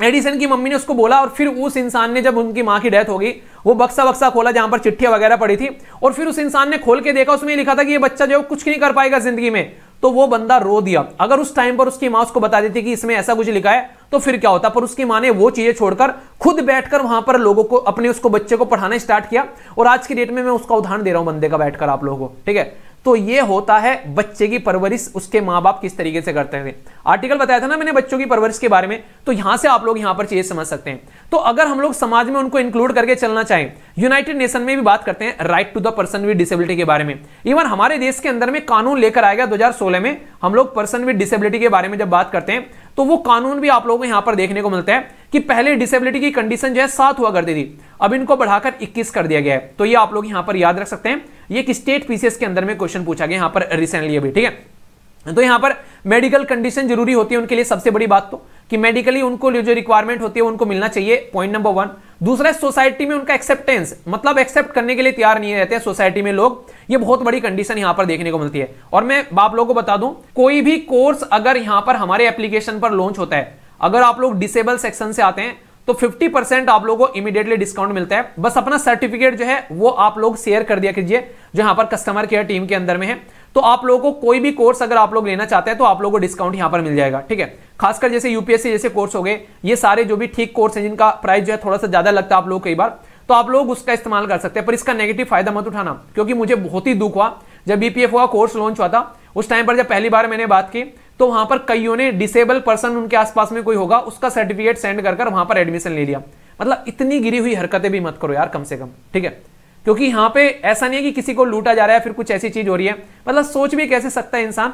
एडिसन की मम्मी ने उसको बोला और फिर उस इंसान ने जब उनकी माँ की डेथ होगी वो बक्सा बक्सा खोला जहां पर चिट्ठियां वगैरह पड़ी थी और फिर उस इंसान ने खोल के देखा उसमें लिखा था कि ये बच्चा जो कुछ नहीं कर पाएगा जिंदगी में तो वो बंदा रो दिया अगर उस टाइम पर उसकी माँ उसको बता देती कि इसमें ऐसा कुछ लिखा है तो फिर क्या होता पर उसकी माँ ने वो चीजें छोड़कर खुद बैठकर वहां पर लोगों को अपने उसको बच्चे को पढ़ाना स्टार्ट किया और आज की डेट में मैं उसका उदाहरण दे रहा हूं बंदे का बैठकर आप लोगों को ठीक है तो ये होता है बच्चे की परवरिश उसके माँ बाप किस तरीके से करते थे आर्टिकल बताया था ना मैंने बच्चों की परवरिश के बारे में तो यहां से आप लोग यहां पर चीजें समझ सकते हैं तो अगर हम लोग समाज में उनको इंक्लूड करके चलना चाहें यूनाइटेड नेशन में भी बात करते हैं right to the person with disability के बारे में इवन हमारे देश के अंदर में कानून लेकर आएगा दो में हम लोग पर्सन विद डिसेबिलिटी के बारे में जब बात करते हैं तो वो कानून भी आप लोगों को यहां पर देखने को मिलता है कि पहले डिसेबिलिटी की कंडीशन जो है सात हुआ करती थी अब इनको बढ़ाकर 21 कर दिया गया है तो ये आप लोग यहां पर याद रख सकते हैं ये कि स्टेट पीसीएस के अंदर में क्वेश्चन पूछा गया यहां पर रिसेंटली अभी ठीक है तो यहां पर मेडिकल कंडीशन जरूरी होती है उनके लिए सबसे बड़ी बात तो कि मेडिकली उनको जो रिक्वायरमेंट होती है उनको मिलना चाहिए पॉइंट नंबर वन दूसरा है सोसाइटी में उनका एक्सेप्टेंस मतलब एक्सेप्ट करने के लिए तैयार नहीं रहते हैं सोसाइटी में लोग ये बहुत बड़ी कंडीशन यहां पर देखने को मिलती है और मैं आप लोगों को बता दूं कोई भी कोर्स अगर यहां पर हमारे एप्लीकेशन पर लॉन्च होता है अगर आप लोग डिसेबल सेक्शन से आते हैं तो 50 परसेंट आप लोगों को इमीडिएटली डिस्काउंट मिलता है बस अपना सर्टिफिकेट जो है वो आप लोग शेयर कर दिया कीजिए जो यहां पर कस्टमर केयर टीम के अंदर में है तो आप लोगों को कोई भी कोर्स अगर आप लोग लेना चाहते हैं तो आप लोगों को डिस्काउंट यहां पर मिल जाएगा ठीक है खासकर जैसे यूपीएससी जैसे कोर्स हो गए ये सारे जो भी ठीक कोर्स हैं जिनका प्राइस जो है थोड़ा सा ज्यादा लगता है आप लोग कई बार तो आप लोग उसका इस्तेमाल कर सकते हैं पर इसका नेगेटिव फायदा मत उठाना क्योंकि मुझे बहुत ही दुख हुआ जब बीपीएफ का कोर्स लॉन्च हुआ था उस टाइम पर जब पहली बार मैंने बात की तो वहां पर कईयों ने डिसेबल पर्सन उनके आसपास में कोई होगा उसका सर्टिफिकेट सेंड कर वहां पर एडमिशन ले लिया मतलब इतनी गिरी हुई हरकतें भी मत करो यार कम से कम ठीक है क्योंकि यहां पे ऐसा नहीं है कि किसी को लूटा जा रहा है फिर कुछ ऐसी चीज हो रही है मतलब सोच भी कैसे सकता है इंसान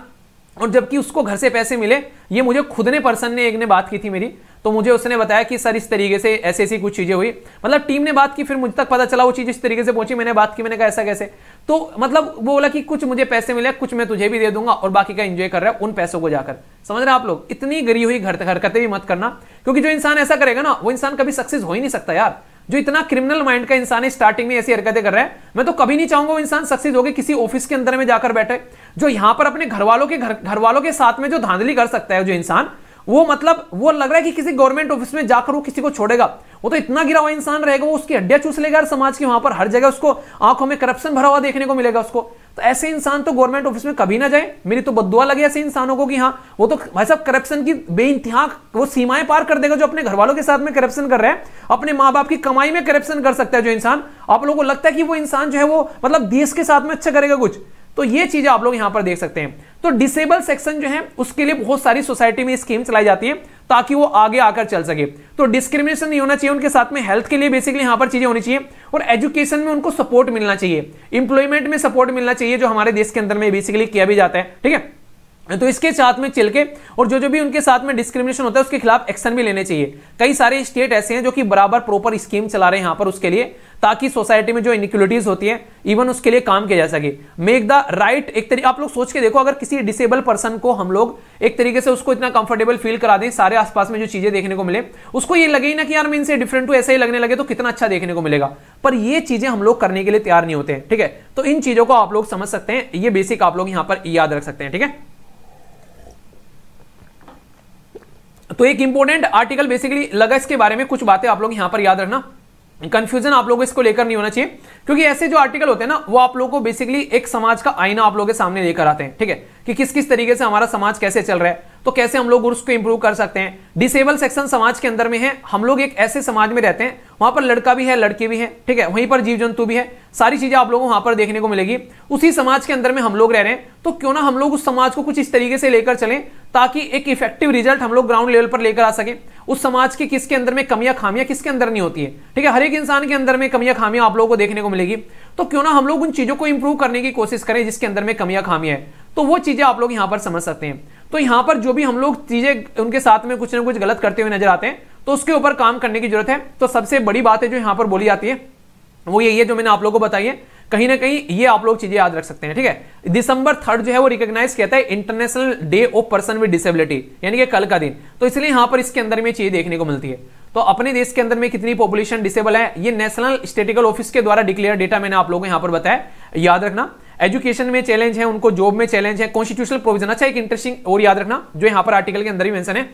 और जबकि उसको घर से पैसे मिले ये मुझे खुद ने पर्सन ने एक ने बात की थी मेरी तो मुझे उसने बताया कि सर इस तरीके से ऐसी ऐसी कुछ चीज़ें हुई मतलब टीम ने बात की फिर मुझ तक पता चला वो चीज़ इस तरीके से पहुंची मैंने बात की मैंने कहा ऐसा कैसे तो मतलब वो बोला कि कुछ मुझे पैसे मिले कुछ मैं तुझे भी दे दूंगा और बाकी का एंजॉय कर रहा है उन पैसों को जाकर समझ रहे आप लोग इतनी गरी हुई घर हरकतें भी मत करना क्योंकि जो इंसान ऐसा करेगा ना वो इंसान कभी सक्सेस हो ही नहीं सकता यार जो इतना क्रिमिनल माइंड का इंसान है स्टार्टिंग में ऐसी हरकतें कर रहा है मैं तो कभी नहीं चाहूंगा वो इंसान सक्सेस होकर किसी ऑफिस के अंदर में जाकर बैठे जो यहां पर अपने घर वालों के घर घर वालों के साथ में जो धांधली कर सकता है जो इंसान वो मतलब वो लग रहा है कि किसी गवर्नमेंट ऑफिस में जाकर वो किसी को छोड़ेगा वो तो इतना गिरा हुआ इंसान रहेगा वो उसकी हड्डियां चूस लेगा समाज की वहां पर हर जगह उसको आंखों में करप्शन भरा हुआ देखने को मिलेगा उसको तो ऐसे इंसान तो गवर्नमेंट ऑफिस में कभी ना जाए मेरी तो बदुआ लगे ऐसे इंसानों को कि हाँ वो तो भाई साहब करप्शन की बे वो सीमाएं पार कर देगा जो अपने घर वालों के साथ में करप्शन कर रहा है अपने माँ बाप की कमाई में करप्शन कर सकता है जो इंसान आप लोगों को लगता है कि वो इंसान जो है वो मतलब देश के साथ में अच्छा करेगा कुछ तो ये चीज आप लोग यहां पर देख सकते हैं तो डिसेबल सेक्शन जो है उसके लिए बहुत सारी सोसाइटी में स्कीम चलाई जाती है ताकि वो आगे आकर चल सके तो डिस्क्रिमिनेशन नहीं होना चाहिए उनके साथ में हेल्थ के लिए बेसिकली यहां पर चीजें होनी चाहिए और एजुकेशन में उनको सपोर्ट मिलना चाहिए इंप्लॉयमेंट में सपोर्ट मिलना चाहिए जो हमारे देश के अंदर में बेसिकली किया भी जाता है ठीक है तो इसके साथ में चल के और जो जो भी उनके साथ में डिस्क्रिमिनेशन होता है उसके खिलाफ एक्शन भी लेने चाहिए कई सारे स्टेट ऐसे हैं जो कि बराबर प्रॉपर स्कीम चला रहे हैं यहां पर उसके लिए ताकि सोसाइटी में जो इनिक्वलिटीज होती है इवन उसके लिए काम किया जा सके मेक द राइट एक तरीके आप लोग सोच के देखो अगर किसी डिसेबल पर्सन को हम लोग एक तरीके से उसको इतना कंफर्टेबल फील करा दें सारे आसपास में जो चीजें देखने को मिले उसको ये लगे ही ना कि यार मैं इनसे डिफरेंट हूँ ऐसे ही लगने लगे तो कितना अच्छा देखने को मिलेगा पर ये चीजें हम लोग करने के लिए तैयार नहीं होते हैं ठीक है तो इन चीजों को आप लोग समझ सकते हैं ये बेसिक आप लोग यहां पर याद रख सकते हैं ठीक है तो एक इंपोर्टेंट आर्टिकल बेसिकली लगा इसके बारे में कुछ बातें आप लोग यहां पर याद रखना कंफ्यूजन आप लोगों को इसको लेकर नहीं होना चाहिए क्योंकि ऐसे जो आर्टिकल होते हैं ना वो आप लोगों को बेसिकली एक समाज का आईना आप लोगों के सामने लेकर आते हैं ठीक है कि किस किस तरीके से हमारा समाज कैसे चल रहा है तो कैसे हम लोग उसको इंप्रूव कर सकते हैं डिसेबल सेक्शन समाज के अंदर में है हम लोग एक ऐसे समाज में रहते हैं वहां पर लड़का भी है लड़की भी है ठीक है वहीं पर जीव जंतु भी है सारी चीजें आप लोगों को वहां पर देखने को मिलेगी उसी समाज के अंदर में हम लोग रह रहे हैं तो क्यों ना हम लोग उस समाज को कुछ इस तरीके से लेकर चले ताकि एक इफेक्टिव रिजल्ट हम लोग ग्राउंड लेवल पर लेकर आ सके उस समाज के किसके अंदर में कमियां खामियां किसके अंदर नहीं होती है ठीक है हर एक इंसान के अंदर में कमियां खामियां आप लोगों को देखने को मिलेगी तो क्यों ना हम लोग उन चीजों को इंप्रूव करने की कोशिश करें जिसके अंदर में कमियां खामियां है तो वो चीजें आप लोग यहां पर समझ सकते हैं तो यहां पर जो भी हम लोग चीजें उनके साथ में कुछ ना कुछ गलत करते हुए नजर आते हैं तो उसके ऊपर काम करने की जरूरत है तो सबसे बड़ी बात है जो यहां पर बोली जाती है वो यही है जो मैंने आप लोगों को बताई है कहीं ना कहीं ये आप लोग चीजें याद रख सकते हैं ठीक है दिसंबर थर्ड जो है वो रिकॉग्नाइज कहता है international day of person with disability यानी कि कल का दिन तो इसलिए यहां पर इसके अंदर में चीजें देखने को मिलती है तो अपने देश के अंदर में कितनी पॉपुलेशन डिसेबल है ये नेशनल स्टेटिकल ऑफिस के द्वारा डिक्लेयर डेटा मैंने आप लोगों को यहां पर बताया याद रखना एजुकेशन में चैलेंज है उनको जॉब में चैलेंज है कॉन्स्टिट्यूशनल प्रोविजन अच्छा एक इंटरेस्टिंग और याद रखना जो यहां पर आर्टिकल के अंदर ही मेंशन है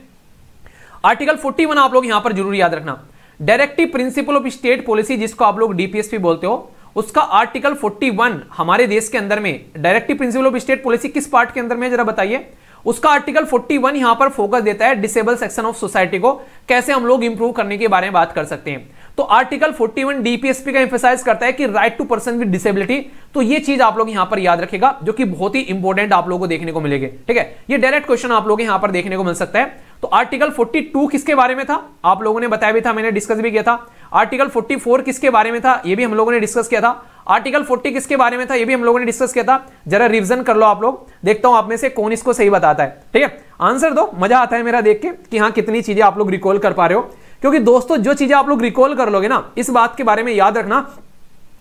आर्टिकल 41 आप लोग यहां पर जरूर याद रखना directive principle of state policy जिसको आप लोग डीपीएसपी बोलते हो उसका आर्टिकल 41 हमारे देश के अंदर में directive principle of state policy किस पार्ट के अंदर में जरा बताइए उसका आर्टिकल 41 यहां पर फोकस देता है डिसेबल सेक्शन ऑफ सोसाइटी को कैसे हम लोग इंप्रूव करने के बारे में बात कर सकते हैं तो आर्टिकल 41 डीपीएसपी का एम्फेसाइज करता है कि right to person with disability तो ये चीज आप लोग यहां पर याद रखेगा जो कि बहुत ही इंपॉर्टेंट आप लोगों को देखने को मिलेगी ठीक है ये डायरेक्ट क्वेश्चन आप लोग यहां पर देखने को मिल सकता है तो आर्टिकल 42 किसके बारे में था आप लोगों ने बताया भी था मैंने डिस्कस भी किया था आर्टिकल 44 किसके बारे में था ये भी हम लोगों ने डिस्कस किया था आर्टिकल 40 किसके बारे में था ये भी हम लोगों ने डिस्कस किया था जरा रिवीजन कर लो आप लोग देखता हूं आप में से कौन इसको सही बताता है ठीक है आंसर दो मजा आता है मेरा देख के कि हाँ कितनी चीजें आप लोग रिकॉल कर पा रहे हो क्योंकि दोस्तों जो चीजें आप लोग रिकॉल कर लोगे ना इस बात के बारे में याद रखना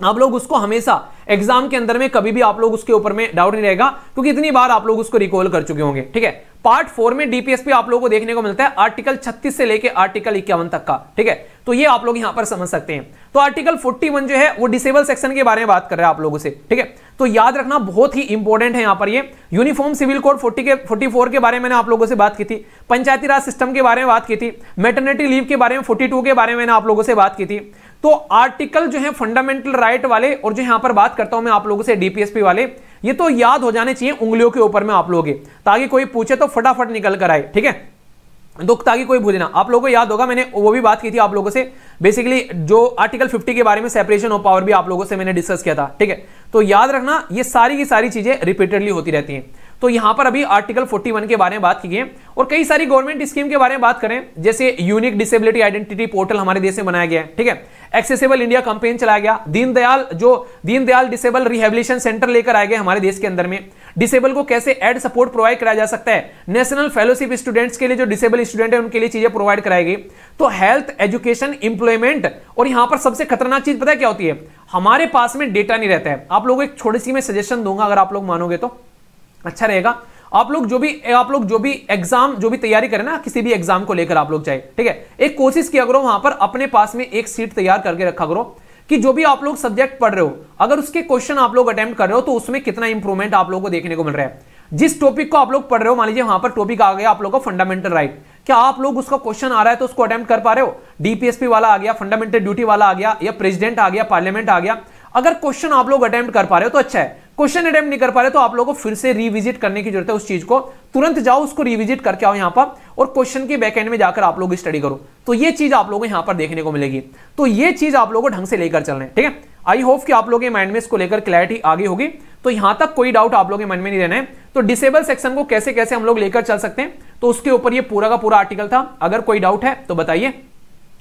आप लोग उसको हमेशा एग्जाम के अंदर में कभी भी आप लोग उसके ऊपर में डाउट नहीं रहेगा क्योंकि इतनी बार आप लोग उसको रिकॉल कर चुके होंगे ठीक है पार्ट फोर में डीपीएसपी आप लोगों को देखने को मिलता है आर्टिकल 36 से लेकर आर्टिकल इक्यावन तक का ठीक है तो ये आप लोग यहां पर समझ सकते हैं तो आर्टिकल 41 जो है वो डिसेबल सेक्शन के बारे में बात कर रहा है आप लोगों से ठीक है तो याद रखना बहुत ही इंपॉर्टेंट है यहां पर ये यूनिफॉर्म सिविल कोड 40 के 44 के बारे में मैंने आप लोगों से बात की थी पंचायती राज सिस्टम के बारे में बात की थी मेटर्निटी लीव के बारे में टू के बारे में आप लोगों से बात की थी तो आर्टिकल जो है फंडामेंटल राइट वाले और जो यहां पर बात करता हूं मैं आप लोगों से डीपीएसपी वाले ये तो याद हो जाने चाहिए उंगलियों के ऊपर में आप लोगों के ताकि कोई पूछे तो फटाफट निकल कर आए ठीक है दुख ताकि कोई भूल ना आप लोगों को याद होगा मैंने वो भी बात की थी आप लोगों से बेसिकली जो आर्टिकल 50 के बारे में सेपरेशन ऑफ पावर भी आप लोगों से मैंने डिस्कस किया था ठीक है तो याद रखना ये सारी की सारी चीजें रिपीटेडली होती रहती हैं तो यहां पर अभी आर्टिकल 41 के बारे में बात की है और कई सारी गवर्नमेंट स्कीम के बारे में बात करें जैसे यूनिक डिसेबिलिटी आइडेंटिटी पोर्टल हमारे देश में बनाया गया है ठीक है एक्सेसिबल इंडिया कंपेन चलाया गया दीनदयाल जो दीनदयाल डिसेबल रिहेबिलेशन सेंटर लेकर आए गए हमारे देश के अंदर में डिसेबल को कैसे एड सपोर्ट प्रोवाइड कराया जा सकता है नेशनल फेलोशिप स्टूडेंट्स के लिए जो डिसेबल स्टूडेंट है उनके लिए चीजें प्रोवाइड कराई गई तो हेल्थ एजुकेशन इंप्लॉयमेंट और यहां पर सबसे खतरनाक चीज पता है क्या होती है हमारे पास में डेटा नहीं रहता है आप लोगों को एक छोटी सी मैं सजेशन दूंगा अगर आप लोग मानोगे तो अच्छा रहेगा आप लोग जो भी आप लोग जो भी एग्जाम जो भी तैयारी करें ना किसी भी एग्जाम को लेकर आप लोग जाए ठीक है एक कोशिश किया करो वहां पर अपने पास में एक सीट तैयार करके रखा करो कि जो भी आप लोग सब्जेक्ट पढ़ रहे हो अगर उसके क्वेश्चन आप लोग अटेम्प्ट कर रहे हो तो उसमें कितना इंप्रूवमेंट आप लोग को देखने को मिल रहा है जिस टॉपिक को आप लोग पढ़ रहे हो मान लीजिए वहां पर टॉपिक आ गया आप लोगों का फंडामेंटल राइट क्या आप लोग उसका क्वेश्चन आ रहा है तो उसको अटेम्प्ट कर पा रहे हो डीपीएसपी वाला आ गया फंडामेंटल ड्यूटी वाला आ गया या प्रेसिडेंट आ गया पार्लियामेंट आ गया अगर क्वेश्चन आप लोग अटेम्प्ट कर पा रहे हो तो अच्छा है क्वेश्चन अटेम्प्ट नहीं कर पा रहे तो आप लोगों को फिर से रिविजिट करने की जरूरत है उस चीज को तुरंत जाओ उसको रिविजिट करके आओ यहां पर और क्वेश्चन के बैक एंड में जाकर आप लोग स्टडी करो तो ये चीज आप लोगों को यहां पर देखने को मिलेगी तो ये चीज आप लोगों को ढंग से लेकर चल रहे ठीक है आई होप कि आप लोगों के माइंड में इसको लेकर क्लैरिटी आगे होगी तो यहां तक कोई डाउट आप लोगों के मन में नहीं रहना है तो डिसेबल सेक्शन को कैसे कैसे हम लोग लेकर चल सकते हैं तो उसके ऊपर ये पूरा का पूरा आर्टिकल था अगर कोई डाउट है तो बताइए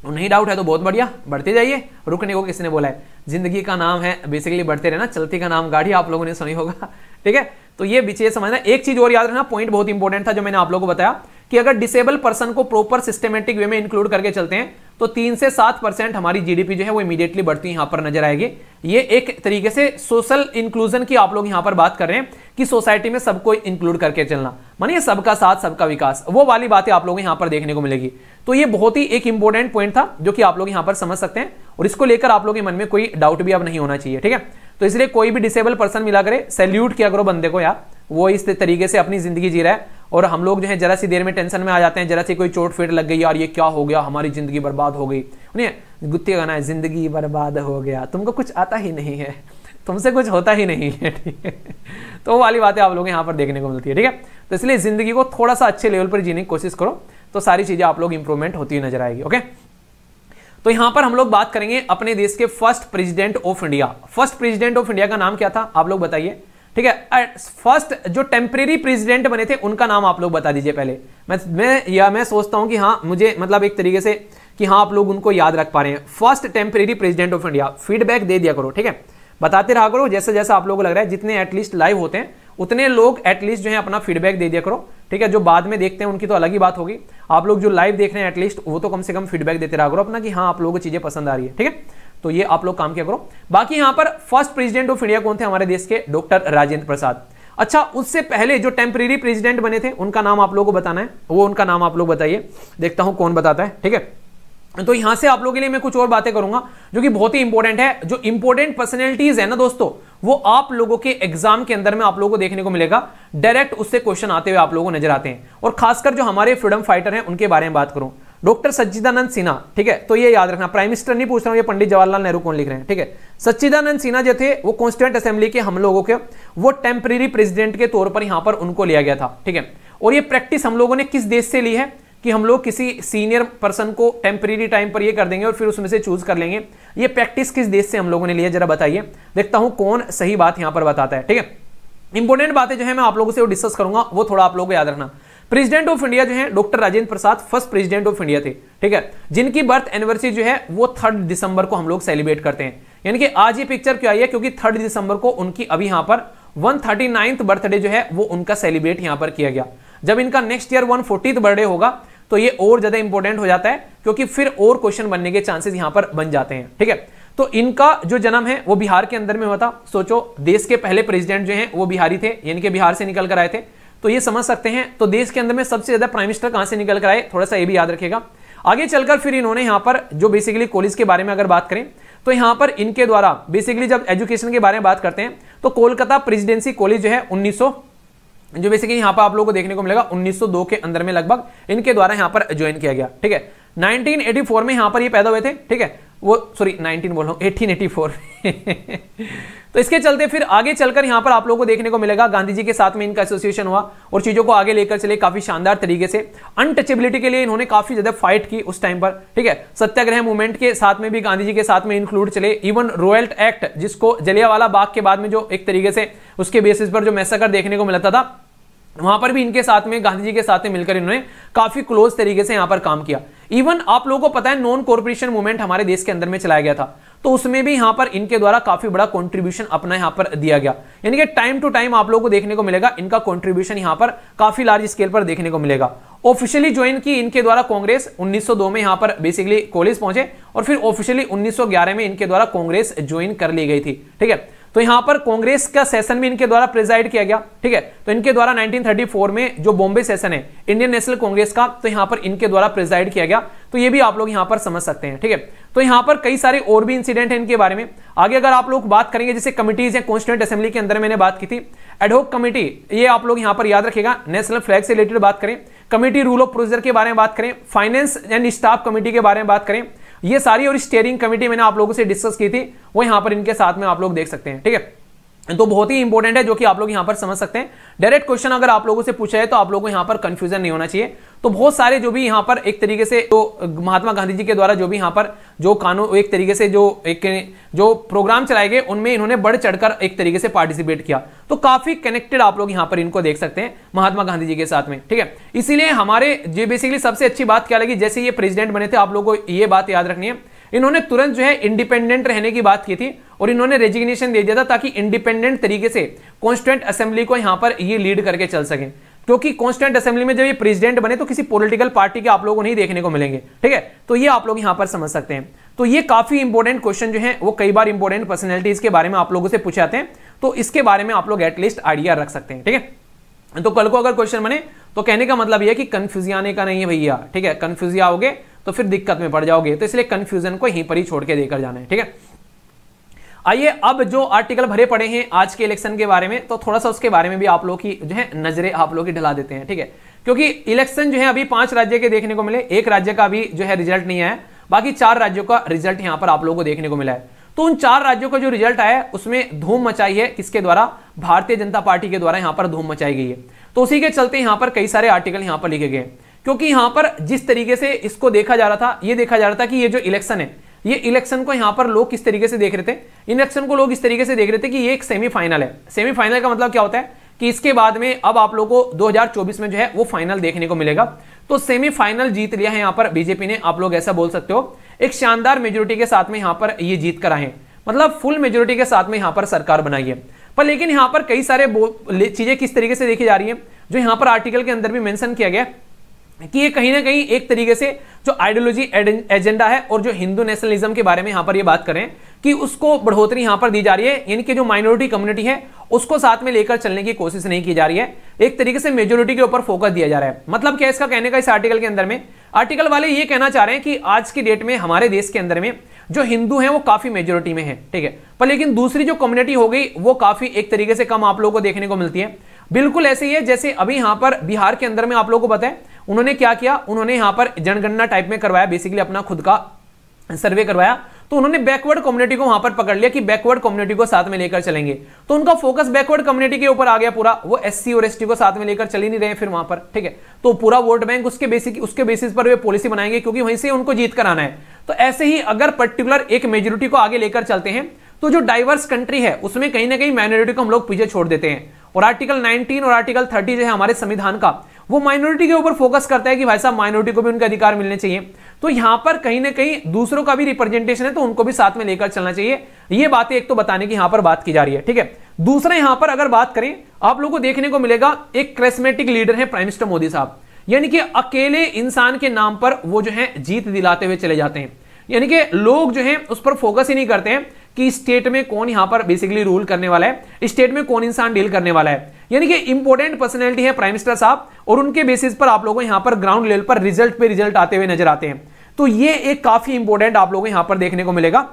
तो नहीं डाउट है तो बहुत बढ़िया बढ़ते जाइए रुकने को किसने बोला है जिंदगी का नाम है बेसिकली बढ़ते रहना चलती का नाम गाड़ी आप लोगों ने सुनी होगा ठीक है तो ये बीच समझना एक चीज और याद रखना पॉइंट बहुत इंपॉर्टेंट था जो मैंने आप लोगों को बताया कि अगर डिसेबल पर्सन को प्रॉपर सिस्टमेटिक वे में इंक्लूड करके चलते हैं तो तीन से सात परसेंट हमारी जीडीपी जो है वो इमीडिएटली बढ़ती यहां पर नजर आएगी ये एक तरीके से सोशल इंक्लूजन की आप लोग यहां पर बात कर रहे हैं कि सोसाइटी में सबको इंक्लूड करके चलना मानिए सबका साथ सबका विकास वो वाली बातें आप लोगों को यहां पर देखने को मिलेगी तो ये बहुत ही एक इंपॉर्टेंट पॉइंट था जो कि आप लोग यहां पर समझ सकते हैं और इसको लेकर आप लोग के मन में कोई डाउट भी अब नहीं होना चाहिए ठीक है तो इसलिए कोई भी डिसेबल पर्सन मिला करे सैल्यूट किया करो बंदे को यार वो इस तरीके से अपनी जिंदगी जी रहा है और हम लोग जो है जरा सी देर में टेंशन में आ जाते हैं जरा सी कोई चोट फेट लग गई यार ये क्या हो गया हमारी जिंदगी बर्बाद हो गई नहीं गुत्ते गाना है जिंदगी बर्बाद हो गया तुमको कुछ आता ही नहीं है तुमसे कुछ होता ही नहीं है ठीक है तो वाली बातें आप लोग यहां पर देखने को मिलती है ठीक है तो इसलिए ज़िंदगी को थोड़ा सा अच्छे लेवल पर जीने की कोशिश करो तो सारी चीज़ें आप लोग इंप्रूवमेंट होती नजर आएगी ओके तो यहां पर हम लोग बात करेंगे अपने देश के first president of India first president of India का नाम क्या था आप लोग बताइए ठीक है फर्स्ट जो टेम्परेरी प्रेसिडेंट बने थे उनका नाम आप लोग बता दीजिए पहले मैं मैं या मैं सोचता हूं कि हाँ मुझे मतलब एक तरीके से कि हाँ आप लोग उनको याद रख पा रहे हैं first temporary president of India feedback दे दिया करो ठीक है बताते रहा करो जैसे जैसे आप लोगों को लग रहा है जितने एटलीस्ट लाइव होते हैं उतने लोग एटलीस्ट जो है अपना फीडबैक दे दिया करो ठीक है जो बाद में देखते हैं उनकी तो अलग ही बात होगी आप लोग जो लाइव देख रहे हैं एटलीस्ट वो तो कम से कम फीडबैक देते रहा करो अपना कि हाँ आप लोगों को चीज़ें पसंद आ रही है ठीक है तो ये आप लोग काम क्या करो बाकी यहाँ पर फर्स्ट प्रेसिडेंट ऑफ इंडिया कौन थे हमारे देश के डॉक्टर राजेंद्र प्रसाद अच्छा उससे पहले जो टेम्परेरी प्रेसिडेंट बने थे उनका नाम आप लोगों को बताना है वो उनका नाम आप लोग बताइए देखता हूँ कौन बताता है ठीक है तो यहां से आप लोगों के लिए मैं कुछ और बातें करूंगा जो कि बहुत ही इंपॉर्टेंट है जो इंपॉर्टेंट पर्सनैलिटीज है ना दोस्तों वो आप लोगों के एग्जाम के अंदर में आप लोगों को देखने को मिलेगा डायरेक्ट उससे क्वेश्चन आते हुए आप लोगों को नजर आते हैं और खासकर जो हमारे फ्रीडम फाइटर हैं उनके बारे में बात करूं डॉक्टर सच्चिदानंद सिन्हा ठीक है तो ये याद रखना प्राइम मिनिस्टर नहीं पूछ रहा हूं ये पंडित जवाहरलाल नेहरू कौन लिख रहे हैं ठीक है सच्चिदानंद सिन्हा जो थे वो कॉन्स्टिट्यूंट असेंबली के हम लोगों के वो टेम्परेरी प्रेसिडेंट के तौर पर यहां पर उनको लिया गया था ठीक है और ये प्रैक्टिस हम लोगों ने किस देश से ली है कि हम लोग किसी सीनियर पर्सन को टेम्परेरी टाइम पर ये कर देंगे और फिर उसमें से चूज कर लेंगे ये प्रैक्टिस किस देश से हम लोगों ने लिया जरा बताइए देखता हूं कौन सही बात यहां पर बताता है ठीक है इंपॉर्टेंट बातें जो है मैं आप लोगों से वो डिस्कस करूंगा वो थोड़ा आप लोगों को याद रखना प्रेसिडेंट ऑफ इंडिया जो है doctor Rajendra Prasad first president of India थे ठीक है जिनकी बर्थ एनिवर्सरी जो है वो थर्ड दिसंबर को हम लोग सेलिब्रेट करते हैं यानी कि आज ये पिक्चर क्यों आई है क्योंकि थर्ड दिसंबर को उनकी अभी यहां पर वन थर्टी बर्थडे जो है वो उनका सेलिब्रेट यहां पर किया गया जब इनका नेक्स्ट ईयर वन बर्थडे होगा तो ये और ज्यादा इंपॉर्टेंट हो जाता है क्योंकि फिर और क्वेश्चन बनने के चांसेस यहां पर बन जाते हैं ठीक है तो इनका जो जन्म है वो बिहार के अंदर में हुआ था सोचो देश के पहले प्रेसिडेंट जो हैं वो बिहारी थे यानी कि बिहार से निकल कर आए थे तो ये समझ सकते हैं तो देश के अंदर में सबसे ज्यादा प्राइम मिनिस्टर कहां से निकल कर आए थोड़ा सा ये भी याद रखेगा आगे चलकर फिर इन्होंने यहां पर जो बेसिकली कॉलेज के बारे में अगर बात करें तो यहां पर इनके द्वारा बेसिकली जब एजुकेशन के बारे में बात करते हैं तो कोलकाता प्रेसिडेंसी कॉलेज जो है उन्नीस जो बेसिकली यहाँ पर आप लोगों को देखने को मिलेगा 1902 के अंदर में लगभग इनके द्वारा यहाँ पर ज्वाइन किया गया ठीक है 1984 में यहाँ पर ये पैदा हुए थे ठीक है वो सॉरी 19 बोल रहा हूँ 1884 तो इसके चलते फिर आगे चलकर यहाँ पर आप लोगों को देखने को मिलेगा गांधी जी के साथ में इनका एसोसिएशन हुआ और चीज़ों को आगे लेकर चले काफ़ी शानदार तरीके से अनटचेबिलिटी के लिए इन्होंने काफ़ी ज़्यादा फाइट की उस टाइम पर ठीक है सत्याग्रह मूवमेंट के साथ में भी गांधी जी के साथ में इंक्लूड चले इवन रोयल्ट एक्ट जिसको जलियावाला बाग के बाद में जो एक तरीके से उसके बेसिस पर जो मैसेकर देखने को मिलता था वहां पर भी इनके साथ में गांधी जी के साथ में मिलकर इन्होंने काफी क्लोज तरीके से यहां पर काम किया इवन आप लोगों को पता है नॉन कॉर्पोरेशन मूवमेंट हमारे देश के अंदर में चलाया गया था तो उसमें भी यहां पर इनके द्वारा काफी बड़ा कॉन्ट्रीब्यूशन अपना यहां पर दिया गया यानी कि टाइम टू टाइम आप लोगों को देखने को मिलेगा इनका कॉन्ट्रीब्यूशन यहां पर काफी लार्ज स्केल पर देखने को मिलेगा ऑफिशियली ज्वाइन की इनके द्वारा कांग्रेस 1902 में यहां पर बेसिकली कॉलेज पहुंचे और फिर ऑफिशियली 1911 में इनके द्वारा कांग्रेस ज्वाइन कर ली गई थी ठीक है तो यहां पर कांग्रेस का सेशन भी इनके द्वारा प्रेजाइड किया गया ठीक है तो इनके द्वारा 1934 में जो बॉम्बे सेशन है इंडियन नेशनल कांग्रेस का तो यहां पर इनके द्वारा प्रेजाइड किया गया तो ये भी आप लोग यहां पर समझ सकते हैं ठीक है तो यहां पर कई सारे और भी इंसिडेंट है इनके बारे में आगे अगर आप लोग बात करेंगे जैसे कमिटीज या कॉन्स्टिट्यूंट असेंबली के अंदर मैंने बात की थी एडहोक कमेटी ये आप लोग यहां पर याद रखेगा नेशनल फ्लैग से रिलेटेड बात करें कमिटी रूल ऑफ प्रोसीजर के बारे में बात करें फाइनेंस एंड स्टाफ कमिटी के बारे में बात करें ये सारी और स्टेयरिंग कमेटी मैंने आप लोगों से डिस्कस की थी वो यहां पर इनके साथ में आप लोग देख सकते हैं ठीक है तो बहुत ही इंपॉर्टेंट है जो कि आप लोग यहां पर समझ सकते हैं डायरेक्ट क्वेश्चन अगर आप लोगों से पूछा है तो आप लोगों को यहां पर कंफ्यूजन नहीं होना चाहिए तो बहुत सारे जो भी यहां पर एक तरीके से जो महात्मा गांधी जी के द्वारा जो भी यहां पर जो कानून एक तरीके से जो एक जो प्रोग्राम चलाए गए उनमें इन्होंने बढ़ चढ़कर एक तरीके से पार्टिसिपेट किया तो काफी कनेक्टेड आप लोग यहां पर इनको देख सकते हैं महात्मा गांधी जी के साथ में ठीक है इसीलिए हमारे जो बेसिकली सबसे अच्छी बात क्या लगी जैसे ये प्रेसिडेंट बने थे आप लोगों को ये बात याद रखनी है इन्होंने तुरंत जो है इंडिपेंडेंट रहने की बात की थी और इन्होंने रेजिग्नेशन दे दिया था ताकि इंडिपेंडेंट तरीके से कॉन्स्टेंट असेंबली को यहां पर ये लीड करके चल सके क्योंकि कॉन्स्टेंट असेंबली में जब ये प्रेसिडेंट बने तो किसी पॉलिटिकल पार्टी के आप लोगों को नहीं देखने को मिलेंगे ठीक है तो ये आप लोग यहां पर समझ सकते हैं तो ये काफी इंपॉर्टेंट क्वेश्चन जो है वो कई बार इंपॉर्टेंट पर्सनैलिटीज के बारे में आप लोगों से पूछे जाते हैं तो इसके बारे में आप लोग एटलीस्ट आइडिया रख सकते हैं ठीक है तो कल को अगर क्वेश्चन बने तो कहने का मतलब यह कि कन्फ्यूजिया आने का नहीं है भैया ठीक है कन्फ्यूजिया हो गए तो फिर दिक्कत में पड़ जाओगे तो इसलिए कंफ्यूजन को यहीं पर ही छोड़ के देकर जाना है ठीक है आइए अब जो आर्टिकल भरे पड़े हैं आज के इलेक्शन के बारे में तो थोड़ा सा उसके बारे में भी आप लोग की जो है नजरें आप लोग की ढला देते हैं ठीक है क्योंकि इलेक्शन जो है अभी पांच राज्य के देखने को मिले एक राज्य का अभी जो है रिजल्ट नहीं आया बाकी चार राज्यों का रिजल्ट यहां पर आप लोगों को देखने को मिला है तो उन चार राज्यों का जो रिजल्ट आया उसमें धूम मचाई है किसके द्वारा भारतीय जनता पार्टी के द्वारा यहां पर धूम मचाई गई है तो उसी के चलते यहां पर कई सारे आर्टिकल यहां पर लिखे गए क्योंकि यहां पर जिस तरीके से इसको देखा जा रहा था यह देखा जा रहा था कि ये जो इलेक्शन है ये इलेक्शन को यहां पर लोग किस तरीके से देख रहे थे इलेक्शन को लोग इस तरीके से देख रहे थे कि ये एक सेमीफाइनल है सेमीफाइनल का मतलब क्या होता है कि इसके बाद में अब आप लोगों को 2024 में जो है वो फाइनल देखने को मिलेगा तो सेमीफाइनल जीत लिया है यहां पर बीजेपी ने आप लोग ऐसा बोल सकते हो एक शानदार मेजोरिटी के साथ में यहां पर ये जीत कर आए मतलब फुल मेजोरिटी के साथ में यहां पर सरकार बनाई है पर लेकिन यहां पर कई सारे चीजें किस तरीके से देखी जा रही है जो यहां पर आर्टिकल के अंदर भी मैंशन किया गया कि ये कहीं ना कहीं एक तरीके से जो आइडियोलॉजी एजेंडा है और जो हिंदू नेशनलिज्म के बारे में यहां पर ये बात करें कि उसको बढ़ोतरी यहां पर दी जा रही है यानी कि जो माइनॉरिटी कम्युनिटी है उसको साथ में लेकर चलने की कोशिश नहीं की जा रही है एक तरीके से मेजोरिटी के ऊपर फोकस दिया जा रहा है मतलब क्या इसका कहने का इस आर्टिकल के अंदर में आर्टिकल वाले ये कहना चाह रहे हैं कि आज की डेट में हमारे देश के अंदर में जो हिंदू हैं वो काफी मेजोरिटी में है ठीक है पर लेकिन दूसरी जो कम्युनिटी हो गई वो काफी एक तरीके से कम आप लोगों को देखने को मिलती है बिल्कुल ऐसे ही है जैसे अभी यहां पर बिहार के अंदर में आप लोगों को पता है उन्होंने क्या किया उन्होंने यहां पर जनगणना टाइप में करवाया बेसिकली अपना खुद का सर्वे करवाया तो उन्होंने बैकवर्ड कम्युनिटी को वहां पर पकड़ लिया कि बैकवर्ड कम्युनिटी को साथ में लेकर चलेंगे तो उनका फोकस बैकवर्ड कम्युनिटी के ऊपर आ गया पूरा वो एससी और एसटी को साथ में लेकर चल ही नहीं रहे फिर वहां पर ठीक है तो पूरा वोट बैंक उसके बेसिक उसके बेसिस पर वे पॉलिसी बनाएंगे क्योंकि वहीं से उनको जीत कर आना है तो ऐसे ही अगर पर्टिकुलर एक मेजोरिटी को आगे लेकर चलते हैं तो जो डाइवर्स कंट्री है उसमें कहीं ना कहीं माइनोरिटी को हम लोग पीछे छोड़ देते हैं और आर्टिकल 19 और आर्टिकल 30 जो है हमारे संविधान का वो माइनॉरिटी के ऊपर फोकस करता है कि भाई साहब माइनॉरिटी को भी उनके अधिकार मिलने चाहिए तो यहां पर कहीं ना कहीं दूसरों का भी रिप्रेजेंटेशन है तो उनको भी साथ में लेकर चलना चाहिए ये बातें एक तो बताने की यहां पर बात की जा रही है ठीक है दूसरा यहां पर अगर बात करें आप लोगों को देखने को मिलेगा एक क्रेस्मेटिक लीडर है प्राइम मिनिस्टर मोदी साहब यानी कि अकेले इंसान के नाम पर वो जो है जीत दिलाते हुए चले जाते हैं यानी कि लोग जो है उस पर फोकस ही नहीं करते हैं कि स्टेट में कौन यहां पर बेसिकली रूल करने वाला है स्टेट में कौन इंसान डील करने वाला है यानी कि इंपॉर्टेंट पर्सनैलिटी है प्राइम मिनिस्टर साहब और उनके बेसिस पर आप लोगों यहां पर ग्राउंड लेवल पर रिजल्ट पे रिजल्ट आते हुए नजर आते हैं तो ये एक काफी इंपॉर्टेंट आप लोगों को यहां पर देखने को मिलेगा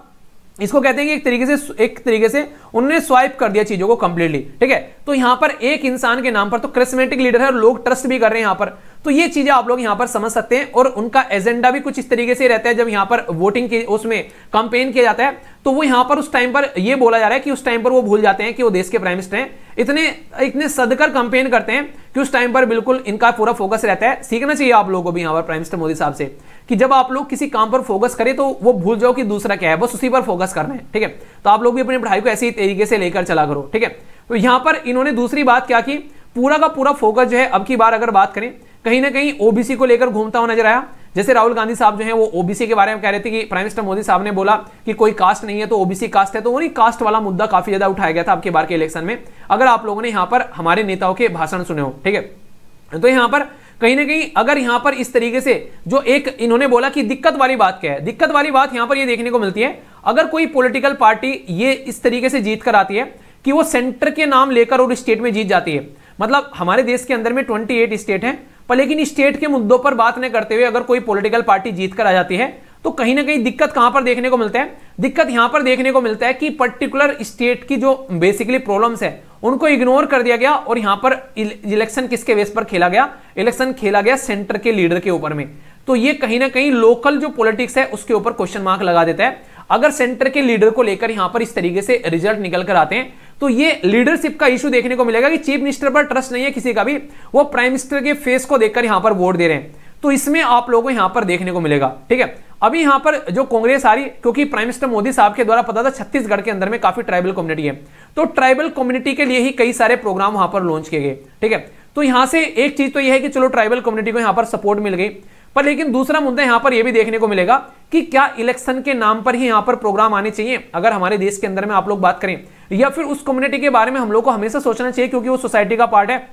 इसको कहते हैं कि एक तरीके से एक तरीके से उन्होंने स्वाइप कर दिया चीजों को कंप्लीटली ठीक है तो यहां पर एक इंसान के नाम पर तो क्रिस्मेटिक लीडर है और लोग ट्रस्ट भी कर रहे हैं यहां पर तो ये चीजें आप लोग यहां पर समझ सकते हैं और उनका एजेंडा भी कुछ इस तरीके से रहता है जब यहां पर वोटिंग के उसमें कंपेन किया जाता है तो वो यहां पर उस टाइम पर यह बोला जा रहा है कि उस टाइम पर वो भूल जाते हैं कि वो देश के प्राइम मिनिस्टर हैं इतने इतने सदकर कंपेन करते हैं कि उस टाइम पर बिल्कुल इनका पूरा फोकस रहता है सीखना चाहिए आप लोगों को भी यहां पर प्राइम मिनिस्टर मोदी साहब से कि जब आप लोग किसी काम पर फोकस करें तो वो भूल जाओ कि दूसरा क्या है बस उसी पर फोकस करना है ठीक है तो आप लोग भी अपनी पढ़ाई को ऐसे ही तरीके से लेकर चला करो ठीक है तो यहां पर इन्होंने दूसरी बात क्या की पूरा का पूरा फोकस जो है अब की बार अगर बात करें कहीं ना कहीं ओबीसी को लेकर घूमता हुआ नजर आया जैसे राहुल गांधी साहब जो है वो ओबीसी के बारे में कह रहे थे कि प्राइम मिनिस्टर मोदी साहब ने बोला कि कोई कास्ट नहीं है तो ओबीसी कास्ट है तो वो नहीं कास्ट वाला मुद्दा काफी ज्यादा उठाया गया था आपके बार के इलेक्शन में अगर आप लोगों ने यहां पर हमारे नेताओं के भाषण सुने हो ठीक है तो यहां पर कहीं ना कहीं अगर यहां पर इस तरीके से जो एक इन्होंने बोला कि दिक्कत वाली बात क्या है दिक्कत वाली बात यहां पर ये यह देखने को मिलती है अगर कोई पॉलिटिकल पार्टी ये इस तरीके से जीत कर आती है कि वो सेंटर के नाम लेकर और स्टेट में जीत जाती है मतलब हमारे देश के अंदर में ट्वेंटी स्टेट है पर लेकिन स्टेट के मुद्दों पर बात नहीं करते हुए अगर कोई पोलिटिकल पार्टी जीत कर आ जाती है तो कहीं ना कहीं दिक्कत कहां पर देखने को मिलता है दिक्कत यहां पर देखने को मिलता है कि पर्टिकुलर स्टेट की जो बेसिकली प्रॉब्लम्स है उनको इग्नोर कर दिया गया और यहां पर इलेक्शन किसके बेस पर खेला गया इलेक्शन खेला गया सेंटर के लीडर के ऊपर में तो ये कहीं ना कहीं लोकल जो पॉलिटिक्स है उसके ऊपर क्वेश्चन मार्क लगा देता है अगर सेंटर के लीडर को लेकर यहां पर इस तरीके से रिजल्ट निकल कर आते हैं तो ये लीडरशिप का इश्यू देखने को मिलेगा कि चीफ मिनिस्टर पर ट्रस्ट नहीं है किसी का भी वो प्राइम मिनिस्टर के फेस को देखकर यहां पर वोट दे रहे हैं तो इसमें आप लोगों को यहां पर देखने को मिलेगा ठीक है अभी यहां पर जो कांग्रेस आ रही क्योंकि प्राइम मिनिस्टर मोदी साहब के द्वारा पता था छत्तीसगढ़ के अंदर में काफी ट्राइबल कम्युनिटी है तो ट्राइबल कम्युनिटी के लिए ही कई सारे प्रोग्राम वहां पर लॉन्च किए गए ठीक है तो यहां से एक चीज तो यह है कि चलो ट्राइबल कम्युनिटी को यहां पर सपोर्ट मिल गई पर लेकिन दूसरा मुद्दा यहां पर यह भी देखने को मिलेगा कि क्या इलेक्शन के नाम पर ही यहां पर प्रोग्राम आने चाहिए अगर हमारे देश के अंदर में आप लोग बात करें या फिर उस कम्युनिटी के बारे में हम लोग को हमेशा सोचना चाहिए क्योंकि वो सोसाइटी का पार्ट है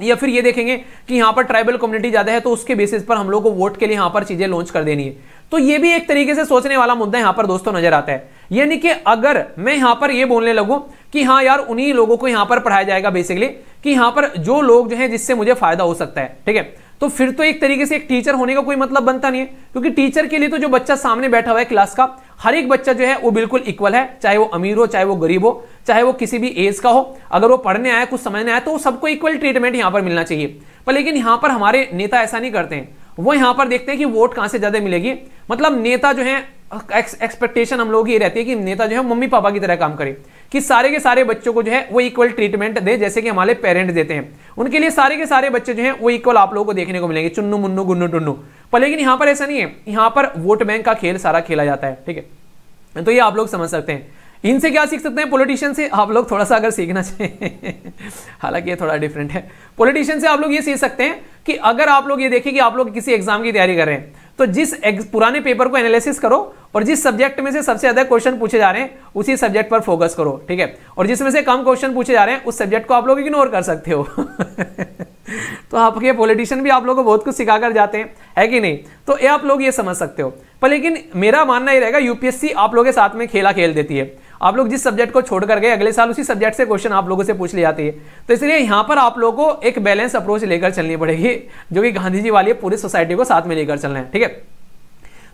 या फिर ये देखेंगे कि यहां पर ट्राइबल कम्युनिटी ज्यादा है तो उसके बेसिस पर हम लोग को वोट के लिए यहाँ पर चीजें लॉन्च कर देनी है तो ये भी एक तरीके से सोचने वाला मुद्दा यहां पर दोस्तों नजर आता है यानी कि अगर मैं यहां पर ये बोलने लगू कि हाँ यार उन्हीं लोगों को यहां पर पढ़ाया जाएगा बेसिकली कि यहां पर जो लोग जो है जिससे मुझे फायदा हो सकता है ठीक है तो फिर तो एक तरीके से एक टीचर होने का कोई मतलब बनता नहीं है क्योंकि टीचर के लिए तो जो बच्चा सामने बैठा हुआ है क्लास का हर एक बच्चा जो है वो बिल्कुल इक्वल है चाहे वो अमीर हो चाहे वो गरीब हो चाहे वो किसी भी एज का हो अगर वो पढ़ने आया कुछ समझने आया तो सबको इक्वल ट्रीटमेंट यहां पर मिलना चाहिए पर लेकिन यहां पर हमारे नेता ऐसा नहीं करते हैं वो यहां पर देखते हैं कि वोट कहां से ज्यादा मिलेगी मतलब नेता जो है एक्सपेक्टेशन हम लोग ये रहती है कि नेता जो है मम्मी पापा की तरह काम करे कि सारे के सारे बच्चों को जो है वो इक्वल ट्रीटमेंट दे जैसे कि हमारे पेरेंट्स देते हैं उनके लिए सारे के सारे बच्चे जो है वो इक्वल आप लोगों को देखने को मिलेंगे चुन्नू मुन्नू गुन्नू टुन्नू पर लेकिन यहां पर ऐसा नहीं है यहां पर वोट बैंक का खेल सारा खेला जाता है ठीक है तो ये आप लोग समझ सकते हैं इनसे क्या सीख सकते हैं पॉलिटिशियन से आप लोग थोड़ा सा अगर सीखना चाहिए हालांकि ये थोड़ा डिफरेंट है पॉलिटिशियन से आप लोग ये सीख सकते हैं कि अगर आप लोग ये देखिए कि आप लोग किसी एग्जाम की तैयारी कर रहे हैं तो जिस पुराने पेपर को एनालिसिस करो और जिस सब्जेक्ट में से सबसे ज्यादा क्वेश्चन पूछे जा रहे हैं उसी सब्जेक्ट पर फोकस करो ठीक है और जिसमें से कम क्वेश्चन पूछे जा रहे हैं उस सब्जेक्ट को आप लोग इग्नोर कर सकते हो तो आपके पॉलिटिशियन भी आप लोगों को बहुत कुछ सिखा कर जाते हैं है कि नहीं तो ये आप लोग ये समझ सकते हो पर लेकिन मेरा मानना ये रहेगा यूपीएससी आप लोगों के साथ में खेला खेल देती है आप लोग जिस सब्जेक्ट को छोड़ कर गए अगले साल उसी सब्जेक्ट से क्वेश्चन आप लोगों से पूछ ले जाती है तो इसलिए यहाँ पर आप लोगों को एक बैलेंस अप्रोच लेकर चलनी पड़ेगी जो कि गांधी जी वाली पूरी सोसाइटी को साथ में लेकर चलना है ठीक है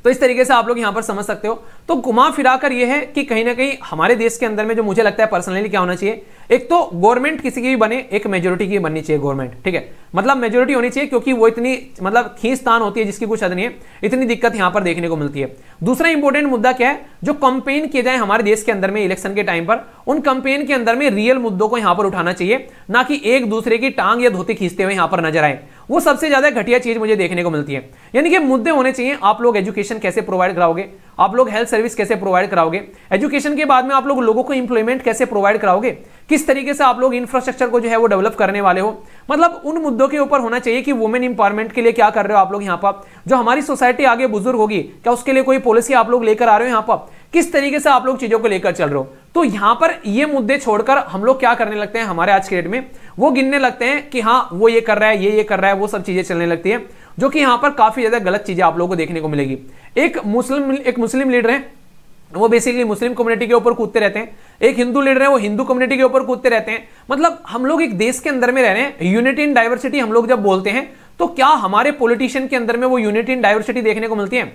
तो इस तरीके से आप लोग यहां पर समझ सकते हो तो घुमा फिरा कर यह है कि कहीं ना कहीं हमारे देश के अंदर में जो मुझे लगता है पर्सनली क्या होना चाहिए एक तो गवर्नमेंट किसी की भी बने एक मेजोरिटी की बननी चाहिए गवर्नमेंट ठीक है मतलब मेजोरिटी होनी चाहिए क्योंकि वो इतनी मतलब खींचतान होती है जिसकी कुछ हद नहीं है इतनी दिक्कत यहाँ पर देखने को मिलती है दूसरा इंपॉर्टेंट मुद्दा क्या है जो कंपेन किए जाए हमारे देश के अंदर में इलेक्शन के टाइम पर उन कंपेन के अंदर में रियल मुद्दों को यहां पर उठाना चाहिए ना कि एक दूसरे की टांग या धोती खींचते हुए यहां पर नजर आए वो सबसे ज़्यादा घटिया चीज़ मुझे देखने को मिलती है यानी कि मुद्दे होने चाहिए आप लोग एजुकेशन कैसे प्रोवाइड कराओगे आप लोग हेल्थ सर्विस कैसे प्रोवाइड कराओगे एजुकेशन के बाद में आप लोग लोगों को इंप्लॉयमेंट कैसे प्रोवाइड कराओगे किस तरीके से आप लोग इंफ्रास्ट्रक्चर को जो है वो डेवलप करने वाले हो मतलब उन मुद्दों के ऊपर होना चाहिए कि वुमेन इंपावरमेंट के लिए क्या कर रहे हो आप लोग यहाँ पर जो हमारी सोसाइटी आगे बुजुर्ग होगी क्या उसके लिए कोई पॉलिसी आप लोग लेकर आ रहे हो यहाँ पर किस तरीके से आप लोग चीजों को लेकर चल रहे हो तो यहां पर ये मुद्दे छोड़कर हम लोग क्या करने लगते हैं हमारे आज के डेट में वो गिनने लगते हैं कि हाँ वो ये कर रहा है ये ये कर रहा है वो सब चीजें चलने लगती है जो कि यहां पर काफी ज्यादा गलत चीजें आप लोगों को देखने को मिलेगी एक मुस्लिम एक मुस्लिम लीडर है वो बेसिकली मुस्लिम कम्युनिटी के ऊपर कूदते रहते हैं एक हिंदू लीडर है वो हिंदू कम्युनिटी के ऊपर कूदते रहते हैं मतलब हम लोग एक देश के अंदर में रह रहे हैं यूनिटी इन डाइवर्सिटी हम लोग जब बोलते हैं तो क्या हमारे पॉलिटिशियन के अंदर में वो यूनिटी इन डाइवर्सिटी देखने को मिलती है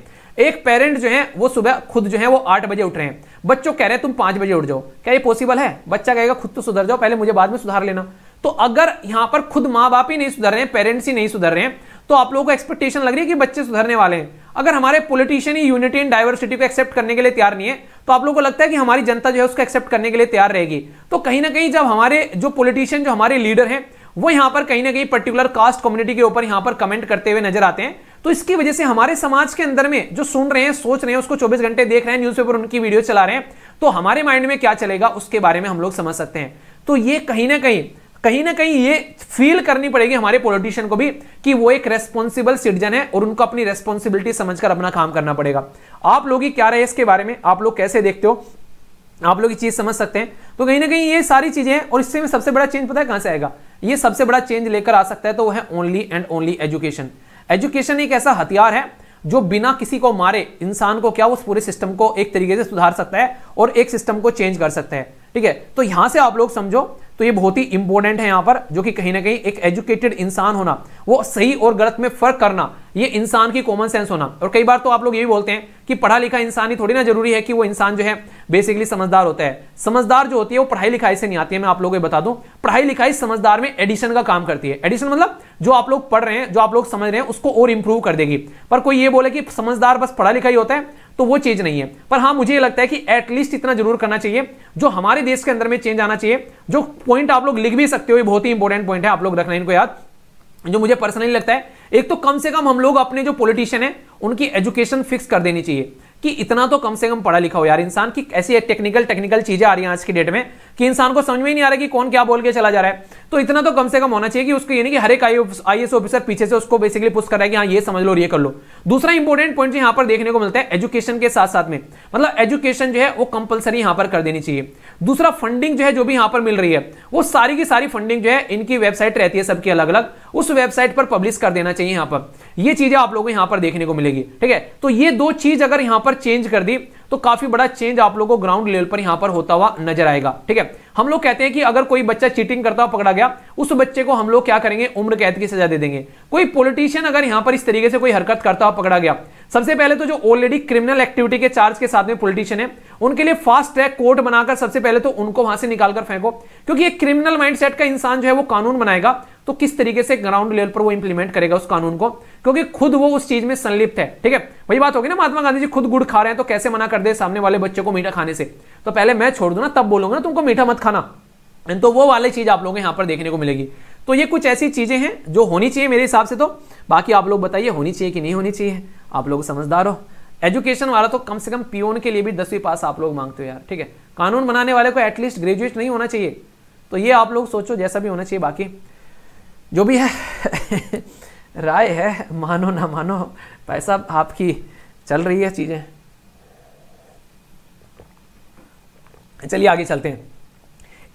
एक पेरेंट जो है वो सुबह खुद जो है वो आठ बजे उठ रहे हैं बच्चों कह रहे हैं तुम पांच बजे उठ जाओ क्या ये पॉसिबल है बच्चा कहेगा खुद तो सुधर जाओ पहले मुझे बाद में सुधार लेना तो अगर यहां पर खुद माँ बाप ही नहीं सुधर रहे हैं पेरेंट्स ही नहीं सुधर रहे हैं तो आप लोगों को एक्सपेक्टेशन लग रही है कि बच्चे सुधरने वाले हैं अगर हमारे पॉलिटिशियन ही यूनिटी एंड डाइवर्सिटी को एक्सेप्ट करने के लिए तैयार नहीं है तो आप लोगों को लगता है कि हमारी जनता जो है उसको एक्सेप्ट करने के लिए तैयार रहेगी तो कहीं ना कहीं जब हमारे जो पॉलिटिशियन जो हमारे लीडर हैं वो यहां पर कहीं ना कहीं पर्टिकुलर कास्ट कम्युनिटी के ऊपर यहां पर कमेंट करते हुए नजर आते हैं तो इसकी वजह से हमारे समाज के अंदर में जो सुन रहे हैं सोच रहे हैं उसको 24 घंटे देख रहे हैं न्यूज पेपर उनकी वीडियो चला रहे हैं तो हमारे माइंड में क्या चलेगा उसके बारे में हम लोग समझ सकते हैं तो ये कहीं ना कहीं कहीं ना कहीं ये फील करनी पड़ेगी हमारे पॉलिटिशियन को भी कि वो एक रेस्पॉन्सिबल सिटीजन है और उनको अपनी रेस्पॉन्सिबिलिटी समझकर अपना काम करना पड़ेगा आप लोग ही क्या रहे इसके बारे में आप लोग कैसे देखते हो आप लोग ये चीज समझ सकते हैं तो कहीं ना कहीं ये सारी चीजें और इससे में सबसे बड़ा चेंज पता है कहां से आएगा ये सबसे बड़ा चेंज लेकर आ सकता है तो वो है only and only education education एक ऐसा हथियार है जो बिना किसी को मारे इंसान को क्या उस पूरे सिस्टम को एक तरीके से सुधार सकता है और एक सिस्टम को चेंज कर सकता है ठीक है तो यहां से आप लोग समझो तो ये बहुत ही इंपॉर्टेंट है यहाँ पर जो कि कहीं ना कहीं एक एजुकेटेड इंसान होना वो सही और गलत में फर्क करना ये इंसान की कॉमन सेंस होना और कई बार तो आप लोग ये भी बोलते हैं कि पढ़ा लिखा इंसान ही थोड़ी ना जरूरी है कि वो इंसान जो है बेसिकली समझदार होता है समझदार जो होती है वो पढ़ाई लिखाई से नहीं आती है मैं आप लोगों को बता दूं पढ़ाई लिखाई समझदार में एडिशन का काम करती है एडिशन मतलब जो आप लोग पढ़ रहे हैं जो आप लोग समझ रहे हैं उसको और इंप्रूव कर देगी पर कोई ये बोले कि समझदार बस पढ़ा लिखा ही होता है तो वो चीज़ नहीं है पर हाँ मुझे लगता है कि एटलीस्ट इतना जरूर करना चाहिए जो हमारे देश के अंदर में चेंज आना चाहिए जो पॉइंट आप लोग लिख भी सकते हो ये बहुत ही इंपॉर्टेंट पॉइंट है आप लोग रखना इनको याद जो मुझे पर्सनली लगता है एक तो कम से कम हम लोग अपने जो पॉलिटिशियन है उनकी एजुकेशन फिक्स कर देनी चाहिए कि इतना तो कम से कम पढ़ा लिखा हो यार इंसान की ऐसी टेक्निकल टेक्निकल चीजें आ रही हैं आज की डेट में कि इंसान को समझ में ही नहीं आ रहा कि कौन क्या बोल के चला जा रहा है तो इतना तो कम से कम होना चाहिए कि उसको ये नहीं कि हर एक आई ऑफिसर पीछे से उसको बेसिकली पुश कर रहा है कि हाँ ये समझ लो और ये कर लो दूसरा इंपॉर्टेंट पॉइंट यहाँ पर देखने को मिलता है एजुकेशन के साथ साथ में मतलब एजुकेशन जो है वो कंपलसरी यहां पर कर देनी चाहिए दूसरा फंडिंग जो है जो भी यहाँ पर मिल रही है वो सारी की सारी फंडिंग जो है इनकी वेबसाइट रहती है सबकी अलग अलग उस वेबसाइट पर पब्लिश कर देना चाहिए यहां पर ये चीजें आप लोगों को यहां पर देखने को मिलेगी ठीक है तो ये दो चीज अगर यहां पर चेंज कर दी तो काफी बड़ा चेंज आप लोगों को ग्राउंड लेवल पर यहां पर होता हुआ नजर आएगा ठीक है हम लोग कहते हैं कि अगर कोई बच्चा चीटिंग करता हुआ पकड़ा गया उस बच्चे को हम लोग क्या करेंगे उम्र कैद की सजा दे देंगे कोई पॉलिटिशियन अगर यहां पर इस तरीके से कोई हरकत करता हुआ पकड़ा गया सबसे पहले तो जो ऑलरेडी क्रिमिनल एक्टिविटी के चार्ज के साथ में पॉलिटिशियन है उनके लिए फास्ट ट्रैक कोर्ट बनाकर सबसे पहले तो उनको वहां से निकालकर फेंको क्योंकि एक क्रिमिनल माइंडसेट का इंसान जो है वो कानून बनाएगा तो किस तरीके से ग्राउंड लेवल पर वो इंप्लीमेंट करेगा उस कानून को क्योंकि खुद वो उस चीज में संलिप्त है ठीक है वही बात होगी ना महात्मा गांधी जी खुद गुड़ खा रहे हैं तो कैसे मना कर दे सामने वाले बच्चे को मीठा खाने से तो पहले मैं छोड़ ना तब बोलूंगा ना तुमको मीठा मत खाना तो वो वाली चीज आप लोगों को यहां पर देखने को मिलेगी तो ये कुछ ऐसी चीजें हैं जो होनी चाहिए मेरे हिसाब से तो बाकी आप लोग बताइए होनी चाहिए कि नहीं होनी चाहिए आप लोग समझदार हो एजुकेशन वाला तो कम से कम पीओन के लिए भी दसवीं पास आप लोग मांगते हो यार ठीक है कानून बनाने वाले को एटलीस्ट ग्रेजुएट नहीं होना चाहिए तो ये आप लोग सोचो जैसा भी होना चाहिए बाकी जो भी है राय है मानो ना मानो पैसा आपकी चल रही है चीज़ें चलिए आगे चलते हैं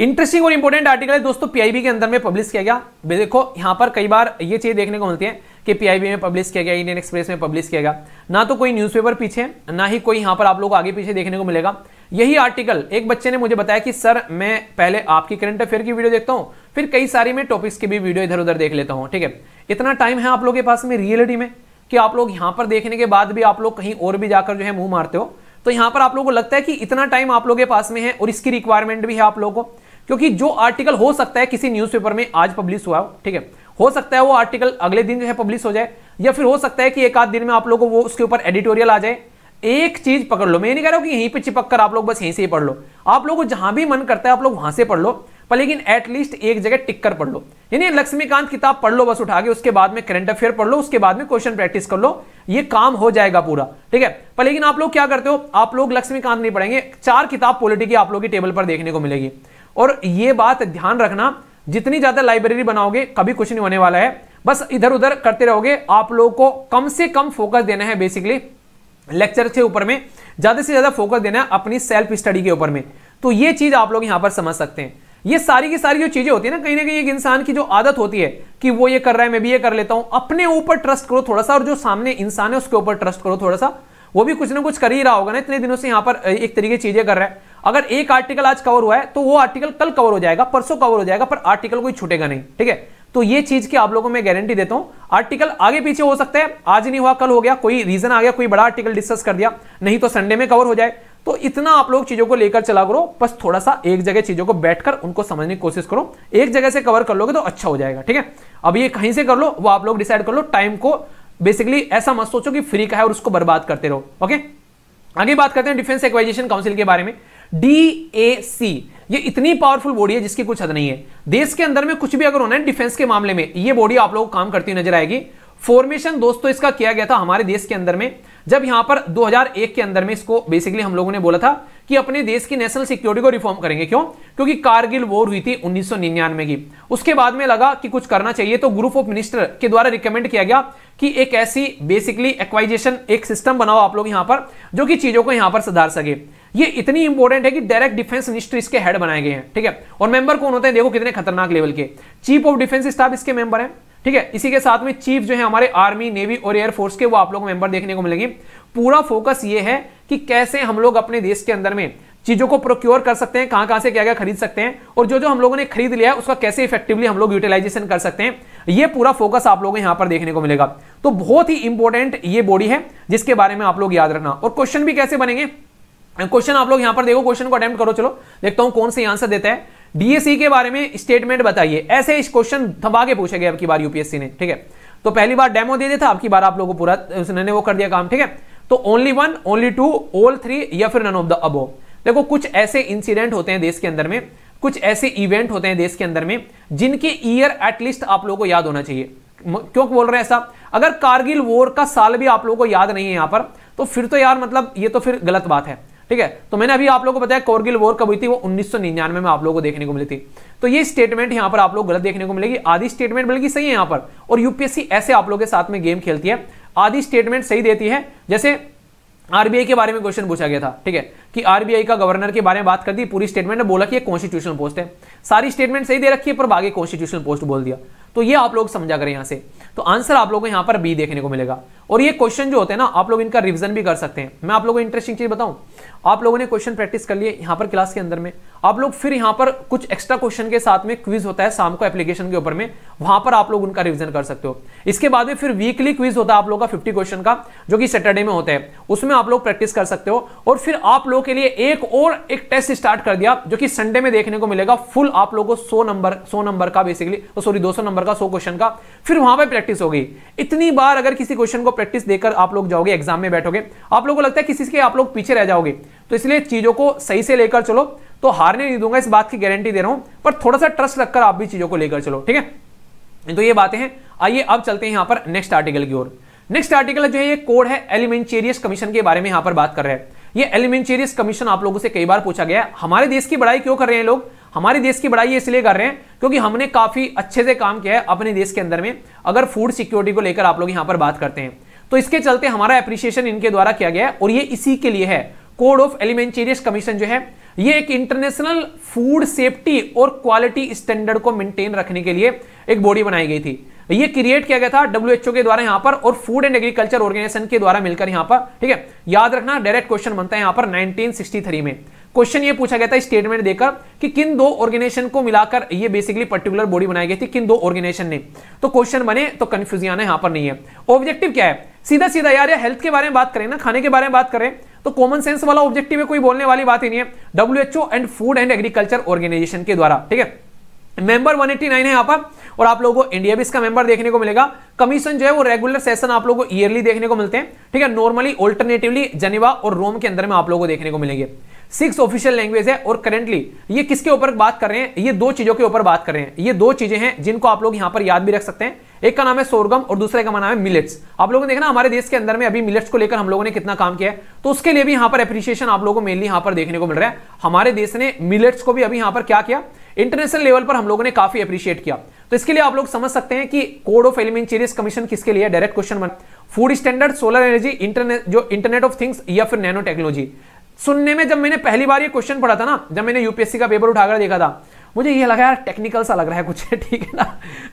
इंटरेस्टिंग और इंपॉर्टेंट आर्टिकल है दोस्तों पीआईबी के अंदर में पब्लिश किया गया देखो यहां पर कई बार ये चीज देखने को मिलती है कि पीआईबी में पब्लिश किया गया इंडियन एक्सप्रेस में पब्लिश किया गया ना तो कोई न्यूज़पेपर पीछे ना ही कोई यहां पर आप लोग आगे पीछे देखने को मिलेगा यही आर्टिकल एक बच्चे ने मुझे बताया कि सर मैं पहले आपकी करंट अफेयर की वीडियो देखता हूँ फिर कई सारी मैं टॉपिक्स की भी वीडियो इधर उधर देख लेता हूं ठीक है इतना टाइम है आप लोग के पास में रियलिटी में कि आप लोग यहां पर देखने के बाद भी आप लोग कहीं और भी जाकर जो है मुंह मारते हो तो यहां पर आप लोग को लगता है कि इतना टाइम आप लोगों के पास में है और इसकी रिक्वायरमेंट भी है आप लोग को क्योंकि जो आर्टिकल हो सकता है किसी न्यूज़पेपर में आज पब्लिश हुआ ठीक है हो सकता है वो आर्टिकल अगले दिन जो है पब्लिश हो जाए या फिर हो सकता है कि एक आध दिन में आप लोगों को वो उसके ऊपर एडिटोरियल आ जाए एक चीज पकड़ लो मैं नहीं कह रहा हूं कि यहीं पे चिपक कर आप लोग बस यहीं से ही पढ़ लो आप लोगों को जहां भी मन करता है आप लोग वहां से पढ़ लो पर लेकिन एटलीस्ट एक जगह टिक कर पढ़ लो यानी लक्ष्मीकांत किताब पढ़ लो बस उठा के उसके बाद में करंट अफेयर पढ़ लो उसके बाद में क्वेश्चन प्रैक्टिस कर लो ये काम हो जाएगा पूरा ठीक है पर लेकिन आप लोग क्या करते हो आप लोग लक्ष्मीकांत नहीं पढ़ेंगे चार किताब पॉलिटी की आप लोग की टेबल पर देखने को मिलेगी और ये बात ध्यान रखना जितनी ज़्यादा लाइब्रेरी बनाओगे कभी कुछ नहीं होने वाला है बस इधर उधर करते रहोगे आप लोगों को कम से कम फोकस देना है बेसिकली लेक्चर के ऊपर में ज़्यादा से ज़्यादा फोकस देना है अपनी सेल्फ स्टडी के ऊपर में तो ये चीज़ आप लोग यहां पर समझ सकते हैं ये सारी की सारी जो चीज़ें होती है ना कहीं ना कहीं एक इंसान की जो आदत होती है कि वो ये कर रहा है मैं भी ये कर लेता हूं अपने ऊपर ट्रस्ट करो थोड़ा सा और जो सामने इंसान है उसके ऊपर ट्रस्ट करो थोड़ा सा वो भी कुछ ना कुछ कर ही रहा होगा ना इतने दिनों से यहां पर एक तरीके चीज़ें कर रहा है अगर एक आर्टिकल आज कवर हुआ है तो वो आर्टिकल कल कवर हो जाएगा परसों कवर हो जाएगा पर आर्टिकल कोई छूटेगा नहीं ठीक है तो ये चीज की आप लोगों में गारंटी देता हूं आर्टिकल आगे पीछे हो सकता है आज नहीं हुआ कल हो गया कोई रीजन आ गया कोई बड़ा आर्टिकल डिस्कस कर दिया नहीं तो संडे में कवर हो जाए तो इतना आप लोग चीजों को लेकर चला करो बस थोड़ा सा एक जगह चीजों को बैठकर उनको समझने की कोशिश करो एक जगह से कवर कर लोगे तो अच्छा हो जाएगा ठीक है अब ये कहीं से कर लो वो आप लोग डिसाइड कर लो टाइम को बेसिकली ऐसा मत सोचो कि फ्री का है और उसको बर्बाद करते रहो ओके आगे बात करते हैं डिफेंस एक्वाइजेशन काउंसिल के बारे में डी ए सी ये इतनी पावरफुल बॉडी है जिसकी कुछ हद नहीं है देश के अंदर में कुछ भी अगर होना है डिफेंस के मामले में ये बॉडी आप लोगों को काम करती नजर आएगी फॉर्मेशन दोस्तों इसका किया गया था हमारे देश के अंदर में जब यहां पर 2001 के अंदर में इसको बेसिकली हम लोगों ने बोला था कि अपने देश की नेशनल सिक्योरिटी को रिफॉर्म करेंगे क्यों क्योंकि कारगिल वॉर हुई थी उन्नीस की उसके बाद में लगा कि कुछ करना चाहिए तो ग्रुप ऑफ मिनिस्टर के द्वारा रिकमेंड किया गया कि एक ऐसी बेसिकली एक्वाइजेशन एक सिस्टम बनाओ आप लोग यहां पर जो कि चीजों को यहां पर सुधार सके ये इतनी इंपॉर्टेंट है कि डायरेक्ट डिफेंस मिनिस्ट्री इसके हेड बनाए गए हैं ठीक है और मेंबर कौन होते हैं देखो कितने खतरनाक लेवल के चीफ ऑफ डिफेंस स्टाफ इसके मेंबर हैं ठीक है इसी के साथ में चीफ जो है हमारे आर्मी नेवी और एयरफोर्स के वो आप लोग मेंबर देखने को मिलेंगे पूरा फोकस ये है कि कैसे हम लोग अपने देश के अंदर में चीजों को प्रोक्योर कर सकते हैं कहां कहां से क्या क्या खरीद सकते हैं और जो जो हम लोगों ने खरीद लिया है उसका कैसे इफेक्टिवली हम लोग यूटिलाइजेशन कर सकते हैं ये पूरा फोकस आप लोगों यहां पर देखने को मिलेगा तो बहुत ही इंपॉर्टेंट ये बॉडी है जिसके बारे में आप लोग याद रखना और क्वेश्चन भी कैसे बनेंगे क्वेश्चन आप लोग यहां पर देखो क्वेश्चन को अटेम्प्ट करो चलो देखता हूं कौन से आंसर देता है डीएसी के बारे में स्टेटमेंट बताइए ऐसे इस क्वेश्चन थमा के पूछे गए आपकी बार यूपीएससी ने ठीक है तो पहली बार डेमो दे दिया था आपकी बार आप लोगों को पूरा उसने वो कर दिया काम ठीक है तो only one only two all three या फिर नन ऑफ द अबो देखो कुछ ऐसे इंसिडेंट होते हैं देश के अंदर में कुछ ऐसे इवेंट होते हैं देश के अंदर में जिनके ईयर एटलीस्ट आप लोगों को याद होना चाहिए क्यों बोल रहे हैं ऐसा अगर कारगिल वॉर का साल भी आप लोगों को याद नहीं है यहां पर तो फिर तो यार मतलब ये तो फिर गलत बात है ठीक है तो मैंने अभी आप लोगों को बताया कोरगिल वॉर कब हुई थी वो उन्नीस में आप लोगों को देखने को मिली थी तो ये स्टेटमेंट यहाँ पर आप लोग गलत देखने को मिलेगी आधी स्टेटमेंट बल्कि सही है यहाँ पर और यूपीएससी ऐसे आप लोग के साथ में गेम खेलती है आधी स्टेटमेंट सही देती है जैसे आरबीआई के बारे में क्वेश्चन पूछा गया था ठीक है कि आरबीआई का गवर्नर के बारे में बात कर दी पूरी स्टेटमेंट ने बोला कि ये कॉन्स्टिट्यूशनल पोस्ट है सारी स्टेटमेंट सही दे रखी है पर बाकी कॉन्स्टिट्यूशनल पोस्ट बोल दिया तो ये आप लोग समझा करें यहाँ से तो आंसर आप लोगों को यहाँ पर बी देखने को मिलेगा और ये क्वेश्चन जो होते हैं ना आप लोग इनका रिविजन भी कर सकते हैं मैं आप लोगों को इंटरेस्टिंग चीज बताऊँ आप लोगों ने क्वेश्चन प्रैक्टिस कर लिए यहां पर क्लास के अंदर में आप लोग फिर यहां पर कुछ एक्स्ट्रा क्वेश्चन के साथ में क्विज होता है शाम को एप्लीकेशन के ऊपर में वहां पर आप लोग उनका रिवीजन कर सकते हो इसके बाद में फिर वीकली क्विज होता है आप लोगों का फिफ्टी क्वेश्चन का जो कि सैटरडे में होता है उसमें आप लोग प्रैक्टिस कर सकते हो और फिर आप लोगों के लिए एक और एक टेस्ट स्टार्ट कर दिया जो कि संडे में देखने को मिलेगा फुल आप लोगों को सो नंबर सो नंबर का बेसिकली सॉरी oh, दो नंबर का सो क्वेश्चन का फिर वहां पर प्रैक्टिस होगी इतनी बार अगर किसी क्वेश्चन को प्रैक्टिस देकर आप लोग जाओगे एग्जाम में बैठोगे आप लोगों को लगता है किसी के आप लोग पीछे रह जाओगे तो इसलिए चीज़ों को सही से लेकर चलो तो हारने नहीं दूंगा इस बात की गारंटी दे रहा हूं पर थोड़ा सा ट्रस्ट रखकर आप भी चीज़ों को लेकर चलो ठीक है तो ये बातें हैं आइए अब चलते हैं यहां पर नेक्स्ट आर्टिकल की ओर नेक्स्ट आर्टिकल जो है ये कोड है एलिमेंटेरियस कमीशन के बारे में यहां पर बात कर रहे हैं ये एलिमेंटेरियस कमीशन आप लोगों से कई बार पूछा गया है हमारे देश की बड़ाई क्यों कर रहे हैं लोग हमारे देश की बड़ाई इसलिए कर रहे हैं क्योंकि हमने काफी अच्छे से काम किया है अपने देश के अंदर में अगर फूड सिक्योरिटी को लेकर आप लोग यहां पर बात करते हैं तो इसके चलते हमारा अप्रिशिएशन इनके द्वारा किया गया है और ये इसी के लिए है कोड ऑफ एलिमेंटेरियस कमीशन जो है ये एक इंटरनेशनल फूड सेफ्टी और क्वालिटी स्टैंडर्ड को मेंटेन रखने के लिए एक बॉडी बनाई गई थी ये क्रिएट किया गया था डब्ल्यूएचओ के द्वारा यहां पर और फूड एंड एग्रीकल्चर ऑर्गेनाइजेशन के द्वारा मिलकर यहां पर ठीक है याद रखना डायरेक्ट क्वेश्चन बनता है यहां पर 1963 में क्वेश्चन ये पूछा गया था स्टेटमेंट देकर कि किन दो ऑर्गेनाइजेशन को मिलाकर ये बेसिकली पर्टिकुलर बॉडी बनाई गई थी किन दो ऑर्गेनाइजेशन ने तो क्वेश्चन बने तो कंफ्यूजन आना यहां पर नहीं है ऑब्जेक्टिव क्या है सीधा सीधा यार या हेल्थ के बारे में बात करें ना खाने के बारे में बात करें तो कॉमन सेंस वाला ऑब्जेक्टिव है कोई बोलने वाली बात ही नहीं है W and food and agriculture organisation के द्वारा ठीक है मेंबर 189 है यहां पर और आप लोगों को इंडिया भी इसका मेंबर देखने को मिलेगा कमीशन जो है वो रेगुलर सेशन आप लोगों को ईयरली देखने को मिलते हैं ठीक है नॉर्मली ऑल्टरनेटिवली जनेवा और रोम के अंदर में आप लोगों को देखने को मिलेंगे सिक्स ऑफिशियल लैंग्वेज है और करेंटली ये किसके ऊपर बात कर रहे हैं ये दो चीजों के ऊपर बात कर रहे हैं ये दो चीजें हैं जिनको आप लोग यहां पर याद भी रख सकते हैं एक का नाम है सोरगम और दूसरे का नाम है मिलेट्स आप लोगों ने देखना हमारे देश के अंदर में अभी मिलेट्स को लेकर हम लोगों ने कितना काम किया है तो उसके लिए भी यहां पर अप्रिशिएशन आप लोगों को मेनली यहां पर देखने को मिल रहा है हमारे देश ने मिलेट्स को भी अभी यहां पर क्या किया इंटरनेशनल लेवल पर हम लोगों ने काफी अप्रिशिएट किया तो इसके लिए आप लोग समझ सकते हैं कि कोड ऑफ एलिमेंटेरियस कमीशन किसके लिए direct question food standard solar energy internet जो इंटरनेट ऑफ थिंग्स या फिर नैनो टेक्नोलॉजी सुनने में जब मैंने पहली बार ये क्वेश्चन पढ़ा था ना जब मैंने यूपीएससी का पेपर उठाकर देखा था मुझे ये लगा यार टेक्निकल सा लग रहा है कुछ ठीक है ना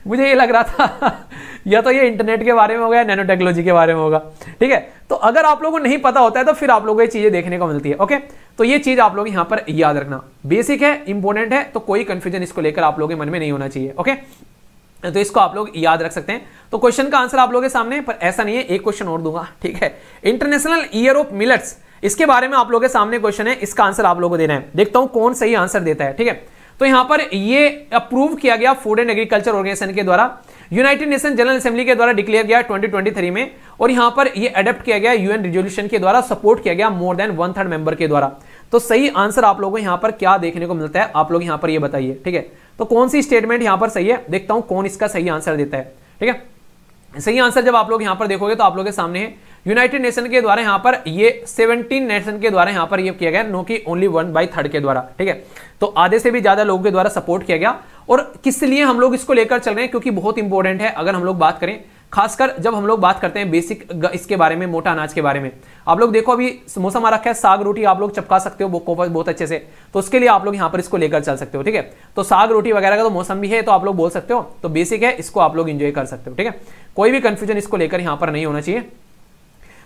मुझे ये लग रहा था या तो ये इंटरनेट के बारे में होगा या नैनो टेक्नोलॉजी के बारे में होगा ठीक है तो अगर आप लोगों को नहीं पता होता है तो फिर आप लोगों को ये चीज़ें देखने को मिलती है ओके तो ये चीज़ आप लोग यहां पर याद रखना बेसिक है इंपॉर्टेंट है तो कोई कंफ्यूजन इसको लेकर आप लोगों के मन में नहीं होना चाहिए ओके तो इसको आप लोग याद रख सकते हैं तो क्वेश्चन का आंसर आप लोगों के सामने पर ऐसा नहीं है एक क्वेश्चन और दूंगा ठीक है इंटरनेशनल ईयर ऑफ मिलट्स इसके बारे में आप लोगों के सामने क्वेश्चन है इसका आंसर आप लोगों को देना है देखता हूं कौन सही आंसर देता है ठीक है तो यहां पर ये अप्रूव किया गया फूड एंड एग्रीकल्चर ऑर्गेनाइजेशन के द्वारा यूनाइटेड नेशन जनरल असेंबली के द्वारा डिक्लेयर किया 2023 में और यहां पर ये अडेप्ट किया गया यूएन रिजोल्यूशन के द्वारा सपोर्ट किया गया more than one third member के द्वारा तो सही आंसर आप लोगों को यहां पर क्या देखने को मिलता है आप लोग यहां पर यह बताइए ठीक है तो कौन सी स्टेटमेंट यहां पर सही है देखता हूं कौन इसका सही आंसर देता है ठीक है सही आंसर जब आप लोग यहां पर देखोगे तो आप लोग के सामने है यूनाइटेड नेशन के द्वारा यहां पर ये 17 नेशन के द्वारा यहां पर ये किया गया नो की ओनली वन बाई थर्ड के द्वारा ठीक है तो आधे से भी ज्यादा लोगों के द्वारा सपोर्ट किया गया और किस लिए हम लोग इसको लेकर चल रहे हैं क्योंकि बहुत इंपॉर्टेंट है अगर हम लोग बात करें खासकर जब हम लोग बात करते हैं बेसिक इसके बारे में मोटा अनाज के बारे में आप लोग देखो अभी मौसम आ रखा है साग रोटी आप लोग चपका सकते हो बहुत अच्छे से तो उसके लिए आप लोग यहाँ पर इसको लेकर चल सकते हो ठीक है तो साग रोटी वगैरह का तो मौसम भी है तो आप लोग बोल सकते हो तो बेसिक है इसको आप लोग इंजॉय कर सकते हो ठीक है कोई भी कंफ्यूजन इसको लेकर यहाँ पर नहीं होना चाहिए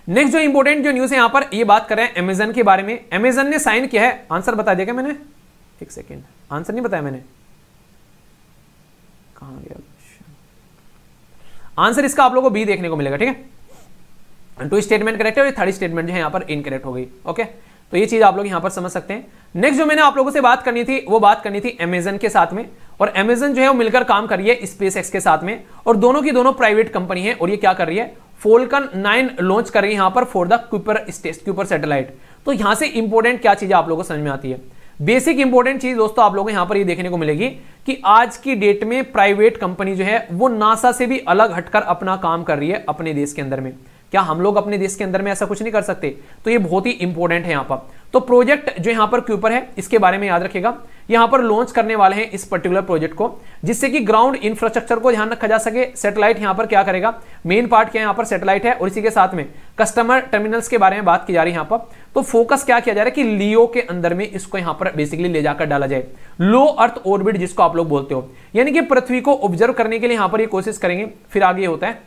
नेक्स्ट जो इंपॉर्टेंट जो न्यूज है यहाँ पर ये बात कर रहे हैं अमेजन के बारे में अमेजन ने साइन किया है आंसर बता दिया क्या मैंने एक सेकेंड आंसर नहीं बताया मैंने कहा गया आंसर इसका आप लोगों को बी देखने को मिलेगा ठीक है टू स्टेटमेंट करेक्ट है और थर्ड स्टेटमेंट जो है यहां पर इनकरेक्ट हो गई ओके तो ये चीज आप लोग यहां पर समझ सकते हैं नेक्स्ट जो मैंने आप लोगों से बात करनी थी वो बात करनी थी अमेजन के साथ में और अमेजन जो है वो मिलकर काम कर रही है स्पेस एक्स के साथ में और दोनों की दोनों प्राइवेट कंपनी है और ये क्या कर रही है फोल्कन नाइन लॉन्च कर रही है यहां पर for the Kuiper Kuiper satellite तो यहां से इंपोर्टेंट क्या चीज़ आप लोगों को समझ में आती है बेसिक इंपॉर्टेंट चीज दोस्तों आप लोगों यहाँ पर ये देखने को मिलेगी कि आज की डेट में प्राइवेट कंपनी जो है वो नासा से भी अलग हटकर अपना काम कर रही है अपने देश के अंदर में क्या हम लोग अपने देश के अंदर में ऐसा कुछ नहीं कर सकते तो ये बहुत ही इंपॉर्टेंट है यहाँ पर तो प्रोजेक्ट जो यहाँ पर क्यूपर है इसके बारे में याद रखेगा यहाँ पर लॉन्च करने वाले हैं इस पर्टिकुलर प्रोजेक्ट को जिससे कि ग्राउंड इंफ्रास्ट्रक्चर को ध्यान रखा जा सके सैटेलाइट यहाँ पर क्या करेगा मेन पार्ट क्या यहाँ पर सैटेलाइट है और इसी के साथ में कस्टमर टर्मिनल्स के बारे में बात की जा रही है यहाँ पर तो फोकस क्या किया जा रहा है कि लियो के अंदर में इसको यहां पर बेसिकली ले जाकर डाला जाए लो अर्थ ऑर्बिट जिसको आप लोग बोलते हो यानी कि पृथ्वी को ऑब्जर्व करने के लिए यहां पर ये कोशिश करेंगे फिर आगे होता है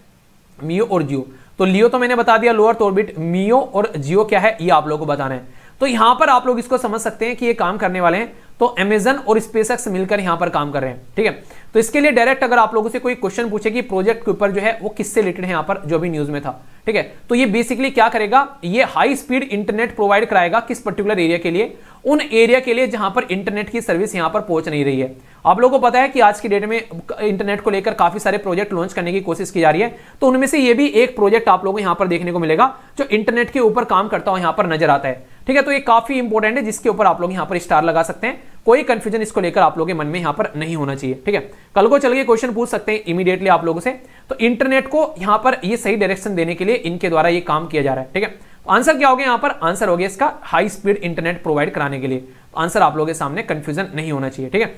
मियो और जियो तो लियो तो मैंने बता दिया लो अर्थ ऑर्बिट मियो और जियो क्या है ये आप लोग को बताना है तो यहां पर आप लोग इसको समझ सकते हैं कि ये काम करने वाले हैं तो अमेजन और स्पेसएक्स मिलकर यहां पर काम कर रहे हैं ठीक है तो इसके लिए डायरेक्ट अगर आप लोगों से कोई क्वेश्चन पूछे कि प्रोजेक्ट के ऊपर जो है वो किससे रिलेटेड है यहाँ पर जो भी न्यूज में था ठीक है तो ये बेसिकली क्या करेगा ये हाई स्पीड इंटरनेट प्रोवाइड कराएगा किस पर्टिकुलर एरिया के लिए उन एरिया के लिए जहां पर इंटरनेट की सर्विस यहां पर पहुंच नहीं रही है आप लोगों को पता है कि आज की डेट में इंटरनेट को लेकर काफी सारे प्रोजेक्ट लॉन्च करने की कोशिश की जा रही है तो उनमें से ये भी एक प्रोजेक्ट आप लोगों को यहां पर देखने को मिलेगा जो इंटरनेट के ऊपर काम करता हुआ यहां पर नजर आता है ठीक है तो ये काफी इंपॉर्टेंट है जिसके ऊपर आप लोग यहां पर स्टार लगा सकते हैं कोई कंफ्यूजन इसको लेकर आप लोगों के मन में यहां पर नहीं होना चाहिए ठीक है कल को चल के क्वेश्चन पूछ सकते हैं इमीडिएटली आप लोगों से तो इंटरनेट को यहां पर ये सही डायरेक्शन देने के लिए इनके द्वारा ये काम किया जा रहा है ठीक है आंसर क्या हो गया यहां पर आंसर हो गया इसका हाई स्पीड इंटरनेट प्रोवाइड कराने के लिए आंसर आप लोगों के सामने कंफ्यूजन नहीं होना चाहिए ठीक है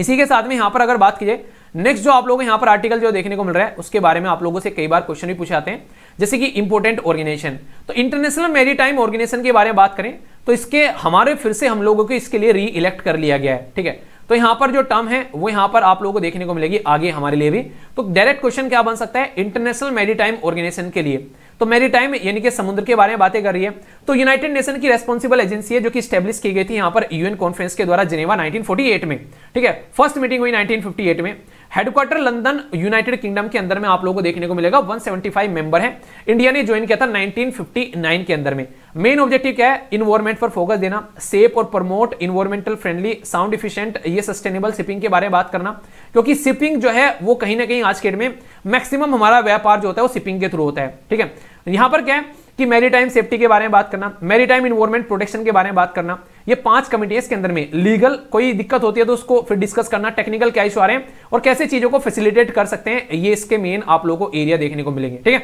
इसी के साथ में यहां पर अगर बात की जाए नेक्स्ट जो आप लोगों को यहां पर आर्टिकल जो देखने को मिल रहा है उसके बारे में आप लोगों से कई बार क्वेश्चन भी पूछे जाते हैं जैसे कि इंपोर्टेंट ऑर्गेनाइजेशन तो इंटरनेशनल मेरी ऑर्गेनाइजेशन के बारे में बात करें तो इसके हमारे फिर से हम लोगों को इसके लिए री इलेक्ट कर लिया गया है ठीक है तो यहाँ पर जो टर्म है वो यहाँ पर आप लोगों को देखने को मिलेगी आगे हमारे लिए भी तो डायरेक्ट क्वेश्चन क्या बन सकता है इंटरनेशनल मेरी ऑर्गेनाइजेशन के लिए तो टाइम यानी कि समुद्र के बारे में बातें कर रही है तो यूनाइटेड नेशन की रेस्पॉन्सिबल एजेंसी है जो कि स्टेब्लिश की गई थी यहां पर यूएन कॉन्फ्रेंस के द्वारा जिनेवा नाइनटीन में ठीक है फर्स्ट मीटिंग हुई नाइनटीन में हेडक्वार्टर लंदन यूनाइटेड किंगडम के अंदर में आप लोगों को देखने को मिलेगा 175 मेंबर हैं इंडिया ने ज्वाइन किया था 1959 के अंदर में मेन ऑब्जेक्टिव क्या है इन्वायरमेंट पर फोकस देना सेफ और promote environmental friendly sound efficient ये सस्टेनेबल शिपिंग के बारे में बात करना क्योंकि शिपिंग जो है वो कहीं ना कहीं आज के डेट में मैक्सिमम हमारा व्यापार जो होता है वो शिपिंग के थ्रू होता है ठीक है यहां पर क्या है कि मैरीटाइम सेफ्टी के बारे में बात करना मैरीटाइम इन्वायरमेंट प्रोटेक्शन के बारे में बात करना ये पांच कमिटी के अंदर में लीगल कोई दिक्कत होती है तो उसको फिर डिस्कस करना टेक्निकल क्या इशू आ रहे हैं और कैसे चीजों को फैसिलिटेट कर सकते हैं ये इसके मेन आप लोगों को एरिया देखने को मिलेंगे ठीक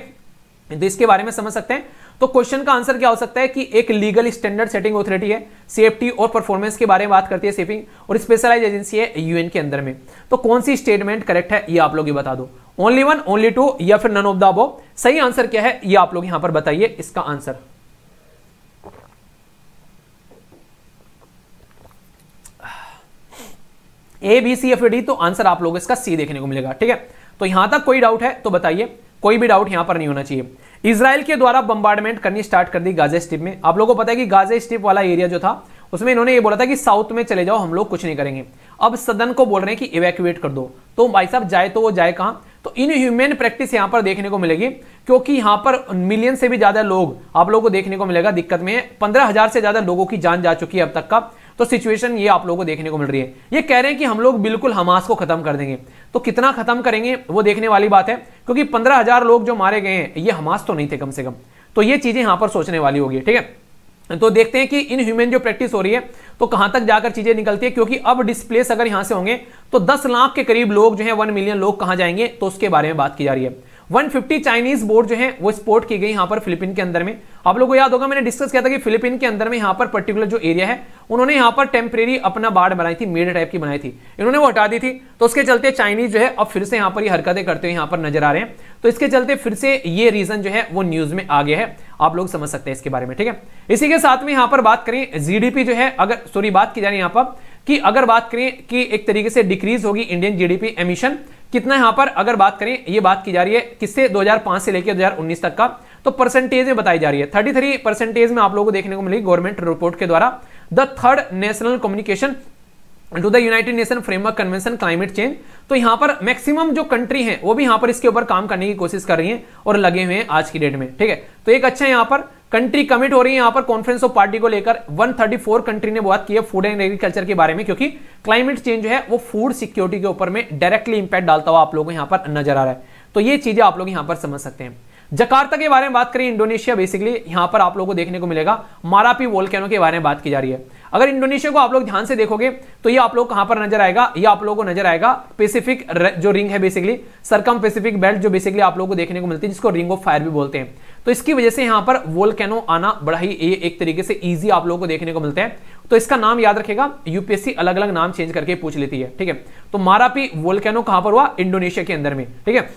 है तो इसके बारे में समझ सकते हैं तो क्वेश्चन का आंसर क्या हो सकता है कि एक लीगल स्टैंडर्ड सेटिंग अथॉरिटी है सेफ्टी और परफॉर्मेंस के बारे में बात करती है सेफिंग और स्पेशलाइज एजेंसी है यूएन के अंदर में तो कौन सी स्टेटमेंट करेक्ट है ये आप लोग ये बता दो ओनली वन ओनली टू या फिर नन ऑफ द अबो सही आंसर क्या है ये आप लोग यहां पर बताइए इसका answer A B C F D तो आंसर आप लोग इसका सी देखने को मिलेगा ठीक है तो यहां तक कोई डाउट है तो बताइए कोई भी डाउट यहां पर नहीं होना चाहिए इसराइल के द्वारा बंबार्डमेंट करनी स्टार्ट कर दी गाजे स्टिप में आप लोगों को पता है कि गाजे स्टिप वाला एरिया जो था उसमें इन्होंने ये बोला था कि साउथ में चले जाओ हम लोग कुछ नहीं करेंगे अब सदन को बोल रहे हैं कि इवैक्यूएट कर दो तो भाई साहब जाए तो वो जाए कहां तो इन प्रैक्टिस यहां पर देखने को मिलेगी क्योंकि यहां पर मिलियन से भी ज़्यादा लोग आप लोगों को देखने को मिलेगा दिक्कत में है पंद्रह हज़ार से ज़्यादा लोगों की जान जा चुकी है अब तक का तो सिचुएशन ये आप लोगों को देखने को मिल रही है ये कह रहे हैं कि हम लोग बिल्कुल हमास को खत्म कर देंगे तो कितना खत्म करेंगे वो देखने वाली बात है क्योंकि पंद्रह लोग जो मारे गए हैं ये हमास तो नहीं थे कम से कम तो ये चीज़ें यहां पर सोचने वाली होगी ठीक है तो देखते हैं कि इन ह्यूमन जो प्रैक्टिस हो रही है तो कहां तक जाकर चीजें निकलती है क्योंकि अब डिस्प्लेस अगर यहां से होंगे तो 10 लाख के करीब लोग जो है 1 मिलियन लोग कहां जाएंगे तो उसके बारे में बात की जा रही है 150 चाइनीज बोर्ड जो है वो स्पोर्ट की गई यहाँ पर फिलिपिन के अंदर में आप लोगों को याद होगा मैंने डिस्कस किया था कि फिलिपिन के अंदर में यहां पर पर्टिकुलर जो एरिया है उन्होंने यहां पर टेम्परेरी अपना बाढ़ बनाई थी मेड टाइप की बनाई थी इन्होंने वो हटा दी थी तो उसके चलते चाइनीज जो है अब फिर से यहाँ पर ये हरकतें करते हुए यहां पर नजर आ रहे हैं तो इसके चलते फिर से ये रीजन जो है वो न्यूज में आ गया है आप लोग समझ सकते हैं इसके बारे में ठीक है इसी के साथ में यहाँ पर बात करें जीडीपी जो है अगर सॉरी बात की जा रही है यहाँ पर कि अगर बात करें कि एक तरीके से डिक्रीज होगी इंडियन जीडीपी एमिशन कितना यहां पर अगर बात करें ये बात की जा रही है किससे 2005 से लेकर 2019 तक का तो परसेंटेज में बताई जा रही है 33 परसेंटेज में आप लोगों को देखने को मिली गवर्नमेंट रिपोर्ट के द्वारा the third national communication to the United Nation framework convention climate change तो यहां पर मैक्सिमम जो कंट्री हैं वो भी यहां पर इसके ऊपर काम करने की कोशिश कर रही हैं और लगे हुए हैं आज की डेट में ठीक है तो एक अच्छा यहां पर कंट्री कमिट हो रही है यहां पर कॉन्फ्रेंस ऑफ पार्टी को लेकर 134 कंट्री ने बात की है फूड एंड एग्रीकल्चर के बारे में क्योंकि क्लाइमेट चेंज जो है वो फूड सिक्योरिटी के ऊपर में डायरेक्टली इंपैक्ट डालता हुआ आप लोगों को यहां पर नजर आ रहा है तो ये चीजें आप लोग यहाँ पर समझ सकते हैं जकार्ता के बारे में बात करें इंडोनेशिया बेसिकली यहां पर आप लोगों को देखने को मिलेगा मारापी वोल्केनो के बारे में बात की जा रही है अगर इंडोनेशिया को आप लोग ध्यान से देखोगे तो ये आप लोग कहां पर नजर आएगा ये आप लोगों को नजर आएगा पेसिफिक जो रिंग है बेसिकली सरकम पेसिफिक बेल्ट जो बेसिकली आप लोगों को देखने को मिलती है जिसको रिंग ऑफ फायर भी बोलते हैं तो इसकी वजह से यहां पर वोल्केनो आना बड़ा ही एक तरीके से ईजी आप लोगों को देखने को मिलता है तो इसका नाम याद रखेगा यूपीएससी अलग अलग नाम चेंज करके पूछ लेती है ठीक है तो मारापी वोलकैनो कहां पर हुआ इंडोनेशिया के अंदर में ठीक है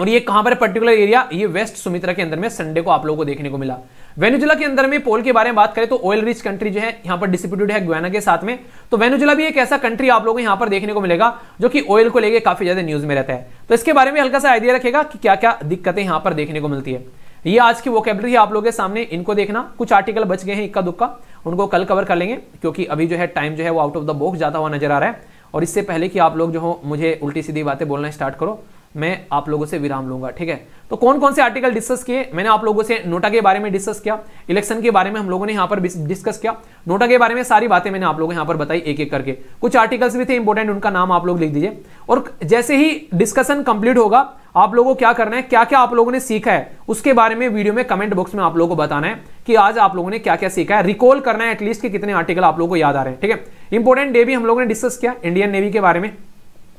और ये कहां पर पर्टिकुलर एरिया ये वेस्ट सुमित्रा के अंदर में संडे को आप लोगों को देखने को मिला वेनेजुला के अंदर में पोल के बारे में बात करें तो ऑयल रिच कंट्री जो है यहां पर डिस्ट्रीब्यूटेड है गुयाना के साथ में तो वेनेजुला भी एक ऐसा कंट्री आप लोगों को यहां पर देखने को मिलेगा जो कि ऑयल को लेकर काफी ज्यादा न्यूज में रहता है तो इसके बारे में हल्का सा आइडिया रखेगा कि क्या क्या दिक्कतें यहां पर देखने को मिलती है ये आज की वोकेबलरी आप लोगों के सामने इनको देखना कुछ आर्टिकल बच गए हैं इक्का दुक्का उनको कल कवर कर लेंगे क्योंकि अभी जो है टाइम जो है वो आउट ऑफ द बॉक्स ज्यादा हुआ नजर आ रहा है और इससे पहले कि आप लोग जो हो मुझे उल्टी सीधी बातें बोलना स्टार्ट करो मैं आप लोगों से विराम लूंगा ठीक है तो कौन कौन से आर्टिकल डिस्कस किए मैंने आप लोगों से नोटा के बारे में डिस्कस किया इलेक्शन के बारे में हम लोगों ने यहाँ पर डिस्कस किया नोटा के बारे में सारी बातें मैंने आप लोगों यहाँ पर बताई एक एक करके कुछ आर्टिकल्स भी थे इंपॉर्टेंट उनका नाम आप लोग लिख दीजिए और जैसे ही डिस्कशन कंप्लीट होगा आप लोगों को क्या करना है क्या क्या आप लोगों ने सीखा है उसके बारे में वीडियो में कमेंट बॉक्स में आप लोगों को बताना है कि आज आप लोगों ने क्या क्या सीखा है रिकॉल करना है एटलीस्ट कि कितने आर्टिकल आप लोगों को याद आ रहे हैं ठीक है इंपॉर्टेंट डे भी हम लोगों ने डिस्कस किया इंडियन नेवी के बारे में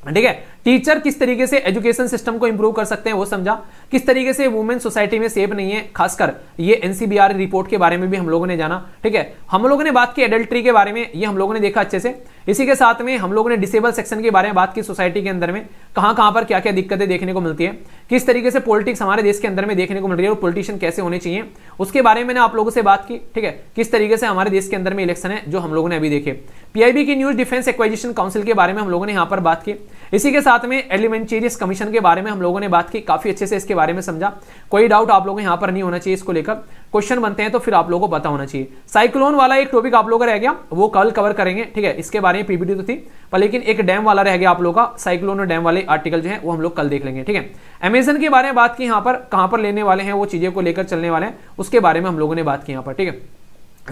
ठीक है टीचर किस तरीके से एजुकेशन सिस्टम को इंप्रूव कर सकते हैं वो समझा किस तरीके से वुमेन सोसाइटी में सेफ नहीं है खासकर ये एनसीबीआर रिपोर्ट के बारे में भी हम लोगों ने जाना ठीक है हम लोगों ने बात की एडल्ट्री के बारे में ये हम लोगों ने देखा अच्छे से इसी के साथ में हम लोगों ने डिसेबल सेक्शन के बारे में बात की सोसाइटी के अंदर में कहां कहाँ पर क्या क्या दिक्कतें देखने को मिलती है किस तरीके से पॉलिटिक्स हमारे देश के अंदर में देखने को मिल रही है और पॉलिटिशियन कैसे होने चाहिए उसके बारे में मैंने आप लोगों से बात की ठीक है किस तरीके से हमारे देश के अंदर में इलेक्शन है जो हम लोगों ने अभी देखे पीआईबी की न्यूज डिफेंस एक्वाइजिशन काउंसिल के बारे में हम लोगों ने यहाँ पर बात की इसी के साथ में एलिमेंटेरियस कमीशन के बारे में हम लोगों ने बात की काफी अच्छे से इसके बारे में समझा कोई डाउट आप लोगों यहाँ पर नहीं होना चाहिए इसको लेकर क्वेश्चन बनते हैं तो फिर आप लोगों को पता होना चाहिए साइक्लोन वाला एक टॉपिक आप लोगों का रह गया वो कल कवर करेंगे ठीक है इसके बारे में पीपीटी तो थी पर लेकिन एक डैम वाला रह गया आप लोग का साइक्लोन और डैम वाले आर्टिकल जो है वो हम लोग कल देख लेंगे ठीक है अमेजन के बारे में बात की यहां पर कहां पर लेने वाले हैं वो चीज़ें को लेकर चलने वाले हैं उसके बारे में हम लोगों ने बात की यहां पर ठीक है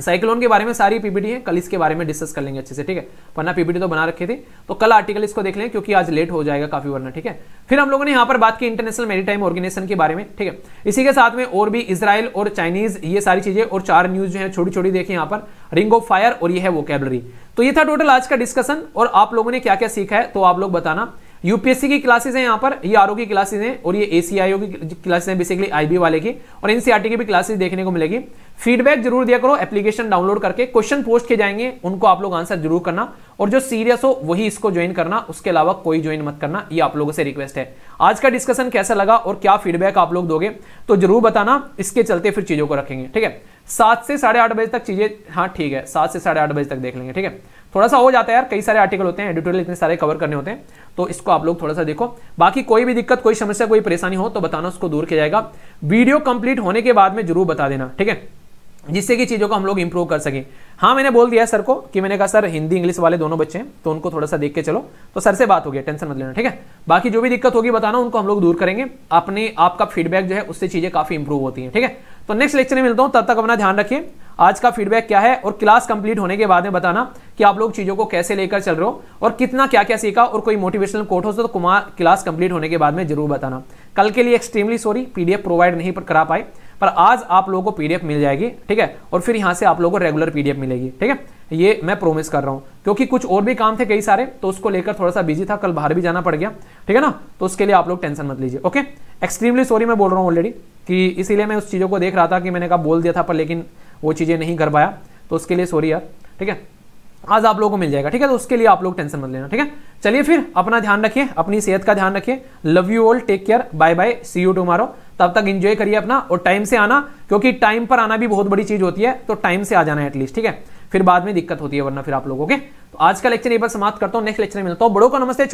साइक्लोन के बारे में सारी पीपीटी है कल इसके बारे में डिस्कस कर लेंगे अच्छे से ठीक है वरना पीपीटी तो बना रखे थे तो कल आर्टिकल इसको देख लें क्योंकि आज लेट हो जाएगा काफी वरना ठीक है फिर हम लोगों ने यहाँ पर बात की इंटरनेशनल मेरीटाइम ऑर्गेनाइजेशन के बारे में ठीक है इसी के साथ में और भी इसराइल और चाइनीज ये सारी चीजें और चार न्यूज जो है छोटी छोटी देखे यहाँ पर रिंग ऑफ फायर और ये है वो तो ये था टोटल आज का डिस्कशन और आप लोगों ने क्या क्या सीखा है तो आप लोग बताना यूपीएससी की क्लासेस हैं यहाँ पर ये e आर की क्लासेस हैं और ये ए की क्लासेस हैं बेसिकली आईबी वाले की और एनसीआरटी e की भी क्लासेस देखने को मिलेगी फीडबैक जरूर दिया करो एप्लीकेशन डाउनलोड करके क्वेश्चन पोस्ट के जाएंगे उनको आप लोग आंसर जरूर करना और जो सीरियस हो वही इसको ज्वाइन करना उसके अलावा कोई ज्वाइन मत करना ये आप लोगों से रिक्वेस्ट है आज का डिस्कशन कैसा लगा और क्या फीडबैक आप लोग दोगे तो जरूर बताना इसके चलते फिर चीजों को रखेंगे ठीक है सात से साढ़े आठ बजे तक चीज़ें हाँ ठीक है सात से साढ़े आठ बजे तक देख लेंगे ठीक है थोड़ा सा हो जाता है यार कई सारे आर्टिकल होते हैं एडिटोरियल इतने सारे कवर करने होते हैं तो इसको आप लोग थोड़ा सा देखो बाकी कोई भी दिक्कत कोई समस्या कोई परेशानी हो तो बताना उसको दूर किया जाएगा वीडियो कंप्लीट होने के बाद में जरूर बता देना ठीक है जिससे कि चीज़ों को हम लोग इंप्रूव कर सकें हाँ मैंने बोल दिया सर को कि मैंने कहा सर हिंदी इंग्लिश वाले दोनों बच्चे हैं तो उनको थोड़ा सा देख के चलो तो सर से बात होगी टेंशन मत लेना ठीक है बाकी जो भी दिक्कत होगी बताना उनको हम लोग दूर करेंगे अपने आपका फीडबैक जो है उससे चीज़ें काफ़ी इंप्रूव होती है ठीक है तो नेक्स्ट लेक्चर में मिलता हूँ तब तक अपना ध्यान रखिए आज का फीडबैक क्या है और क्लास कंप्लीट होने के बाद में बताना कि आप लोग चीज़ों को कैसे लेकर चल रहे हो और कितना क्या क्या सीखा और कोई मोटिवेशनल कोट हो तो कुमार क्लास कंप्लीट होने के बाद में जरूर बताना कल के लिए एक्सट्रीमली सॉरी पीडीएफ प्रोवाइड नहीं करा पाए पर आज आप लोगों को पीडीएफ मिल जाएगी ठीक है और फिर यहाँ से आप लोगों को रेगुलर पीडीएफ मिलेगी ठीक है ये मैं प्रोमिस कर रहा हूँ क्योंकि कुछ और भी काम थे कई सारे तो उसको लेकर थोड़ा सा बिजी था कल बाहर भी जाना पड़ गया ठीक है ना तो उसके लिए आप लोग टेंशन मत लीजिए ओके एक्सट्रीमली सॉरी मैं बोल रहा हूँ ऑलरेडी कि इसीलिए मैं उस चीज़ों को देख रहा था कि मैंने कहा बोल दिया था पर लेकिन वो चीज़ें नहीं कर पाया तो उसके लिए सॉरी यार ठीक है आज आप लोगों को मिल जाएगा ठीक है तो उसके लिए आप लोग टेंशन मत लेना ठीक है चलिए फिर अपना ध्यान रखिए अपनी सेहत का ध्यान रखिए love you all take care bye bye see you tomorrow तब तक एंजॉय करिए अपना और टाइम से आना क्योंकि टाइम पर आना भी बहुत बड़ी चीज होती है तो टाइम से आ जाना है एटलीस्ट ठीक है फिर बाद में दिक्कत होती है वरना फिर आप लोगों के तो आज का लेक्चर ये पर समाप्त करता हूँ नेक्स्ट लेक्चर में मिलता हूँ बड़ों का नमस्ते